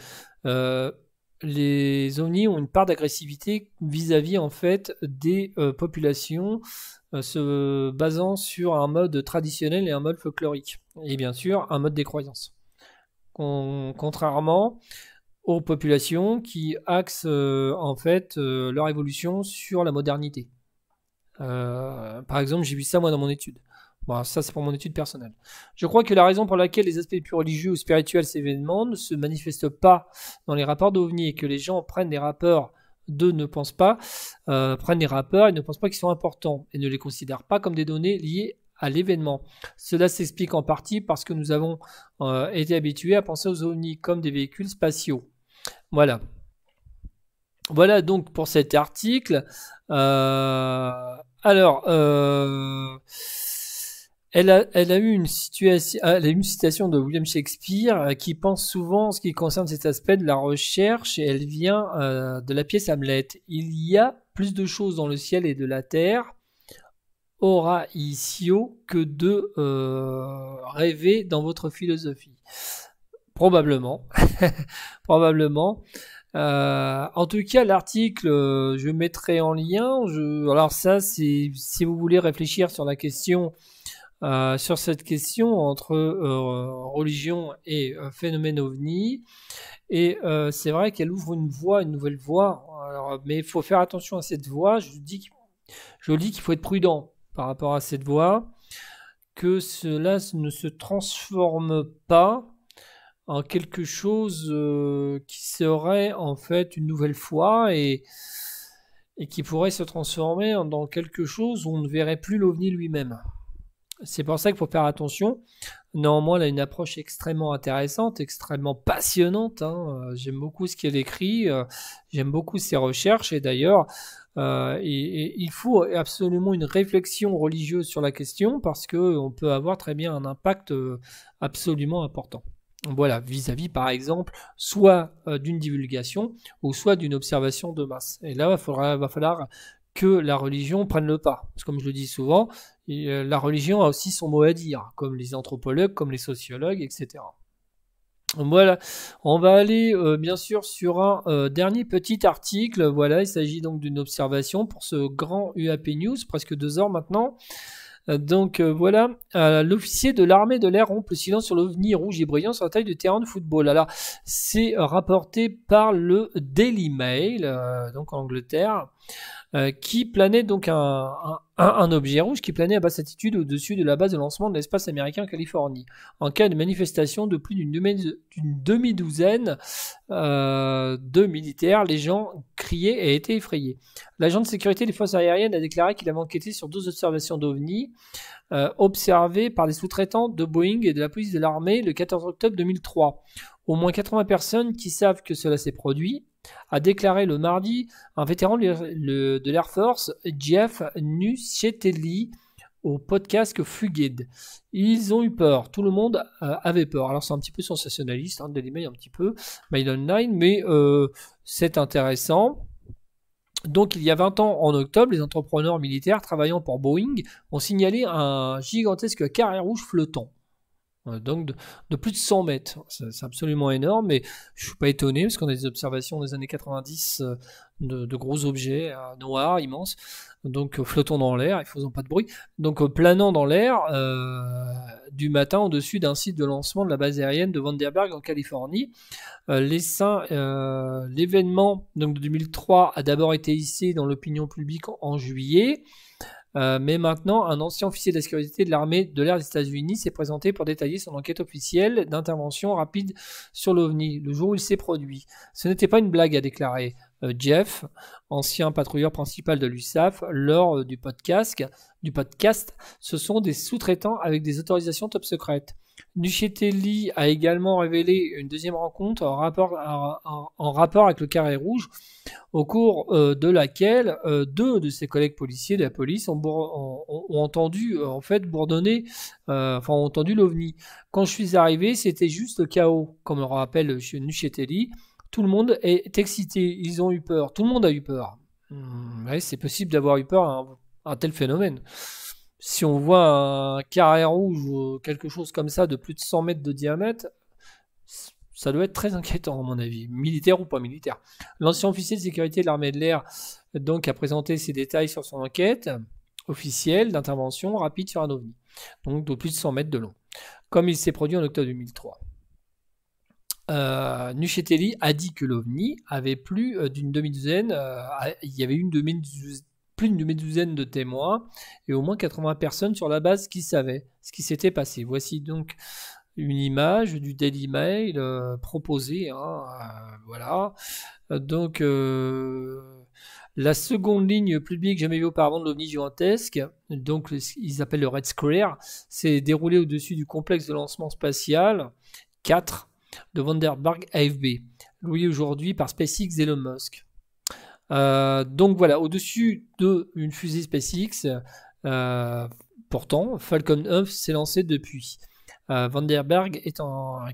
[SPEAKER 1] les ovnis ont une part d'agressivité vis-à-vis en fait des populations se basant sur un mode traditionnel et un mode folklorique, et bien sûr un mode des croyances contrairement aux populations qui axent euh, en fait euh, leur évolution sur la modernité. Euh, par exemple, j'ai vu ça moi dans mon étude. Bon, ça c'est pour mon étude personnelle. Je crois que la raison pour laquelle les aspects plus religieux ou spirituels événements ne se manifestent pas dans les rapports d'OVNI et que les gens prennent des rapports de ne pensent pas, prennent des rapports et ne pensent pas qu'ils sont importants et ne les considèrent pas comme des données liées à l'événement. Cela s'explique en partie parce que nous avons euh, été habitués à penser aux ovnis comme des véhicules spatiaux. Voilà. Voilà donc pour cet article. Euh, alors, euh, elle, a, eu une situation, elle a une citation de William Shakespeare qui pense souvent en ce qui concerne cet aspect de la recherche et elle vient de la pièce Hamlet. Il y a plus de choses dans le ciel et de la terre aura au que de euh, rêver dans votre philosophie. Probablement. Probablement. Euh, en tout cas, l'article, euh, je mettrai en lien. alors ça, c'est si vous voulez réfléchir sur la question, sur cette question entre religion et phénomène ovni. Et c'est vrai qu'elle ouvre une voie, une nouvelle voie. mais il faut faire attention à cette voie. Je dis, je dis qu'il faut être prudent par rapport à cette voie, que cela ne se transforme pas en quelque chose euh, qui serait en fait une nouvelle fois et, et qui pourrait se transformer dans quelque chose où on ne verrait plus l'OVNI lui-même. C'est pour ça qu'il faut faire attention. Néanmoins, elle a une approche extrêmement intéressante, extrêmement passionnante. Hein. J'aime beaucoup ce qu'elle écrit, euh, j'aime beaucoup ses recherches et d'ailleurs, euh, et, il faut absolument une réflexion religieuse sur la question parce qu'on peut avoir très bien un impact euh, absolument important. Voilà, vis-à-vis par exemple, soit euh, d'une divulgation ou soit d'une observation de masse. Et là, il va falloir que la religion prenne le pas. Parce que comme je le dis souvent, la religion a aussi son mot à dire, comme les anthropologues, comme les sociologues, etc. Voilà, on va aller euh, bien sûr sur un euh, dernier petit article. Voilà, il s'agit donc d'une observation pour ce grand UAP News, presque deux heures maintenant. Euh, donc voilà, l'officier de l'armée de l'air rompt le silence sur l'OVNI rouge et brillant sur la taille de terrain de football. Alors, c'est rapporté par le Daily Mail, donc en Angleterre. Euh, qui planait donc un, objet rouge qui planait à basse altitude au-dessus de la base de lancement de l'espace américain en Californie. En cas de manifestation de plus d'une demi-douzaine euh, de militaires, les gens criaient et étaient effrayés. L'agent de sécurité des forces aériennes a déclaré qu'il avait enquêté sur deux observations d'OVNI euh, observées par des sous-traitants de Boeing et de la police de l'armée le 14 octobre 2003. Au moins 80 personnes qui savent que cela s'est produit a déclaré le mardi un vétéran de l'Air Force, Jeff Nucietelli, au podcast Fugued. Ils ont eu peur, tout le monde euh, avait peur. Alors c'est un petit peu sensationnaliste, hein, Daily un petit peu, Mail Online, mais euh, c'est intéressant. Donc il y a 20 ans, en octobre, les entrepreneurs militaires travaillant pour Boeing ont signalé un gigantesque carré rouge flottant. Euh, donc de, plus de 100 mètres. C'est absolument énorme, mais je suis pas étonné parce qu'on a des observations des années 90 euh, de, gros objets euh, noirs immenses, donc flottant dans l'air et faisant pas de bruit, donc planant dans l'air du matin au-dessus d'un site de lancement de la base aérienne de Vanderberg en Californie. Euh, L'événement donc de 2003 a d'abord été hissé dans l'opinion publique en juillet. Euh, mais maintenant, un ancien officier de la sécurité de l'armée de l'air des États-Unis s'est présenté pour détailler son enquête officielle d'intervention rapide sur l'OVNI le jour où il s'est produit. Ce n'était pas une blague, a déclaré euh, Jeff, ancien patrouilleur principal de l'USAF, lors euh, du podcast. Du podcast, ce sont des sous-traitants avec des autorisations top secrètes. Nucietelli a également révélé une deuxième rencontre en rapport, avec le carré rouge, au cours euh, de laquelle euh, deux de ses collègues policiers de la police ont, entendu euh, en fait bourdonner, enfin entendu l'OVNI. Quand je suis arrivé, c'était juste le chaos, comme le rappelle Nucietelli. Tout le monde est excité, ils ont eu peur, tout le monde a eu peur. Mmh, c'est possible d'avoir eu peur à un tel phénomène si on voit un carré rouge ou quelque chose comme ça de plus de 100 mètres de diamètre, ça doit être très inquiétant à mon avis, militaire ou pas militaire. L'ancien officier de sécurité de l'armée de l'air donc a présenté ses détails sur son enquête officielle d'intervention rapide sur un ovni, donc de plus de 100 mètres de long, comme il s'est produit en octobre 2003. Euh, Nuchetelli a dit que l'OVNI avait plus euh, d'une demi-douzaine, euh, il y avait une demi-douzaine plus d'une demi-douzaine de témoins et au moins 80 personnes sur la base qui savaient ce qui s'était passé. Voici donc une image du Daily Mail euh, proposée. Hein, euh, voilà. Euh, donc, la seconde ligne publique jamais vue auparavant de l'OVNI gigantesque, donc ils appellent le Red Square, s'est déroulée au-dessus du complexe de lancement spatial 4 de Vandenberg AFB, loué aujourd'hui par SpaceX et Elon Musk. Euh, donc voilà, au-dessus d'une une fusée SpaceX, euh, pourtant, Falcon 9 s'est lancé depuis. Euh, Vanderberg est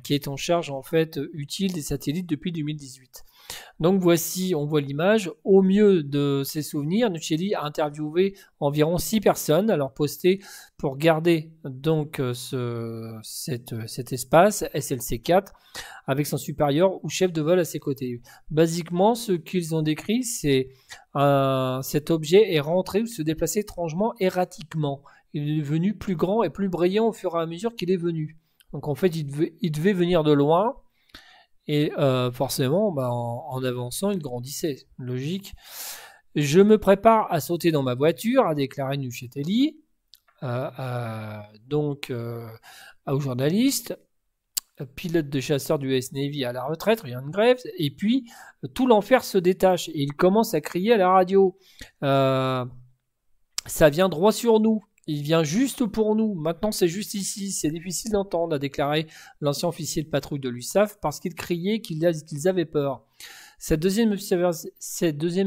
[SPEAKER 1] qui est en charge en fait utile des satellites depuis 2018. Donc voici, on voit l'image. Au mieux de ses souvenirs, Nucelli a interviewé environ 6 personnes, alors postées pour garder donc euh, cet espace SLC4 avec son supérieur ou chef de vol à ses côtés. Basiquement, ce qu'ils ont décrit, c'est euh, cet objet est rentré ou se déplaçait étrangement, erratiquement. Il est devenu plus grand et plus brillant au fur et à mesure qu'il est venu. Donc en fait, il devait venir de loin et euh, forcément, bah, en, avançant, il grandissait. Logique. Je me prépare à sauter dans ma voiture, a déclaré Nuchetelli, euh, euh, donc au journaliste, pilote de chasseur du US Navy à la retraite, de grève. et puis tout l'enfer se détache et il commence à crier à la radio. ça vient droit sur nous. Il vient juste pour nous. Maintenant, c'est juste ici. C'est difficile d'entendre, a déclaré l'ancien officier de patrouille de l'USAF parce qu'il criait qu'ils avaient peur. Cette deuxième,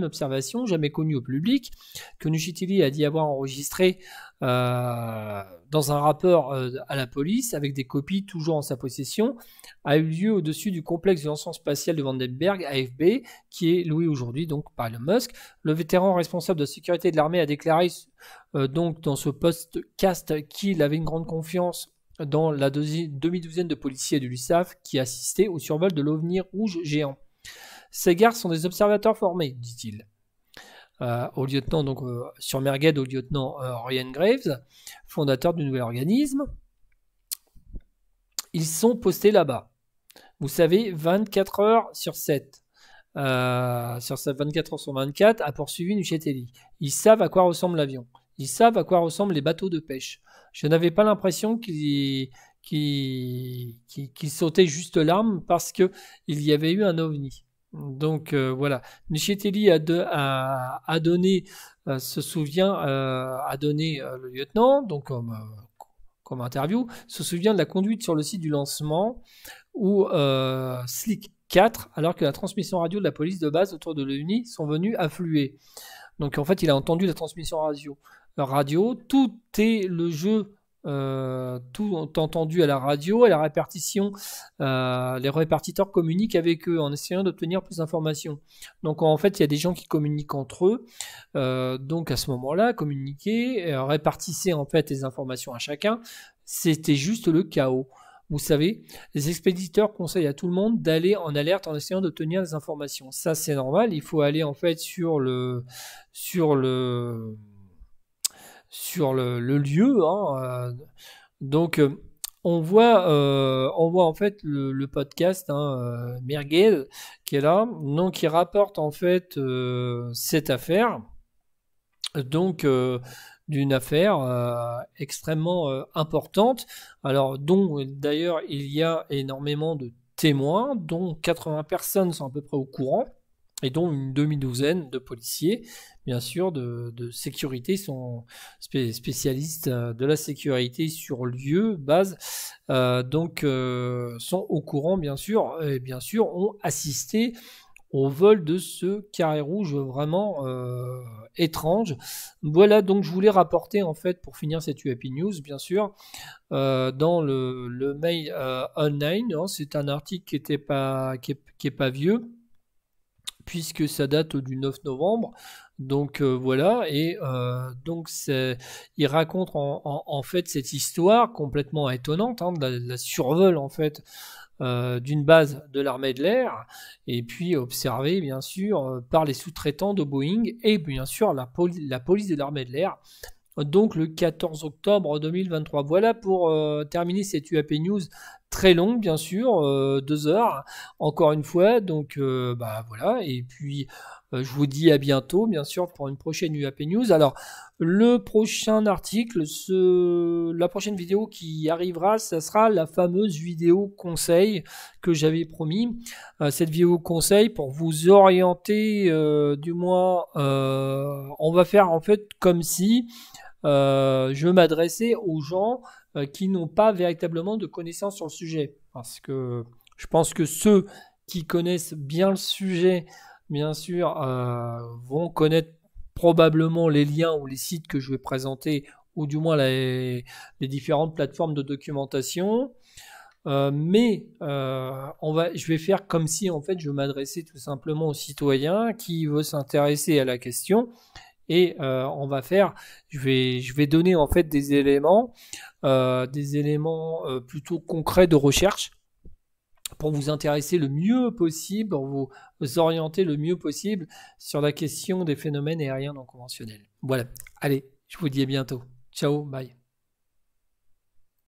[SPEAKER 1] observation, jamais connue au public, que Nushitili a dit avoir enregistrée euh, dans un rapport euh, à la police, avec des copies toujours en sa possession, a eu lieu au-dessus du complexe de lancement spatial de Vandenberg, AFB, qui est loué aujourd'hui donc par le Musk. Le vétéran responsable de sécurité de l'armée a déclaré euh, donc dans ce post-cast qu'il avait une grande confiance dans la demi-douzaine de policiers de l'USAF qui assistaient au survol de l'OVNI rouge géant. Ces gars sont des observateurs formés, dit-il. Euh, au lieutenant, donc euh, sur Merged au lieutenant euh, Ryan Graves, fondateur du nouvel organisme. Ils sont postés là-bas. Vous savez, 24 heures sur 7. 24 heures sur 24 a poursuivi Nuchetelli. Ils savent à quoi ressemble l'avion. Ils savent à quoi ressemblent les bateaux de pêche. Je n'avais pas l'impression qu'ils sautaient juste l'arme parce qu'il y avait eu un ovni. Donc euh, voilà, Michetelli a, a, donné, euh, se souvient, euh, a donné le lieutenant, donc comme, interview, se souvient de la conduite sur le site du lancement où Slick 4, alors que la transmission radio de la police de base autour de l'UNI sont venus affluer. Donc en fait, il a entendu la transmission radio. radio, tout est le jeu euh, tout entendu à la radio, à la répartition. Euh, les répartiteurs communiquent avec eux en essayant d'obtenir plus d'informations. Donc en fait, il y a des gens qui communiquent entre eux. Euh, donc à ce moment-là, communiquer, répartissez en fait les informations à chacun. C'était juste le chaos. Vous savez, les expéditeurs conseillent à tout le monde d'aller en alerte en essayant d'obtenir des informations. Ça, c'est normal. Il faut aller en fait sur le sur le sur le, lieu. Hein, euh, donc euh, euh, on voit, en fait le, podcast hein, qui est là, donc qui rapporte en fait cette affaire, donc d'une affaire extrêmement importante, alors dont d'ailleurs il y a énormément de témoins, dont 80 personnes sont à peu près au courant et dont une demi-douzaine de policiers, bien sûr, de, sécurité, sont spécialistes euh, de la sécurité sur lieu, base, euh, donc euh, sont au courant, bien sûr, et bien sûr ont assisté au vol de ce carré rouge vraiment étrange. Voilà, donc je voulais rapporter en fait pour finir cette UAP News, bien sûr, dans le, mail online. Hein. C'est un article qui n'est pas, qui est pas vieux puisque ça date du 9 novembre. Donc euh, voilà, et euh, donc il raconte en, fait cette histoire complètement étonnante hein, la, survol en fait euh, d'une base de l'armée de l'air, et puis observée bien sûr par les sous-traitants de Boeing et bien sûr la, la police de l'armée de l'air. Donc le 14 octobre 2023. Voilà pour terminer cette UAP News très longue, bien sûr, euh, deux heures, encore une fois. Donc, euh, bah voilà. Et puis, euh, je vous dis à bientôt, bien sûr, pour une prochaine UAP News. Alors, le prochain article, ce... la prochaine vidéo qui arrivera, ça sera la fameuse vidéo conseil que j'avais promis. cette vidéo conseil pour vous orienter, du moins, on va faire en fait comme si je m'adressais aux gens euh, qui n'ont pas véritablement de connaissances sur le sujet. Parce que je pense que ceux qui connaissent bien le sujet, bien sûr, euh, vont connaître probablement les liens ou les sites que je vais présenter, ou du moins les, différentes plateformes de documentation. Euh, mais on va, je vais faire comme si en fait je m'adressais tout simplement aux citoyens qui veulent s'intéresser à la question et euh, on va faire je vais je vais donner en fait des éléments euh, des éléments euh, plutôt concrets de recherche pour vous intéresser le mieux possible pour vous orienter le mieux possible sur la question des phénomènes aériens non conventionnels voilà allez je vous dis à bientôt ciao bye